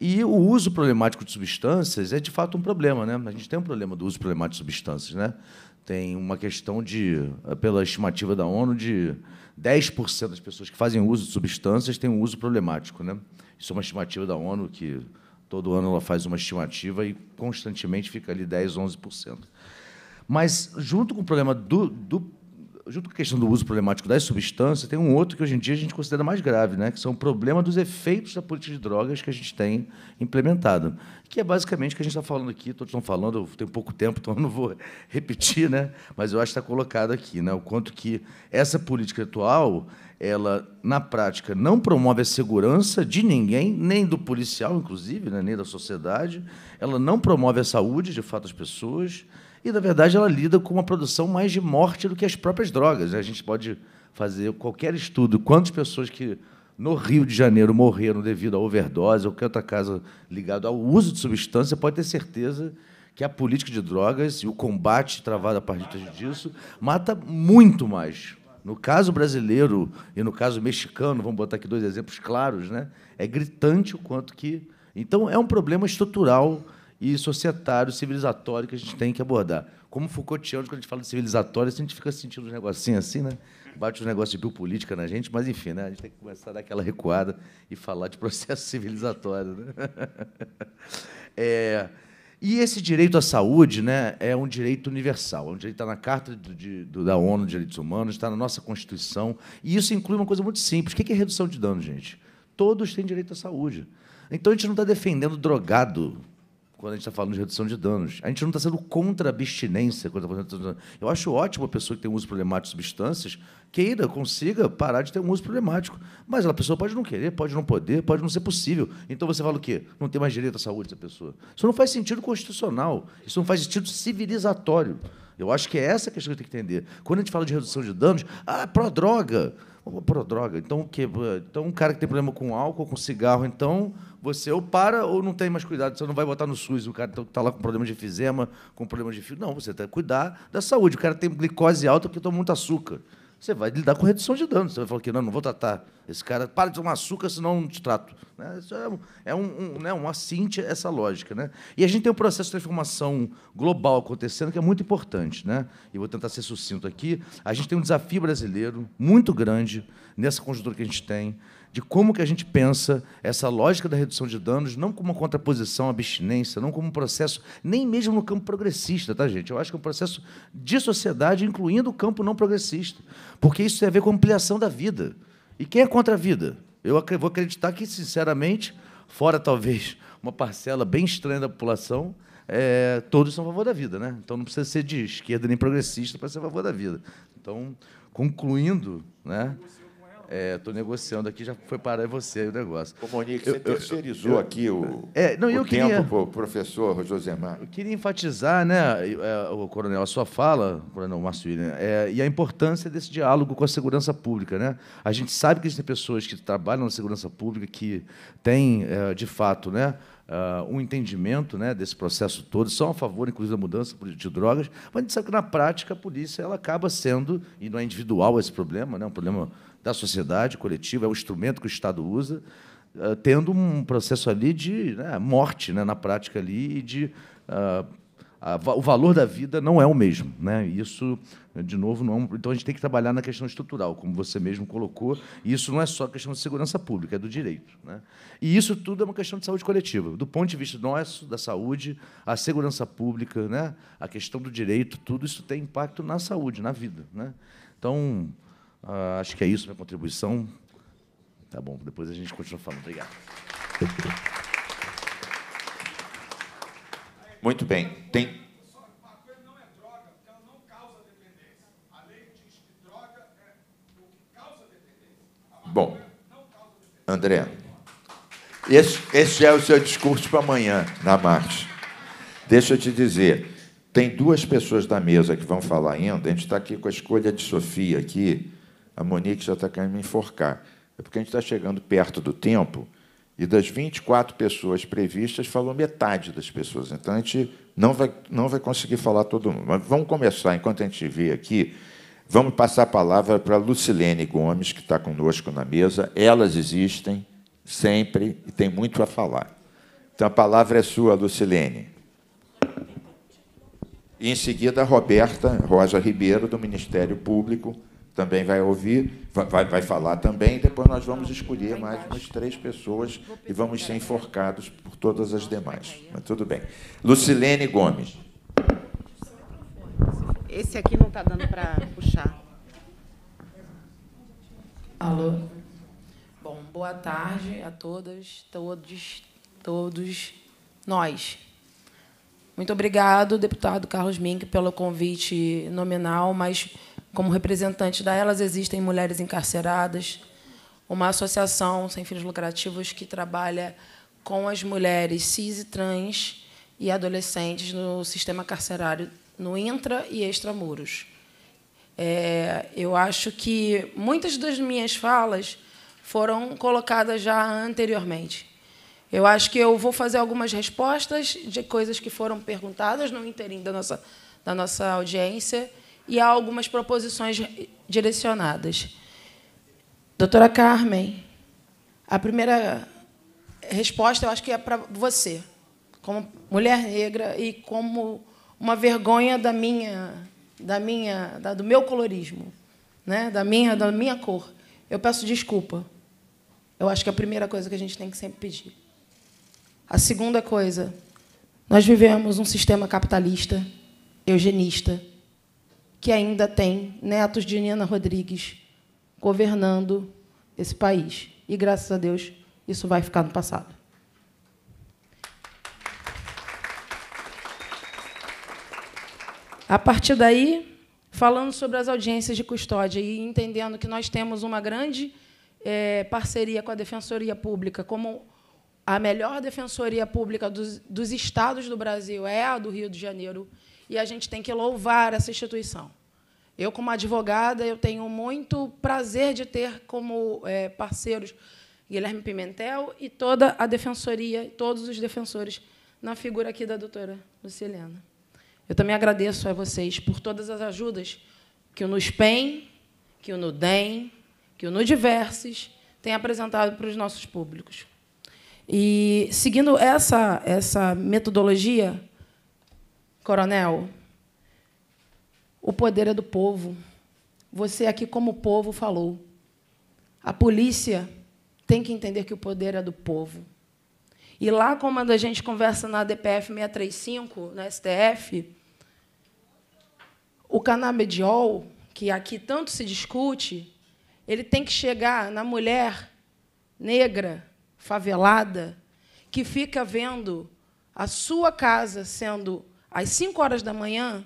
E o uso problemático de substâncias é de fato um problema, né? A gente tem um problema do uso problemático de substâncias, né? Tem uma questão de, é, pela estimativa da ONU, de 10% das pessoas que fazem uso de substâncias têm um uso problemático, né? Isso é uma estimativa da ONU que Todo ano ela faz uma estimativa e constantemente fica ali 10%, 11%. Mas, junto com o problema do, do junto com a questão do uso problemático das substâncias, tem um outro que hoje em dia a gente considera mais grave, né? que são o problema dos efeitos da política de drogas que a gente tem implementado, que é basicamente o que a gente está falando aqui, todos estão falando, tem pouco tempo, então não vou [laughs] repetir, né? mas eu acho que está colocado aqui, né? o quanto que essa política atual, ela, na prática, não promove a segurança de ninguém, nem do policial, inclusive, né? nem da sociedade, ela não promove a saúde, de fato, das pessoas, e, na verdade, ela lida com uma produção mais de morte do que as próprias drogas. Né? A gente pode fazer qualquer estudo, quantas pessoas que no Rio de Janeiro morreram devido a overdose ou qualquer outra casa ligada ao uso de substância, pode ter certeza que a política de drogas e o combate travado a partir disso mata muito mais. No caso brasileiro e no caso mexicano, vamos botar aqui dois exemplos claros, né? É gritante o quanto que. Então é um problema estrutural e societário, civilizatório que a gente tem que abordar. Como Foucaultiano, quando a gente fala de civilizatório, a gente fica sentindo uns negocinhos assim, né? Bate uns negócios de biopolítica na gente, mas enfim, né? A gente tem que começar a dar aquela recuada e falar de processo [laughs] civilizatório. Né? [laughs] É, e esse direito à saúde né, é um direito universal, é um direito que está na Carta de, do, da ONU de Direitos Humanos, está na nossa Constituição, e isso inclui uma coisa muito simples. O que é, é redução de dano, gente? Todos têm direito à saúde. Então a gente não está defendendo drogado, quando a gente está falando de redução de danos. A gente não está sendo contra a abstinência quando está falando de redução de danos. Eu acho ótimo a pessoa que tem um uso problemático de substâncias queira, consiga parar de ter um uso problemático. Mas a pessoa pode não querer, pode não poder, pode não ser possível. Então você fala o quê? Não tem mais direito à saúde dessa pessoa. Isso não faz sentido constitucional, isso não faz sentido civilizatório. Eu acho que é essa a questão que tem que entender. Quando a gente fala de redução de danos, ah, pró-droga. Pró-droga. Então, o quê? Então, um cara que tem problema com álcool, com cigarro, então você ou para ou não tem mais cuidado. Você não vai botar no SUS o cara está tá lá com problema de fisema, com problema de fio. Não, você tem que cuidar da saúde. O cara tem glicose alta porque toma muito açúcar. Você vai lidar com redução de danos. Você vai falar que não, não vou tratar esse cara. Para de tomar açúcar, senão não te trato. Né? Isso é, um, é um, um, né? uma cíntia essa lógica. Né? E a gente tem um processo de transformação global acontecendo que é muito importante. Né? E vou tentar ser sucinto aqui. A gente tem um desafio brasileiro muito grande nessa conjuntura que a gente tem de como que a gente pensa essa lógica da redução de danos, não como uma contraposição, abstinência, não como um processo, nem mesmo no campo progressista, tá, gente? Eu acho que é um processo de sociedade, incluindo o campo não progressista, porque isso tem a ver com a ampliação da vida. E quem é contra a vida? Eu vou acreditar que, sinceramente, fora talvez uma parcela bem estranha da população, é, todos são a favor da vida, né? Então não precisa ser de esquerda nem progressista para ser a favor da vida. Então, concluindo, né? Estou é, negociando aqui, já foi parar você o negócio. Ô, Monique, você eu, terceirizou eu, aqui o, é, não, o eu tempo para o professor Josemar. Eu queria enfatizar, né, é, o coronel, a sua fala, coronel Márcio William, é, e a importância desse diálogo com a segurança pública. Né? A gente sabe que existem pessoas que trabalham na segurança pública que têm, é, de fato, né, Uh, um entendimento né, desse processo todo, são a favor, inclusive, da mudança de drogas, mas a gente sabe que, na prática, a polícia ela acaba sendo, e não é individual esse problema, né, um problema da sociedade coletiva, é o instrumento que o Estado usa, eh, tendo um processo ali de né, morte né, na prática ali e de uh, a, o valor da vida não é o mesmo, né? Isso, de novo, não. É então a gente tem que trabalhar na questão estrutural, como você mesmo colocou. E isso não é só questão de segurança pública, é do direito, né? E isso tudo é uma questão de saúde coletiva. Do ponto de vista nosso, da saúde, a segurança pública, né? A questão do direito, tudo isso tem impacto na saúde, na vida, né? Então Uh, acho que é isso, minha contribuição. Tá bom, depois a gente continua falando. Obrigado. [laughs] Muito bem. Tem. Bom, André, esse, esse é o seu discurso para amanhã, na marcha. Deixa eu te dizer, tem duas pessoas da mesa que vão falar ainda. A gente está aqui com a escolha de Sofia aqui a Monique já está querendo me enforcar. É porque a gente está chegando perto do tempo e das 24 pessoas previstas, falou metade das pessoas. Então, a gente não vai, não vai conseguir falar todo mundo. Mas vamos começar, enquanto a gente vê aqui, vamos passar a palavra para a Lucilene Gomes, que está conosco na mesa. Elas existem sempre e tem muito a falar. Então, a palavra é sua, Lucilene. E, em seguida, a Roberta Rosa Ribeiro, do Ministério Público, também vai ouvir, vai, vai falar também. Depois nós vamos escolher tá mais umas três pessoas e vamos ser enforcados por todas as demais. Mas tudo bem. Lucilene Gomes. Esse aqui não está dando para puxar. Alô. Bom, boa tarde a todas, todos, todos nós. Muito obrigado, deputado Carlos Mink, pelo convite nominal, mas como representante da Elas Existem Mulheres Encarceradas, uma associação sem fins lucrativos que trabalha com as mulheres cis e trans e adolescentes no sistema carcerário, no intra e extramuros. É, eu acho que muitas das minhas falas foram colocadas já anteriormente. Eu acho que eu vou fazer algumas respostas de coisas que foram perguntadas no interim da nossa, da nossa audiência e há algumas proposições direcionadas. Doutora Carmen, a primeira resposta eu acho que é para você, como mulher negra e como uma vergonha da minha, da minha, da, do meu colorismo, né? Da minha, da minha cor. Eu peço desculpa. Eu acho que é a primeira coisa que a gente tem que sempre pedir. A segunda coisa, nós vivemos um sistema capitalista, eugenista, que ainda tem netos de Nina Rodrigues governando esse país. E, graças a Deus, isso vai ficar no passado. A partir daí, falando sobre as audiências de custódia e entendendo que nós temos uma grande é, parceria com a Defensoria Pública, como a melhor Defensoria Pública dos, dos estados do Brasil é a do Rio de Janeiro, e a gente tem que louvar essa instituição. Eu, como advogada, eu tenho muito prazer de ter como é, parceiros Guilherme Pimentel e toda a defensoria, todos os defensores, na figura aqui da doutora Lucilena. Eu também agradeço a vocês por todas as ajudas que o NUSPEM, que o NUDEM, que o NUDiverses tem apresentado para os nossos públicos. E, seguindo essa, essa metodologia, Coronel, o poder é do povo. Você aqui, como o povo, falou. A polícia tem que entender que o poder é do povo. E lá, como a gente conversa na DPF 635, na STF, o canabidiol, que aqui tanto se discute, ele tem que chegar na mulher negra, favelada, que fica vendo a sua casa sendo às 5 horas da manhã,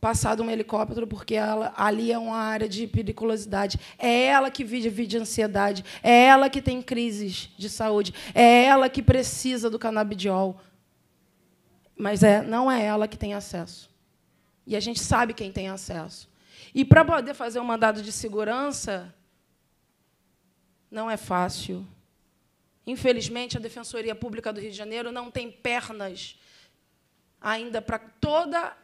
passado um helicóptero, porque ela, ali é uma área de periculosidade. É ela que vive, vive ansiedade, é ela que tem crises de saúde, é ela que precisa do canabidiol. Mas é, não é ela que tem acesso. E a gente sabe quem tem acesso. E para poder fazer um mandado de segurança, não é fácil. Infelizmente, a Defensoria Pública do Rio de Janeiro não tem pernas ainda para toda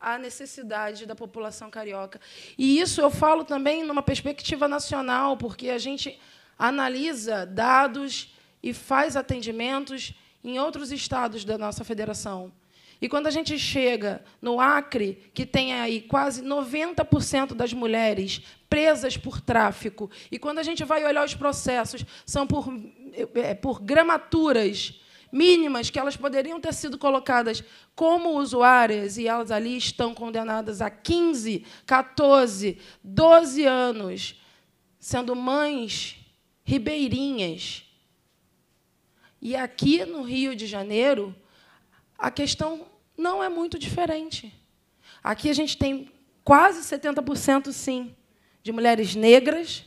a necessidade da população carioca. E isso eu falo também numa perspectiva nacional, porque a gente analisa dados e faz atendimentos em outros estados da nossa federação. E quando a gente chega no Acre, que tem aí quase 90% das mulheres presas por tráfico, e quando a gente vai olhar os processos, são por, é, é por gramaturas mínimas que elas poderiam ter sido colocadas como usuárias, e elas ali estão condenadas a 15, 14, 12 anos, sendo mães ribeirinhas. E aqui no Rio de Janeiro, a questão não é muito diferente. Aqui a gente tem quase 70% sim de mulheres negras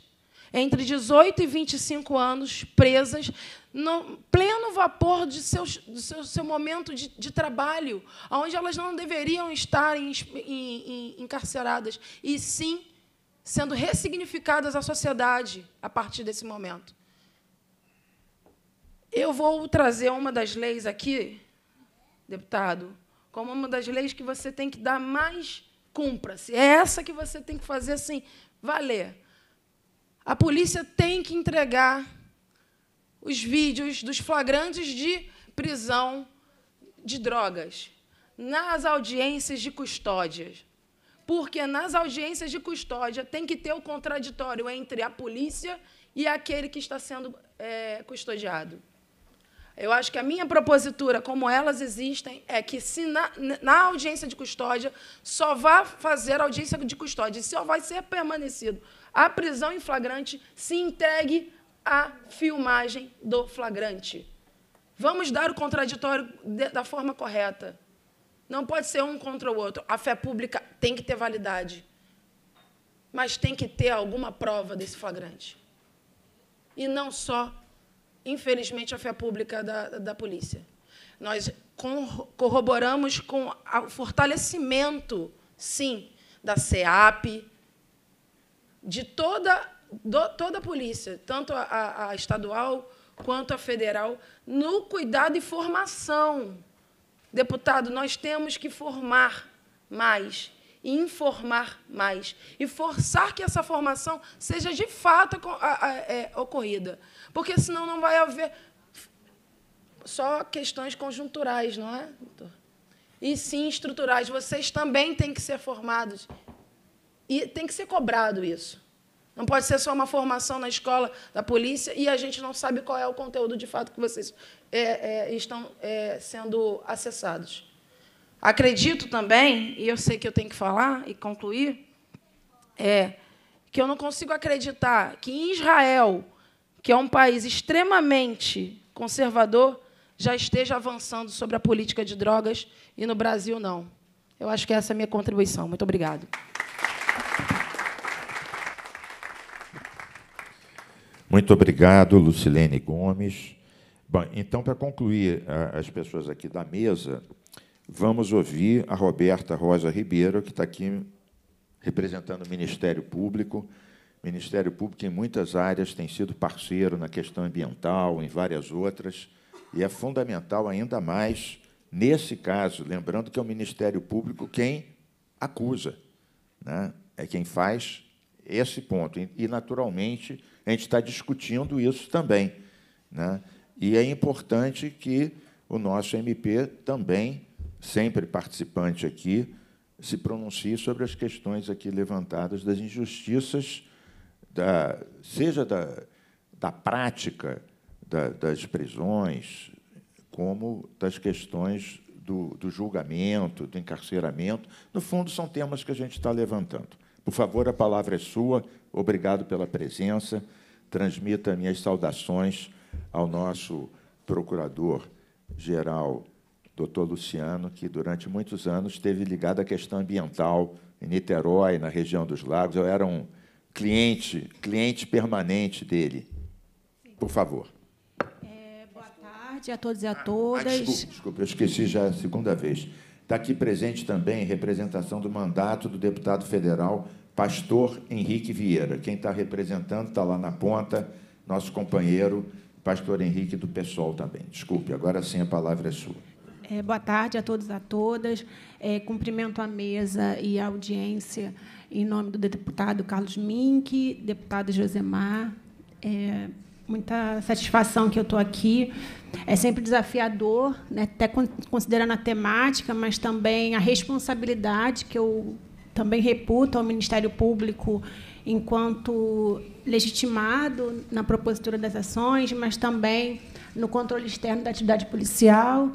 entre 18 e 25 anos presas no pleno vapor de, seus, de seu, seu, momento de, de, trabalho, onde elas não deveriam estar em, em, em, encarceradas, e sim sendo ressignificadas à sociedade a partir desse momento. Eu vou trazer uma das leis aqui, deputado, como uma das leis que você tem que dar mais cumpra-se. É essa que você tem que fazer assim, valer. A polícia tem que entregar os vídeos dos flagrantes de prisão de drogas nas audiências de custódia. Porque nas audiências de custódia tem que ter o contraditório entre a polícia e aquele que está sendo é, custodiado. Eu acho que a minha propositura, como elas existem, é que se na, na, audiência de custódia só vá fazer audiência de custódia, se só vai ser permanecido a prisão em flagrante, se entregue a filmagem do flagrante. Vamos dar o contraditório de, da forma correta. Não pode ser um contra o outro. A fé pública tem que ter validade. Mas tem que ter alguma prova desse flagrante. E não só, infelizmente, a fé pública da, da polícia. Nós corroboramos com o fortalecimento, sim, da CEAP, de toda do, toda a polícia, tanto a, a, a estadual quanto a federal, no cuidado e formação. Deputado, nós temos que formar mais informar mais e forçar que essa formação seja de fato é, ocorrida, porque senão não vai haver só questões conjunturais, não é? E sim estruturais. Vocês também têm que ser formados e tem que ser cobrado isso. Não pode ser só uma formação na escola da polícia e a gente não sabe qual é o conteúdo de fato que vocês é, é, estão é, sendo acessados. Acredito também, e eu sei que eu tenho que falar e concluir, é que eu não consigo acreditar que em Israel, que é um país extremamente conservador, já esteja avançando sobre a política de drogas e no Brasil não. Eu acho que essa é a minha contribuição. Muito obrigado. Muito obrigado, Lucilene Gomes. Bom, então, para concluir as pessoas aqui da mesa, vamos ouvir a Roberta Rosa Ribeiro, que está aqui representando o Ministério Público. O Ministério Público, em muitas áreas, tem sido parceiro na questão ambiental, em várias outras, e é fundamental ainda mais nesse caso, lembrando que é o Ministério Público quem acusa, né? é quem faz esse ponto. E, naturalmente, a gente está discutindo isso também. Né? E é importante que o nosso MP também, sempre participante aqui, se pronuncie sobre as questões aqui levantadas das injustiças, da, seja da, da prática da, das prisões, como das questões do, do julgamento, do encarceramento. No fundo, são temas que a gente está levantando. Por favor, a palavra é sua. Obrigado pela presença. Transmita minhas saudações ao nosso procurador-geral, doutor Luciano, que durante muitos anos esteve ligado à questão ambiental em Niterói, na região dos lagos. Eu era um cliente, cliente permanente dele. Por favor. É, boa tarde a todos e a todas. Ah, desculpa, desculpa, eu esqueci já a segunda vez. Está aqui presente também representação do mandato do deputado federal Pastor Henrique Vieira. Quem está representando está lá na ponta, nosso companheiro Pastor Henrique do PSOL também. Desculpe, agora sim a palavra é sua. É, boa tarde a todos e a todas. É, cumprimento a mesa e a audiência em nome do deputado Carlos Mink, deputado Josemar, é, muita satisfação que eu estou aqui. É sempre desafiador, né? até considerando a temática, mas também a responsabilidade que eu também reputo ao Ministério Público enquanto legitimado na propositura das ações, mas também no controle externo da atividade policial.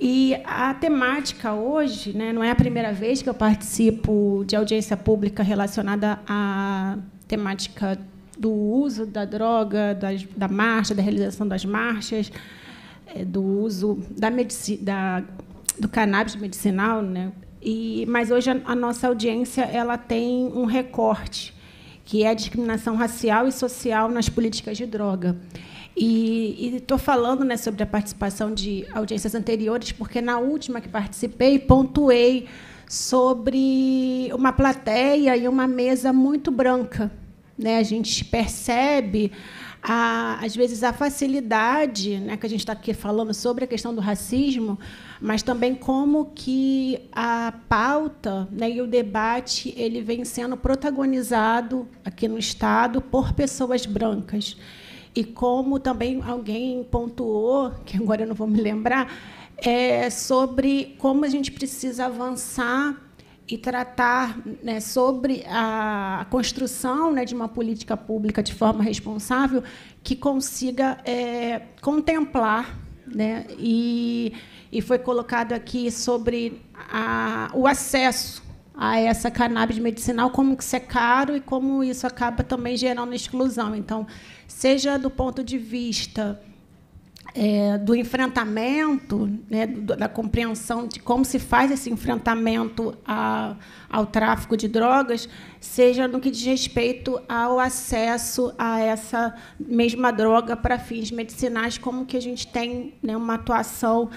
E a temática hoje, né, não é a primeira vez que eu participo de audiência pública relacionada à temática do uso da droga, das, da marcha, da realização das marchas, é, do uso da do cannabis medicinal, né? E, mas hoje a, a nossa audiência ela tem um recorte que é a discriminação racial e social nas políticas de droga. E estou falando né, sobre a participação de audiências anteriores, porque na última que participei, pontuei sobre uma plateia e uma mesa muito branca. Né? A gente percebe, a, às vezes, a facilidade né, que a gente está aqui falando sobre a questão do racismo, mas também como que a pauta né, e o debate ele vem sendo protagonizado aqui no Estado por pessoas brancas. E como também alguém pontuou, que agora eu não vou me lembrar, é sobre como a gente precisa avançar e tratar né, sobre a construção né, de uma política pública de forma responsável que consiga é, contemplar né, e, e, foi colocado aqui sobre a, o acesso a essa cannabis medicinal, como que isso é caro e como isso acaba também gerando exclusão. Então, seja do ponto de vista é, do enfrentamento, né, da compreensão de como se faz esse enfrentamento a, ao tráfico de drogas, seja no que diz respeito ao acesso a essa mesma droga para fins medicinais, como que a gente tem né, uma atuação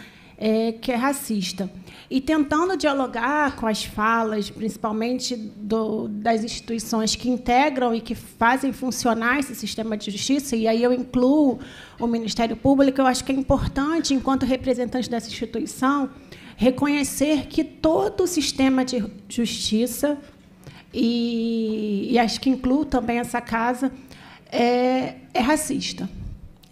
é, que é racista. E tentando dialogar com as falas, principalmente do, das instituições que integram e que fazem funcionar esse sistema de justiça, e aí eu incluo o Ministério Público, eu acho que é importante, enquanto representante dessa instituição, reconhecer que todo o sistema de justiça, e, e acho que incluo também essa casa, é, é racista.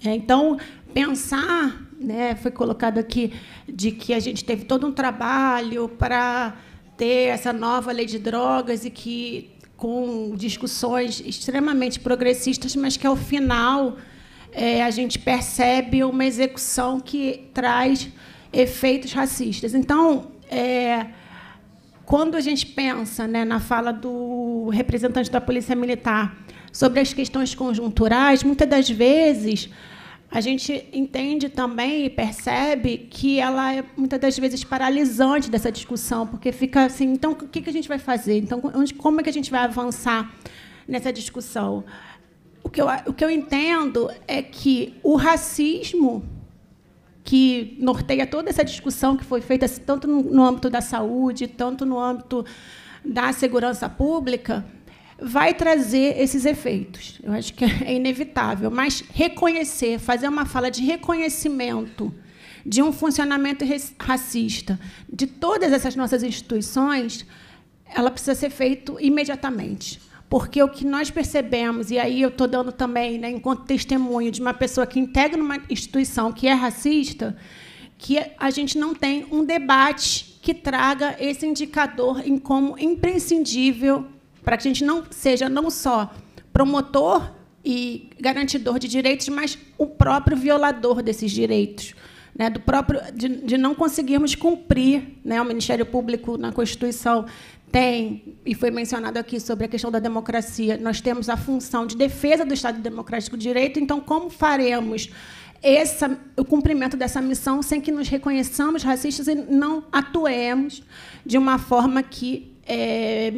É, então, pensar né, foi colocado aqui de que a gente teve todo um trabalho para ter essa nova lei de drogas e que com discussões extremamente progressistas, mas que ao final é, a gente percebe uma execução que traz efeitos racistas. Então, é, quando a gente pensa né, na fala do representante da Polícia Militar sobre as questões conjunturais, muitas das vezes a gente entende também e percebe que ela é muitas das vezes paralisante dessa discussão, porque fica assim, então o que, a gente vai fazer? Então, como é que a gente vai avançar nessa discussão? O que eu, o que eu entendo é que o racismo que norteia toda essa discussão que foi feita tanto no âmbito da saúde, tanto no âmbito da segurança pública, vai trazer esses efeitos. Eu acho que é inevitável. Mas reconhecer, fazer uma fala de reconhecimento de um funcionamento racista de todas essas nossas instituições, ela precisa ser feita imediatamente. Porque o que nós percebemos, e aí eu estou dando também, né, enquanto testemunho de uma pessoa que integra uma instituição que é racista, que a gente não tem um debate que traga esse indicador em como imprescindível para que a gente não seja não só promotor e garantidor de direitos, mas o próprio violador desses direitos. Né, do próprio de, de não conseguirmos cumprir, né, o Ministério Público na Constituição tem, e foi mencionado aqui sobre a questão da democracia, nós temos a função de defesa do Estado Democrático de Direito, então como faremos essa, o cumprimento dessa missão sem que nos reconheçamos racistas e não atuemos de uma forma que é,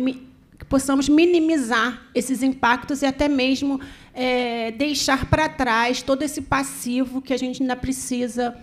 possamos minimizar esses impactos e até mesmo é, deixar para trás todo esse passivo que a gente ainda precisa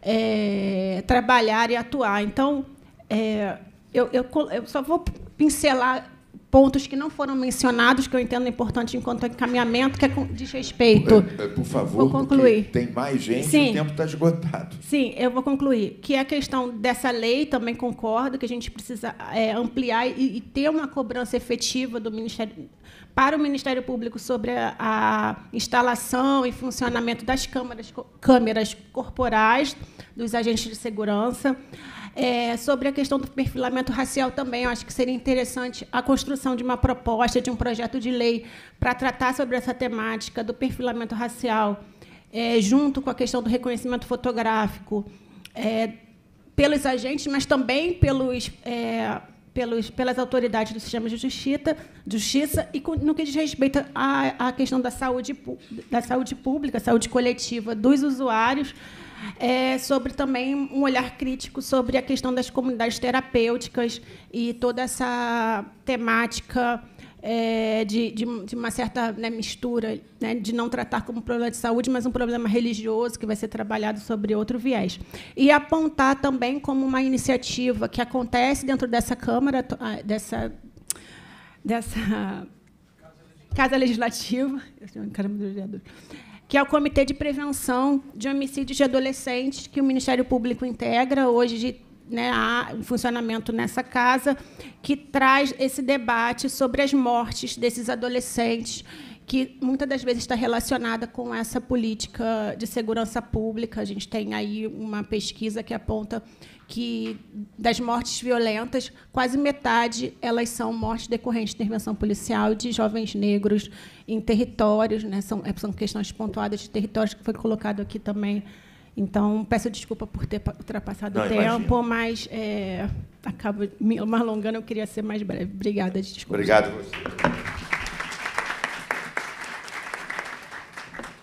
é, trabalhar e atuar. Então, é, eu, eu, eu só vou pincelar pontos que não foram mencionados, que eu entendo importante enquanto encaminhamento, que é diz respeito. É, é, por favor, vou concluir. tem mais gente Sim. o tempo está esgotado. Sim, eu vou concluir. Que é a questão dessa lei, também concordo, que a gente precisa é, ampliar e, e, ter uma cobrança efetiva do Ministério para o Ministério Público sobre a, a instalação e funcionamento das câmeras corporais dos agentes de segurança. É, sobre a questão do perfilamento racial também, eu acho que seria interessante a construção de uma proposta, de um projeto de lei para tratar sobre essa temática do perfilamento racial, é, junto com a questão do reconhecimento fotográfico, é, pelos agentes, mas também pelos é, pelos, pelas autoridades do sistema de justiça, justiça e no que diz respeito à, à questão da saúde, da saúde pública, saúde coletiva dos usuários, é, sobre também um olhar crítico sobre a questão das comunidades terapêuticas e toda essa temática é, de, de, de, uma certa né, mistura, né, de não tratar como problema de saúde, mas um problema religioso que vai ser trabalhado sobre outro viés. E apontar também como uma iniciativa que acontece dentro dessa Câmara, ah, dessa. dessa Casa Legislativa. Casa Legislativa que é o Comitê de Prevenção de Homicídios de Adolescentes, que o Ministério Público integra. Hoje de, né, há um funcionamento nessa casa, que traz esse debate sobre as mortes desses adolescentes, que muitas das vezes está relacionada com essa política de segurança pública. A gente tem aí uma pesquisa que aponta que das mortes violentas, quase metade elas são mortes decorrentes de intervenção policial de jovens negros em territórios, né? são, é, são questões pontuadas de territórios que foi colocado aqui também. Então, peço desculpa por ter ultrapassado o tempo, mas é, acabo me alongando, eu queria ser mais breve. Obrigada, desculpa. Obrigado.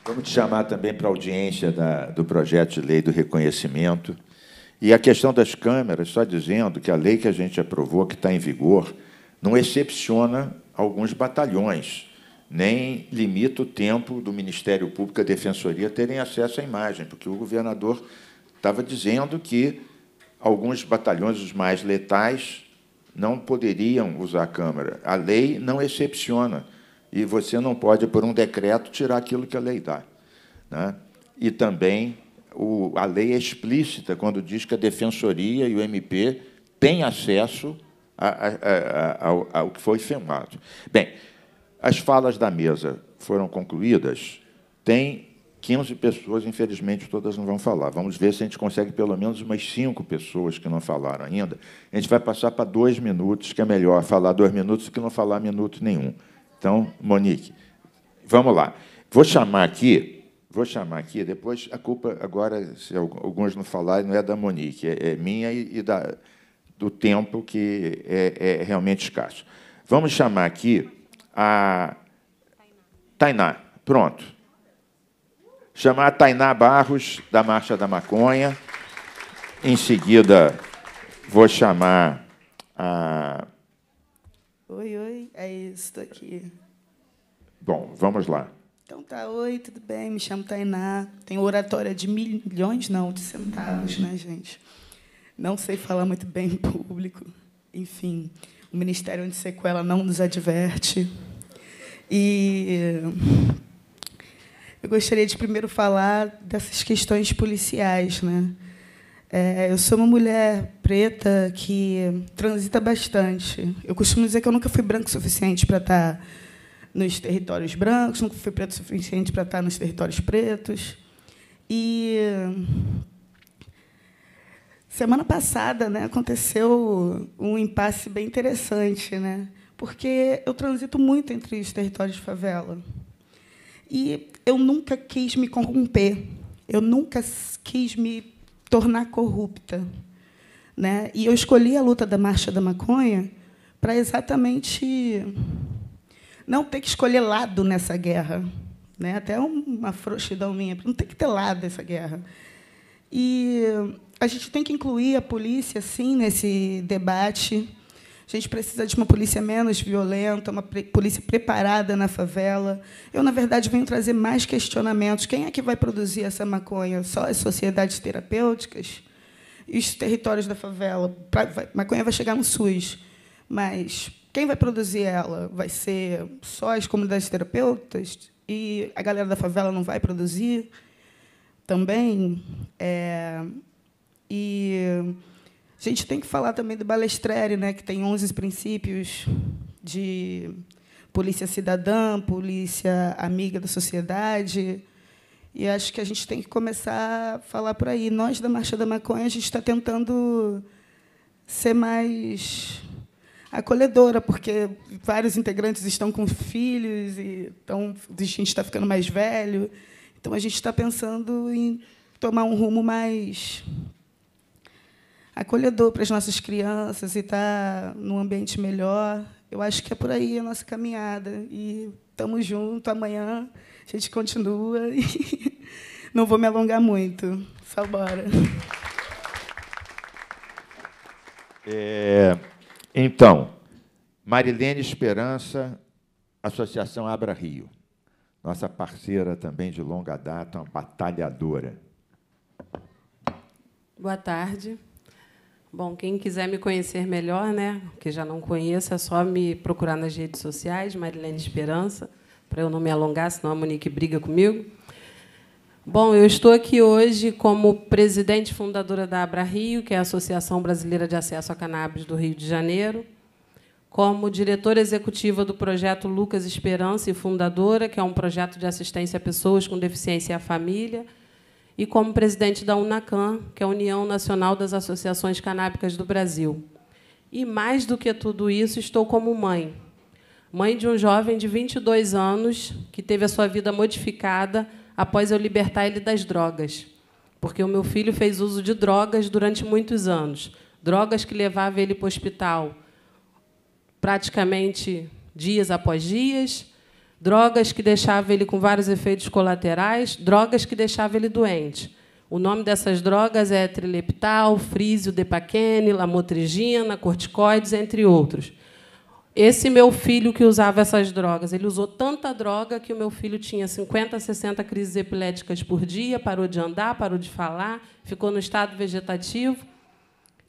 Vamos te chamar também para a audiência da, do projeto de lei do reconhecimento. E a questão das câmeras, só dizendo que a lei que a gente aprovou, que está em vigor, não excepciona alguns batalhões, nem limita o tempo do Ministério Público e a Defensoria terem acesso à imagem, porque o governador estava dizendo que alguns batalhões, os mais letais, não poderiam usar a Câmara. A lei não excepciona. E você não pode, por um decreto, tirar aquilo que a lei dá. Né? E também o, a lei é explícita quando diz que a defensoria e o MP têm acesso a, a, ao, ao que foi firmado. Bem, as falas da mesa foram concluídas, tem 15 pessoas, infelizmente todas não vão falar. Vamos ver se a gente consegue pelo menos umas 5 pessoas que não falaram ainda. A gente vai passar para dois minutos, que é melhor falar dois minutos do que não falar minuto nenhum. Então, Monique, vamos lá. Vou chamar aqui vou chamar aqui, depois a culpa agora, se alguns não falarem, não é da Monique, é, é, minha e, e, da, do tempo que é, é, realmente escasso. Vamos chamar aqui a Tainá. Pronto. Chamar a Tainá Barros, da Marcha da Maconha. Em seguida, vou chamar a. Oi, oi, é isso, estou aqui. Bom, vamos lá. Então tá, oi, tudo bem? Me chamo Tainá. Tenho oratória de milhões, não, de centavos, né, gente? Não sei falar muito bem em público. Enfim, o Ministério de Sequela não nos adverte. E eh, eu gostaria de primeiro falar dessas questões policiais, né? É, eu sou uma mulher preta que transita bastante. Eu costumo dizer que eu nunca fui branca o suficiente para estar tá nos territórios brancos, nunca fui preto o suficiente para estar nos territórios pretos. E semana passada né, aconteceu um impasse bem interessante, né, porque eu transito muito entre os territórios de favela. E eu nunca quis me corromper, eu nunca quis me tornar corrupta. Né? E eu escolhi a luta da Marcha da Maconha para exatamente não ter que escolher lado nessa guerra. Né? Até uma frouxidão minha, não tem que ter lado nessa guerra. E a gente tem que incluir a polícia, sim, nesse debate. A gente precisa de uma polícia menos violenta, uma polícia preparada na favela. Eu, na verdade, venho trazer mais questionamentos. Quem é que vai produzir essa maconha? Só as sociedades terapêuticas? E os territórios da favela? Maconha vai chegar no SUS, mas quem vai produzir ela? Vai ser só as comunidades terapeutas? E a galera da favela não vai produzir também? É, e a gente tem que falar também do Balestrere, né, que tem 11 princípios de polícia cidadã, polícia amiga da sociedade. E acho que a gente tem que começar a falar por aí. Nós, da Marcha da Maconha, a gente está tentando ser mais acolhedora, porque vários integrantes estão com filhos e então a gente está ficando mais velho, então a gente está pensando em tomar um rumo mais acolhedor para as nossas crianças e estar tá num ambiente melhor. Eu acho que é por aí a nossa caminhada e estamos juntos. Amanhã a gente continua. [laughs] E não vou me alongar muito. Só bora. É... Então, Marilene Esperança, Associação Abra Rio, nossa parceira também de longa data, uma batalhadora. Boa tarde. Bom, quem quiser me conhecer melhor, né, que já não conheça, é só me procurar nas redes sociais, Marilene Esperança, para eu não me alongar, senão a Monique briga comigo. Bom, eu estou aqui hoje como presidente fundadora da Abra Rio, que é a Associação Brasileira de Acesso a Cannabis do Rio de Janeiro, como diretora executiva do projeto Lucas Esperança e fundadora, que é um projeto de assistência a pessoas com deficiência e à família, e como presidente da UNACAN, que é a União Nacional das Associações Canábicas do Brasil. E, mais do que tudo isso, estou como mãe. Mãe de um jovem de 22 anos que teve a sua vida modificada após eu libertar ele das drogas, porque o meu filho fez uso de drogas durante muitos anos, drogas que levavam ele para o hospital praticamente dias após dias, drogas que deixavam ele com vários efeitos colaterais, drogas que deixavam ele doente. O nome dessas drogas é trileptal, frísio, depaquene, lamotrigina, corticoides, entre outros. Esse meu filho que usava essas drogas, ele usou tanta droga que o meu filho tinha 50, 60 crises epiléticas por dia, parou de andar, parou de falar, ficou no estado vegetativo.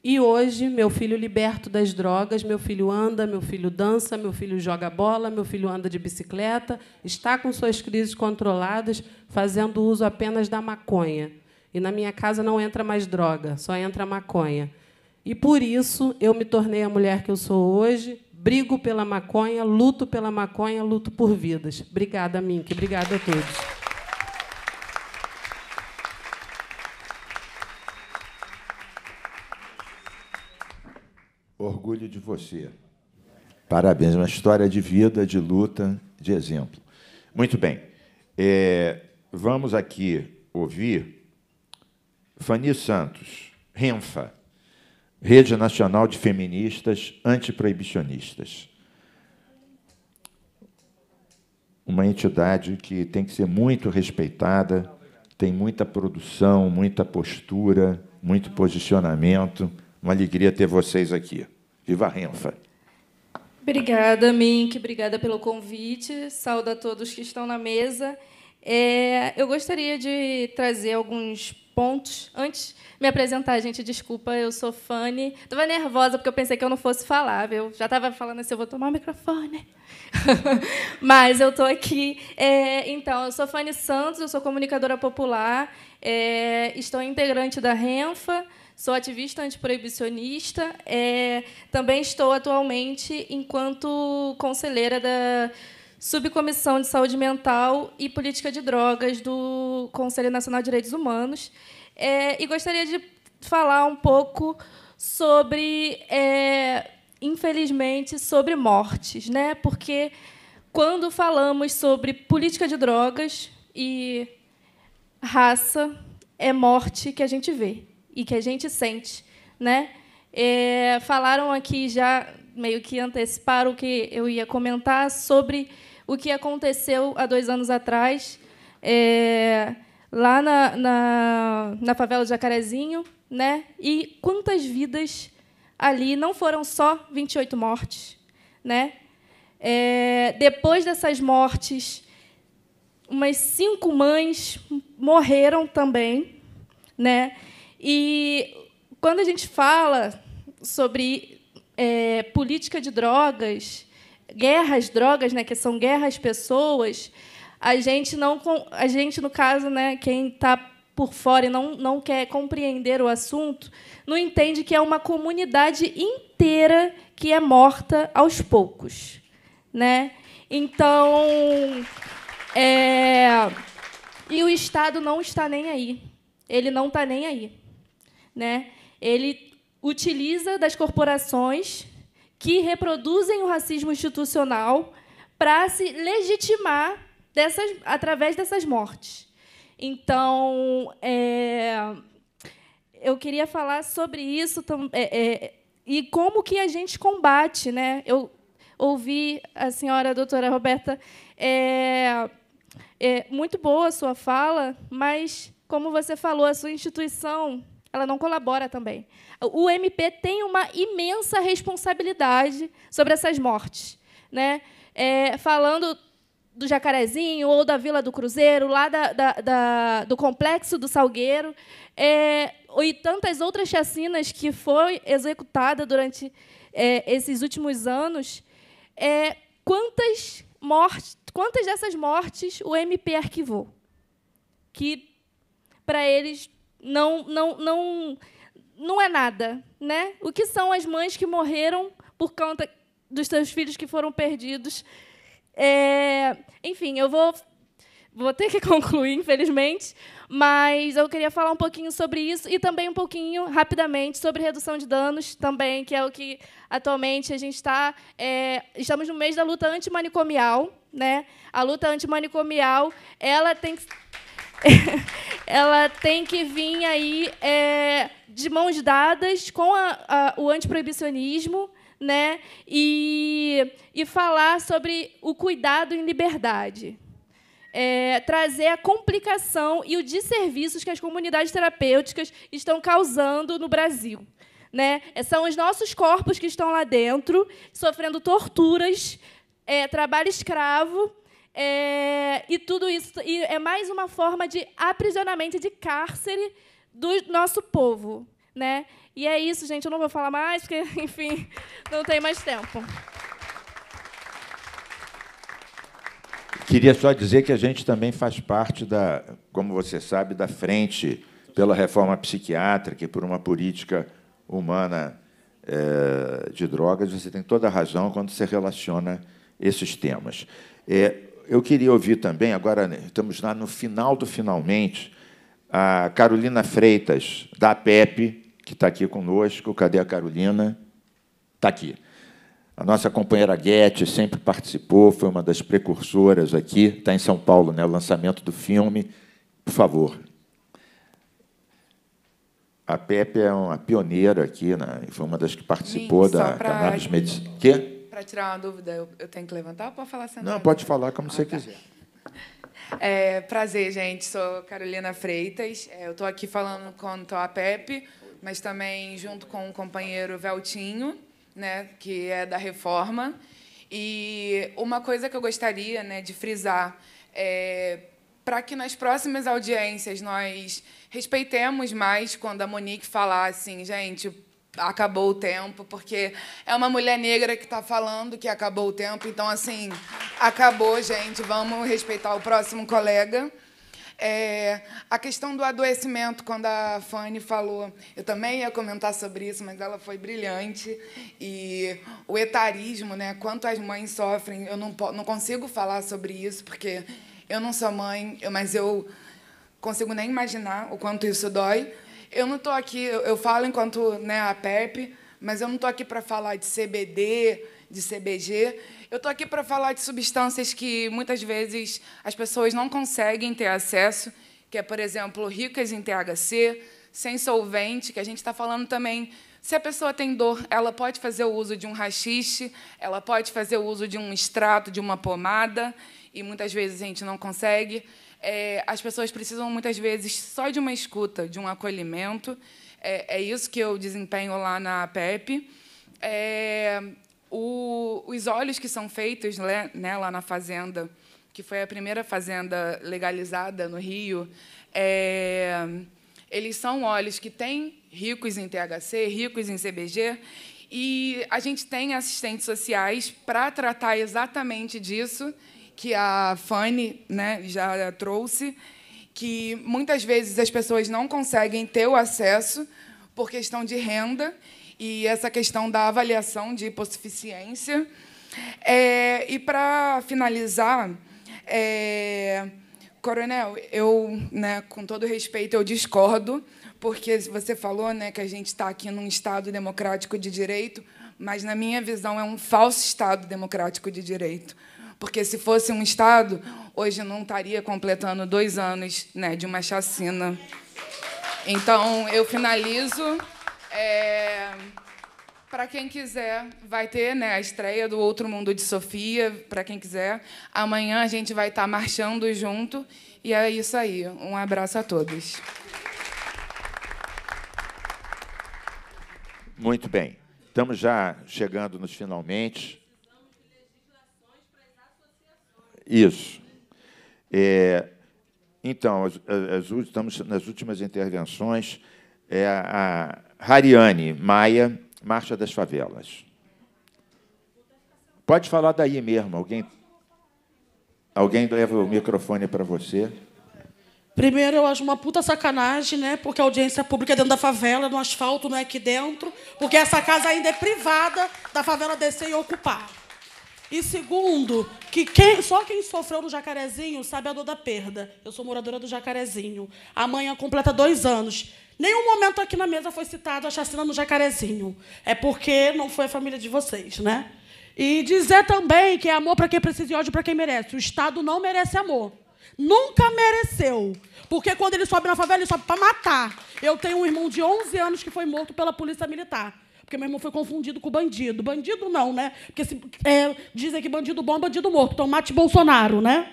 E hoje, meu filho liberto das drogas, meu filho anda, meu filho dança, meu filho joga bola, meu filho anda de bicicleta, está com suas crises controladas, fazendo uso apenas da maconha. E na minha casa não entra mais droga, só entra maconha. E por isso eu me tornei a mulher que eu sou hoje, Brigo pela maconha, luto pela maconha, luto por vidas. Obrigada, Mink. Obrigada a todos. Orgulho de você. Parabéns, uma história de vida, de luta, de exemplo. Muito bem. É, vamos aqui ouvir Fani Santos, Renfa. Rede Nacional de Feministas Antiproibicionistas. Uma entidade que tem que ser muito respeitada, tem muita produção, muita postura, muito posicionamento. Uma alegria ter vocês aqui. Viva a Renfa! Obrigada, Mink. Obrigada pelo convite. Saúde a todos que estão na mesa. É, eu gostaria de trazer alguns pontos. Antes de me apresentar, gente, desculpa, eu sou Fanny. Estava nervosa porque eu pensei que eu não fosse falar. Eu já estava falando assim, eu vou tomar o microfone. [laughs] Mas eu estou aqui. É, então, eu sou Fanny Santos, eu sou comunicadora popular, é, estou integrante da Renfa, sou ativista antiproibicionista, é, também estou atualmente enquanto conselheira da Subcomissão de Saúde Mental e Política de Drogas do Conselho Nacional de Direitos Humanos. É, e gostaria de falar um pouco sobre, é, infelizmente, sobre mortes, né? Porque quando falamos sobre política de drogas e raça, é morte que a gente vê e que a gente sente, né? É, falaram aqui já meio que antecipar o que eu ia comentar sobre o que aconteceu há dois anos atrás, é, lá na, na, na favela de Jacarezinho, né? E quantas vidas ali não foram só 28 mortes, né? É, depois dessas mortes, umas cinco mães morreram também, né? E quando a gente fala sobre é, política de drogas, guerras drogas, né, que são guerras pessoas, a gente não a gente no caso, né, quem está por fora e não, não quer compreender o assunto, não entende que é uma comunidade inteira que é morta aos poucos, né? Então, é... e o Estado não está nem aí. Ele não está nem aí, né? Ele utiliza das corporações que reproduzem o racismo institucional para se legitimar dessas, através dessas mortes. Então, é, eu queria falar sobre isso é, é, e como que a gente combate. Né? Eu ouvi a senhora a doutora Roberta, é, é, muito boa a sua fala, mas, como você falou, a sua instituição ela não colabora também. O MP tem uma imensa responsabilidade sobre essas mortes. Né? É, falando do Jacarezinho ou da Vila do Cruzeiro, lá da, da, da, do Complexo do Salgueiro, é, e tantas outras chacinas que foi executada durante é, esses últimos anos, é, quantas, mortes, quantas dessas mortes o MP arquivou? Que, para eles, não, não, não, não é nada, né? O que são as mães que morreram por conta dos seus filhos que foram perdidos? É, enfim, eu vou vou ter que [laughs] concluir, infelizmente, mas eu queria falar um pouquinho sobre isso e também um pouquinho, rapidamente, sobre redução de danos também, que é o que atualmente a gente está... É, estamos no mês da luta antimanicomial. Né? A luta antimanicomial ela tem que ela tem que vir aí é, de mãos dadas com a, a, o antiproibicionismo né, e, e falar sobre o cuidado em liberdade. É, trazer a complicação e o desserviços que as comunidades terapêuticas estão causando no Brasil. Né? É, são os nossos corpos que estão lá dentro, sofrendo torturas, é, trabalho escravo, é, e tudo isso e é mais uma forma de aprisionamento de cárcere do nosso povo. Né? E é isso, gente. Eu não vou falar mais, porque, [laughs] enfim, não tem mais tempo. Queria só dizer que a gente também faz parte da, como você sabe, da frente pela reforma psiquiátrica e por uma política humana é, de drogas. Você tem toda a razão quando se relaciona esses temas. É, eu queria ouvir também, agora né, estamos lá no final do finalmente, a Carolina Freitas, da APEP, que está aqui conosco. Cadê a Carolina? Está aqui. A nossa companheira Guete sempre participou, foi uma das precursoras aqui, está em São Paulo, né? O lançamento do filme. Por favor. A Pepe é uma pioneira aqui, né? foi uma das que participou Sim, da cannabis medicina. Quê? para tirar uma dúvida, eu, eu tenho que levantar ou pode falar sentado? Não, pode falar como ah, você tá. quiser. É, prazer, gente. Sou Carolina Freitas. É, eu estou aqui falando com a Pepe, mas também junto com o companheiro Veltinho, né, que é da Reforma. E uma coisa que eu gostaria né, de frisar é para que nas próximas audiências nós respeitemos mais quando a Monique falar assim, gente, acabou o tempo, porque é uma mulher negra que está falando que acabou o tempo, então, assim, acabou, gente, vamos respeitar o próximo colega. É, a questão do adoecimento, quando a Fanny falou, eu também ia comentar sobre isso, mas ela foi brilhante. E o etarismo, né? Quanto as mães sofrem, eu não, não consigo falar sobre isso, porque eu não sou mãe, mas eu consigo nem imaginar o quanto isso dói eu não estou aqui, eu, eu, falo enquanto né, a PEP, mas eu não estou aqui para falar de CBD, de CBG. Eu estou aqui para falar de substâncias que muitas vezes as pessoas não conseguem ter acesso, que é, por exemplo, ricas em THC, sem solvente, que a gente está falando também. Se a pessoa tem dor, ela pode fazer o uso de um rachixe, ela pode fazer o uso de um extrato, de uma pomada, e muitas vezes a gente não consegue é, as pessoas precisam muitas vezes só de uma escuta, de um acolhimento. É, é isso que eu desempenho lá na PEP. É, o, os olhos que são feitos né, né, lá na fazenda, que foi a primeira fazenda legalizada no Rio, é, eles são olhos que têm ricos em THC, ricos em CBG, e a gente tem assistentes sociais para tratar exatamente disso que a Fanny né, já trouxe, que muitas vezes as pessoas não conseguem ter o acesso por questão de renda e essa questão da avaliação de hipossuficiência. É, e, para finalizar, é, Coronel, eu, né, com todo respeito, eu discordo, porque você falou né, que a gente está aqui num Estado democrático de direito, mas, na minha visão, é um falso Estado democrático de direito porque se fosse um Estado, hoje não estaria completando dois anos né, de uma chacina. Então, eu finalizo. É... Para quem quiser, vai ter né, a estreia do Outro Mundo de Sofia, para quem quiser. Amanhã a gente vai estar tá marchando junto. E é isso aí. Um abraço a todos. Muito bem. Estamos já chegando nos finalmente. Isso. É, então, as, as, estamos nas últimas intervenções. É a, a Hariane Maia, Marcha das Favelas. Pode falar daí mesmo. Alguém, alguém leva o microfone para você. Primeiro, eu acho uma puta sacanagem, né? Porque a audiência pública é dentro da favela, no asfalto, não é aqui dentro. Porque essa casa ainda é privada da favela descer e ocupar. E segundo, que quem, só quem sofreu no Jacarezinho sabe a dor da perda. Eu sou moradora do Jacarezinho. Amanhã completa dois anos. Nenhum momento aqui na mesa foi citado a chacina no Jacarezinho. É porque não foi a família de vocês, né? E dizer também que é amor para quem precisa e ódio para quem merece. O Estado não merece amor. Nunca mereceu. Porque quando ele sobe na favela, ele sobe para matar. Eu tenho um irmão de 11 anos que foi morto pela polícia militar. Porque meu irmão foi confundido com bandido. Bandido não, né? Porque se, é, dizem que bandido bom é bandido morto. Então mate Bolsonaro, né?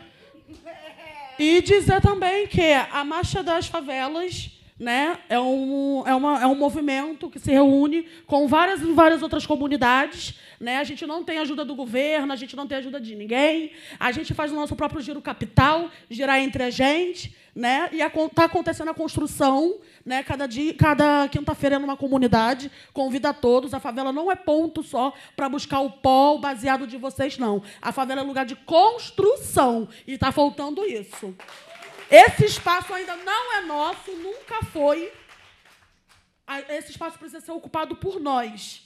E dizer também que a Marcha das Favelas né, é, um, é, uma, é um movimento que se reúne com várias e várias outras comunidades. Né? A gente não tem ajuda do governo, a gente não tem ajuda de ninguém. A gente faz o nosso próprio giro capital, girar entre a gente né? E está acontecendo a construção, né? Cada dia, cada quinta-feira é numa comunidade, convida a todos. A favela não é ponto só para buscar o pó baseado de vocês, não. A favela é lugar de construção e está faltando isso. Esse espaço ainda não é nosso, nunca foi. Esse espaço precisa ser ocupado por nós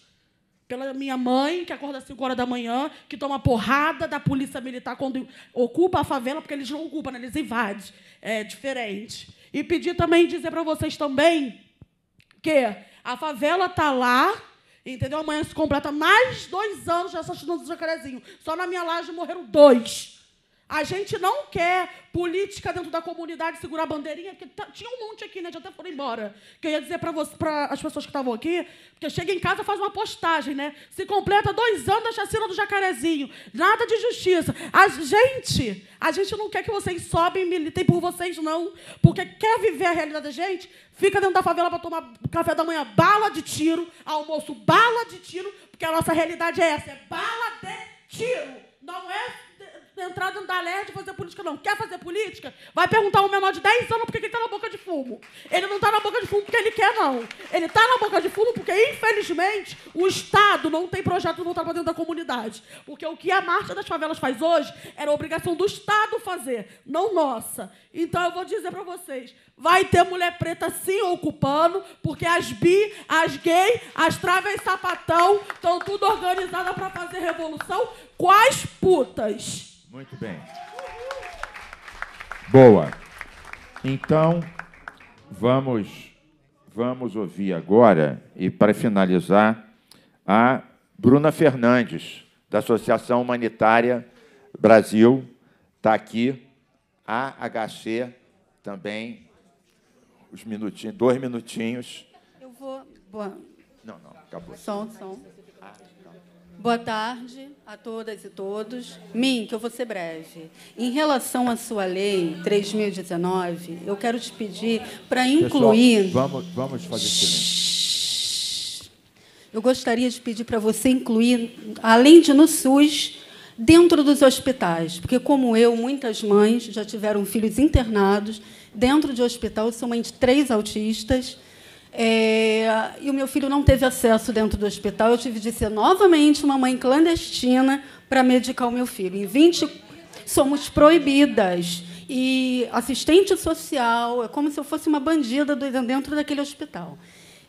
pela minha mãe, que acorda às 5 horas da manhã, que toma porrada da polícia militar quando ocupa a favela, porque eles não ocupam, né? eles invadem. É diferente. E pedir também, dizer para vocês também, que a favela está lá, entendeu? Amanhã se completa mais dois anos dessa chance do jacarezinho. Só na minha laje morreram dois. A gente não quer política dentro da comunidade segurar a bandeirinha, porque tá, tinha um monte aqui, né? Já até foram embora. Queria eu ia dizer para as pessoas que estavam aqui, porque chega em casa faz uma postagem, né? Se completa dois anos da chacina do jacarezinho. Nada de justiça. A gente, a gente não quer que vocês sobem e militem por vocês, não. Porque quer viver a realidade da gente, fica dentro da favela para tomar café da manhã, bala de tiro, almoço, bala de tiro, porque a nossa realidade é essa, é bala de tiro. Não é entrar no da de e fazer política, não. Quer fazer política? Vai perguntar ao menor de 10 anos por que ele está na boca de fumo. Ele não está na boca de fumo porque ele quer, não. Ele está na boca de fumo porque, infelizmente, o Estado não tem projeto voltado para dentro da comunidade. Porque o que a Marcha das Favelas faz hoje era obrigação do Estado fazer, não nossa. Então, eu vou dizer para vocês, Vai ter mulher preta sim ocupando, porque as bi, as gay, as traves sapatão estão tudo organizadas para fazer revolução. Quais putas? Muito bem. Boa. Então, vamos vamos ouvir agora e para finalizar a Bruna Fernandes, da Associação Humanitária Brasil, está aqui, a HC também os minutinhos, dois minutinhos. Eu vou. Boa. Não, não, acabou. Som, som. Ah, então. Boa tarde a todas e todos. Mim, que eu vou ser breve. Em relação à sua lei 3019, eu quero te pedir para incluir. Pessoal, vamos, vamos fazer silêncio. Eu gostaria de pedir para você incluir, além de no SUS, dentro dos hospitais, porque como eu, muitas mães já tiveram filhos internados dentro de hospital. Eu sou mãe de três autistas. É, e o meu filho não teve acesso dentro do hospital. Eu tive de ser novamente uma mãe clandestina para medicar o meu filho. Em 20 somos proibidas. E assistente social é como se eu fosse uma bandida dentro daquele hospital.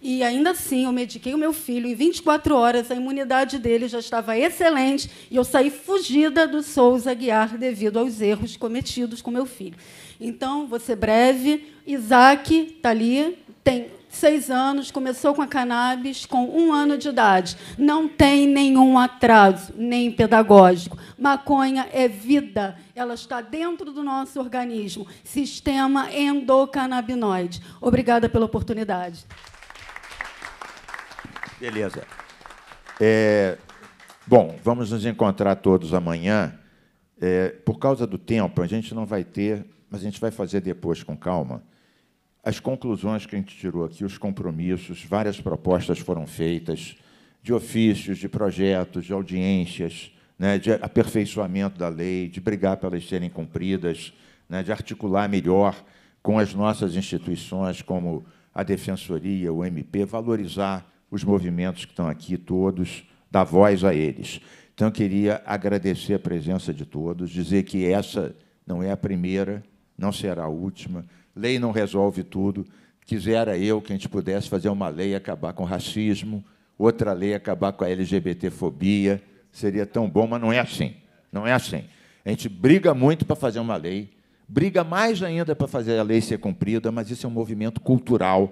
E ainda assim, eu mediquei o meu filho. Em 24 horas, a imunidade dele já estava excelente e eu saí fugida do Souza Guiar devido aos erros cometidos com meu filho. Então, vou ser breve. Isaac está ali, tem seis anos, começou com a cannabis com um ano de idade. Não tem nenhum atraso, nem pedagógico. Maconha é vida, ela está dentro do nosso organismo, sistema endocannabinoide. Obrigada pela oportunidade. Beleza. É, bom, vamos nos encontrar todos amanhã. É, por causa do tempo, a gente não vai ter, mas a gente vai fazer depois com calma. As conclusões que a gente tirou aqui, os compromissos, várias propostas foram feitas de ofícios, de projetos, de audiências, né, de aperfeiçoamento da lei, de brigar para elas serem cumpridas, né, de articular melhor com as nossas instituições, como a Defensoria, o MP, valorizar os movimentos que estão aqui todos, dar voz a eles. Então, eu queria agradecer a presença de todos, dizer que essa não é a primeira, não será a última. Lei não resolve tudo. Quisera eu que a gente pudesse fazer uma lei acabar com o racismo, outra lei acabar com a LGBTfobia. Seria tão bom, mas não é assim. Não é assim. A gente briga muito para fazer uma lei, briga mais ainda para fazer a lei ser cumprida, mas isso é um movimento cultural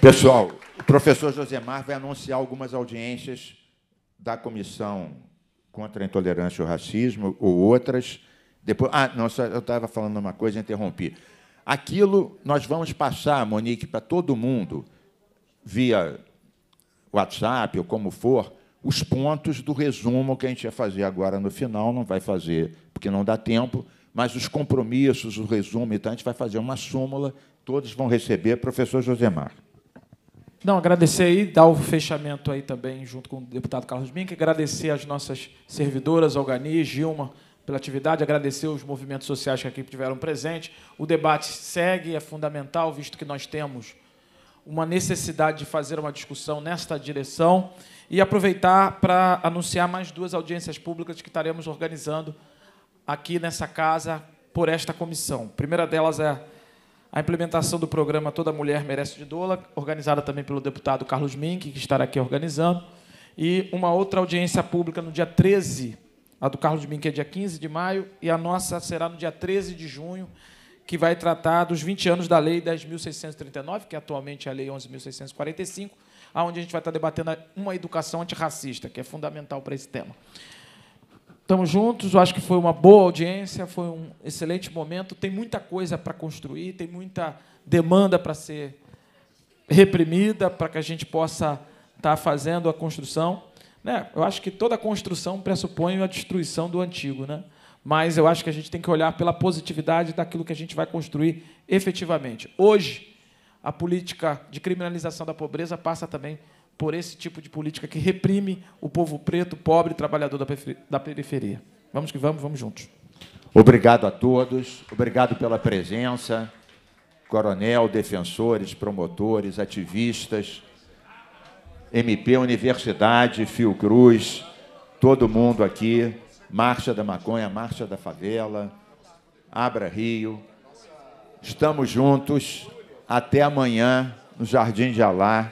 Pessoal, o professor Josemar vai anunciar algumas audiências da Comissão contra a Intolerância e o Racismo, ou outras. Depois, ah, não, eu estava falando uma coisa, interrompi. Aquilo nós vamos passar, Monique, para todo mundo, via WhatsApp ou como for, os pontos do resumo que a gente ia fazer agora no final, não vai fazer porque não dá tempo, mas os compromissos, o resumo, então a gente vai fazer uma súmula, todos vão receber, professor Josemar. Não, agradecer aí, dar o fechamento aí também, junto com o deputado Carlos Mink, agradecer às nossas servidoras, Algani, Gilma, pela atividade, agradecer os movimentos sociais que aqui tiveram presente. O debate segue, é fundamental, visto que nós temos uma necessidade de fazer uma discussão nesta direção e aproveitar para anunciar mais duas audiências públicas que estaremos organizando aqui nessa casa por esta comissão. A primeira delas é a implementação do programa Toda Mulher Merece de Dola, organizada também pelo deputado Carlos Mink, que estará aqui organizando, e uma outra audiência pública no dia 13, a do Carlos Mink é dia 15 de maio, e a nossa será no dia 13 de junho, que vai tratar dos 20 anos da Lei 10.639, que é atualmente é a Lei 11.645, onde a gente vai estar debatendo uma educação antirracista, que é fundamental para esse tema estamos juntos. Eu acho que foi uma boa audiência, foi um excelente momento. Tem muita coisa para construir, tem muita demanda para ser reprimida, para que a gente possa estar tá fazendo a construção. Né? Eu acho que toda construção pressupõe a destruição do antigo, né? mas eu acho que a gente tem que olhar pela positividade daquilo que a gente vai construir efetivamente. Hoje, a política de criminalização da pobreza passa também por esse tipo de política que reprime o povo preto, pobre, trabalhador da periferia. Vamos que vamos, vamos juntos. Obrigado a todos, obrigado pela presença, coronel, defensores, promotores, ativistas, MP Universidade, Fiocruz, todo mundo aqui, Marcha da Maconha, Marcha da Favela, Abra Rio. Estamos juntos até amanhã no Jardim de Alá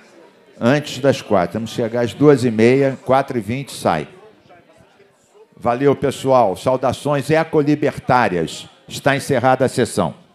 antes das quatro. Vamos chegar às duas e meia, quatro e vinte sai. Valeu, pessoal. Saudações ecolibertárias. Está encerrada a sessão.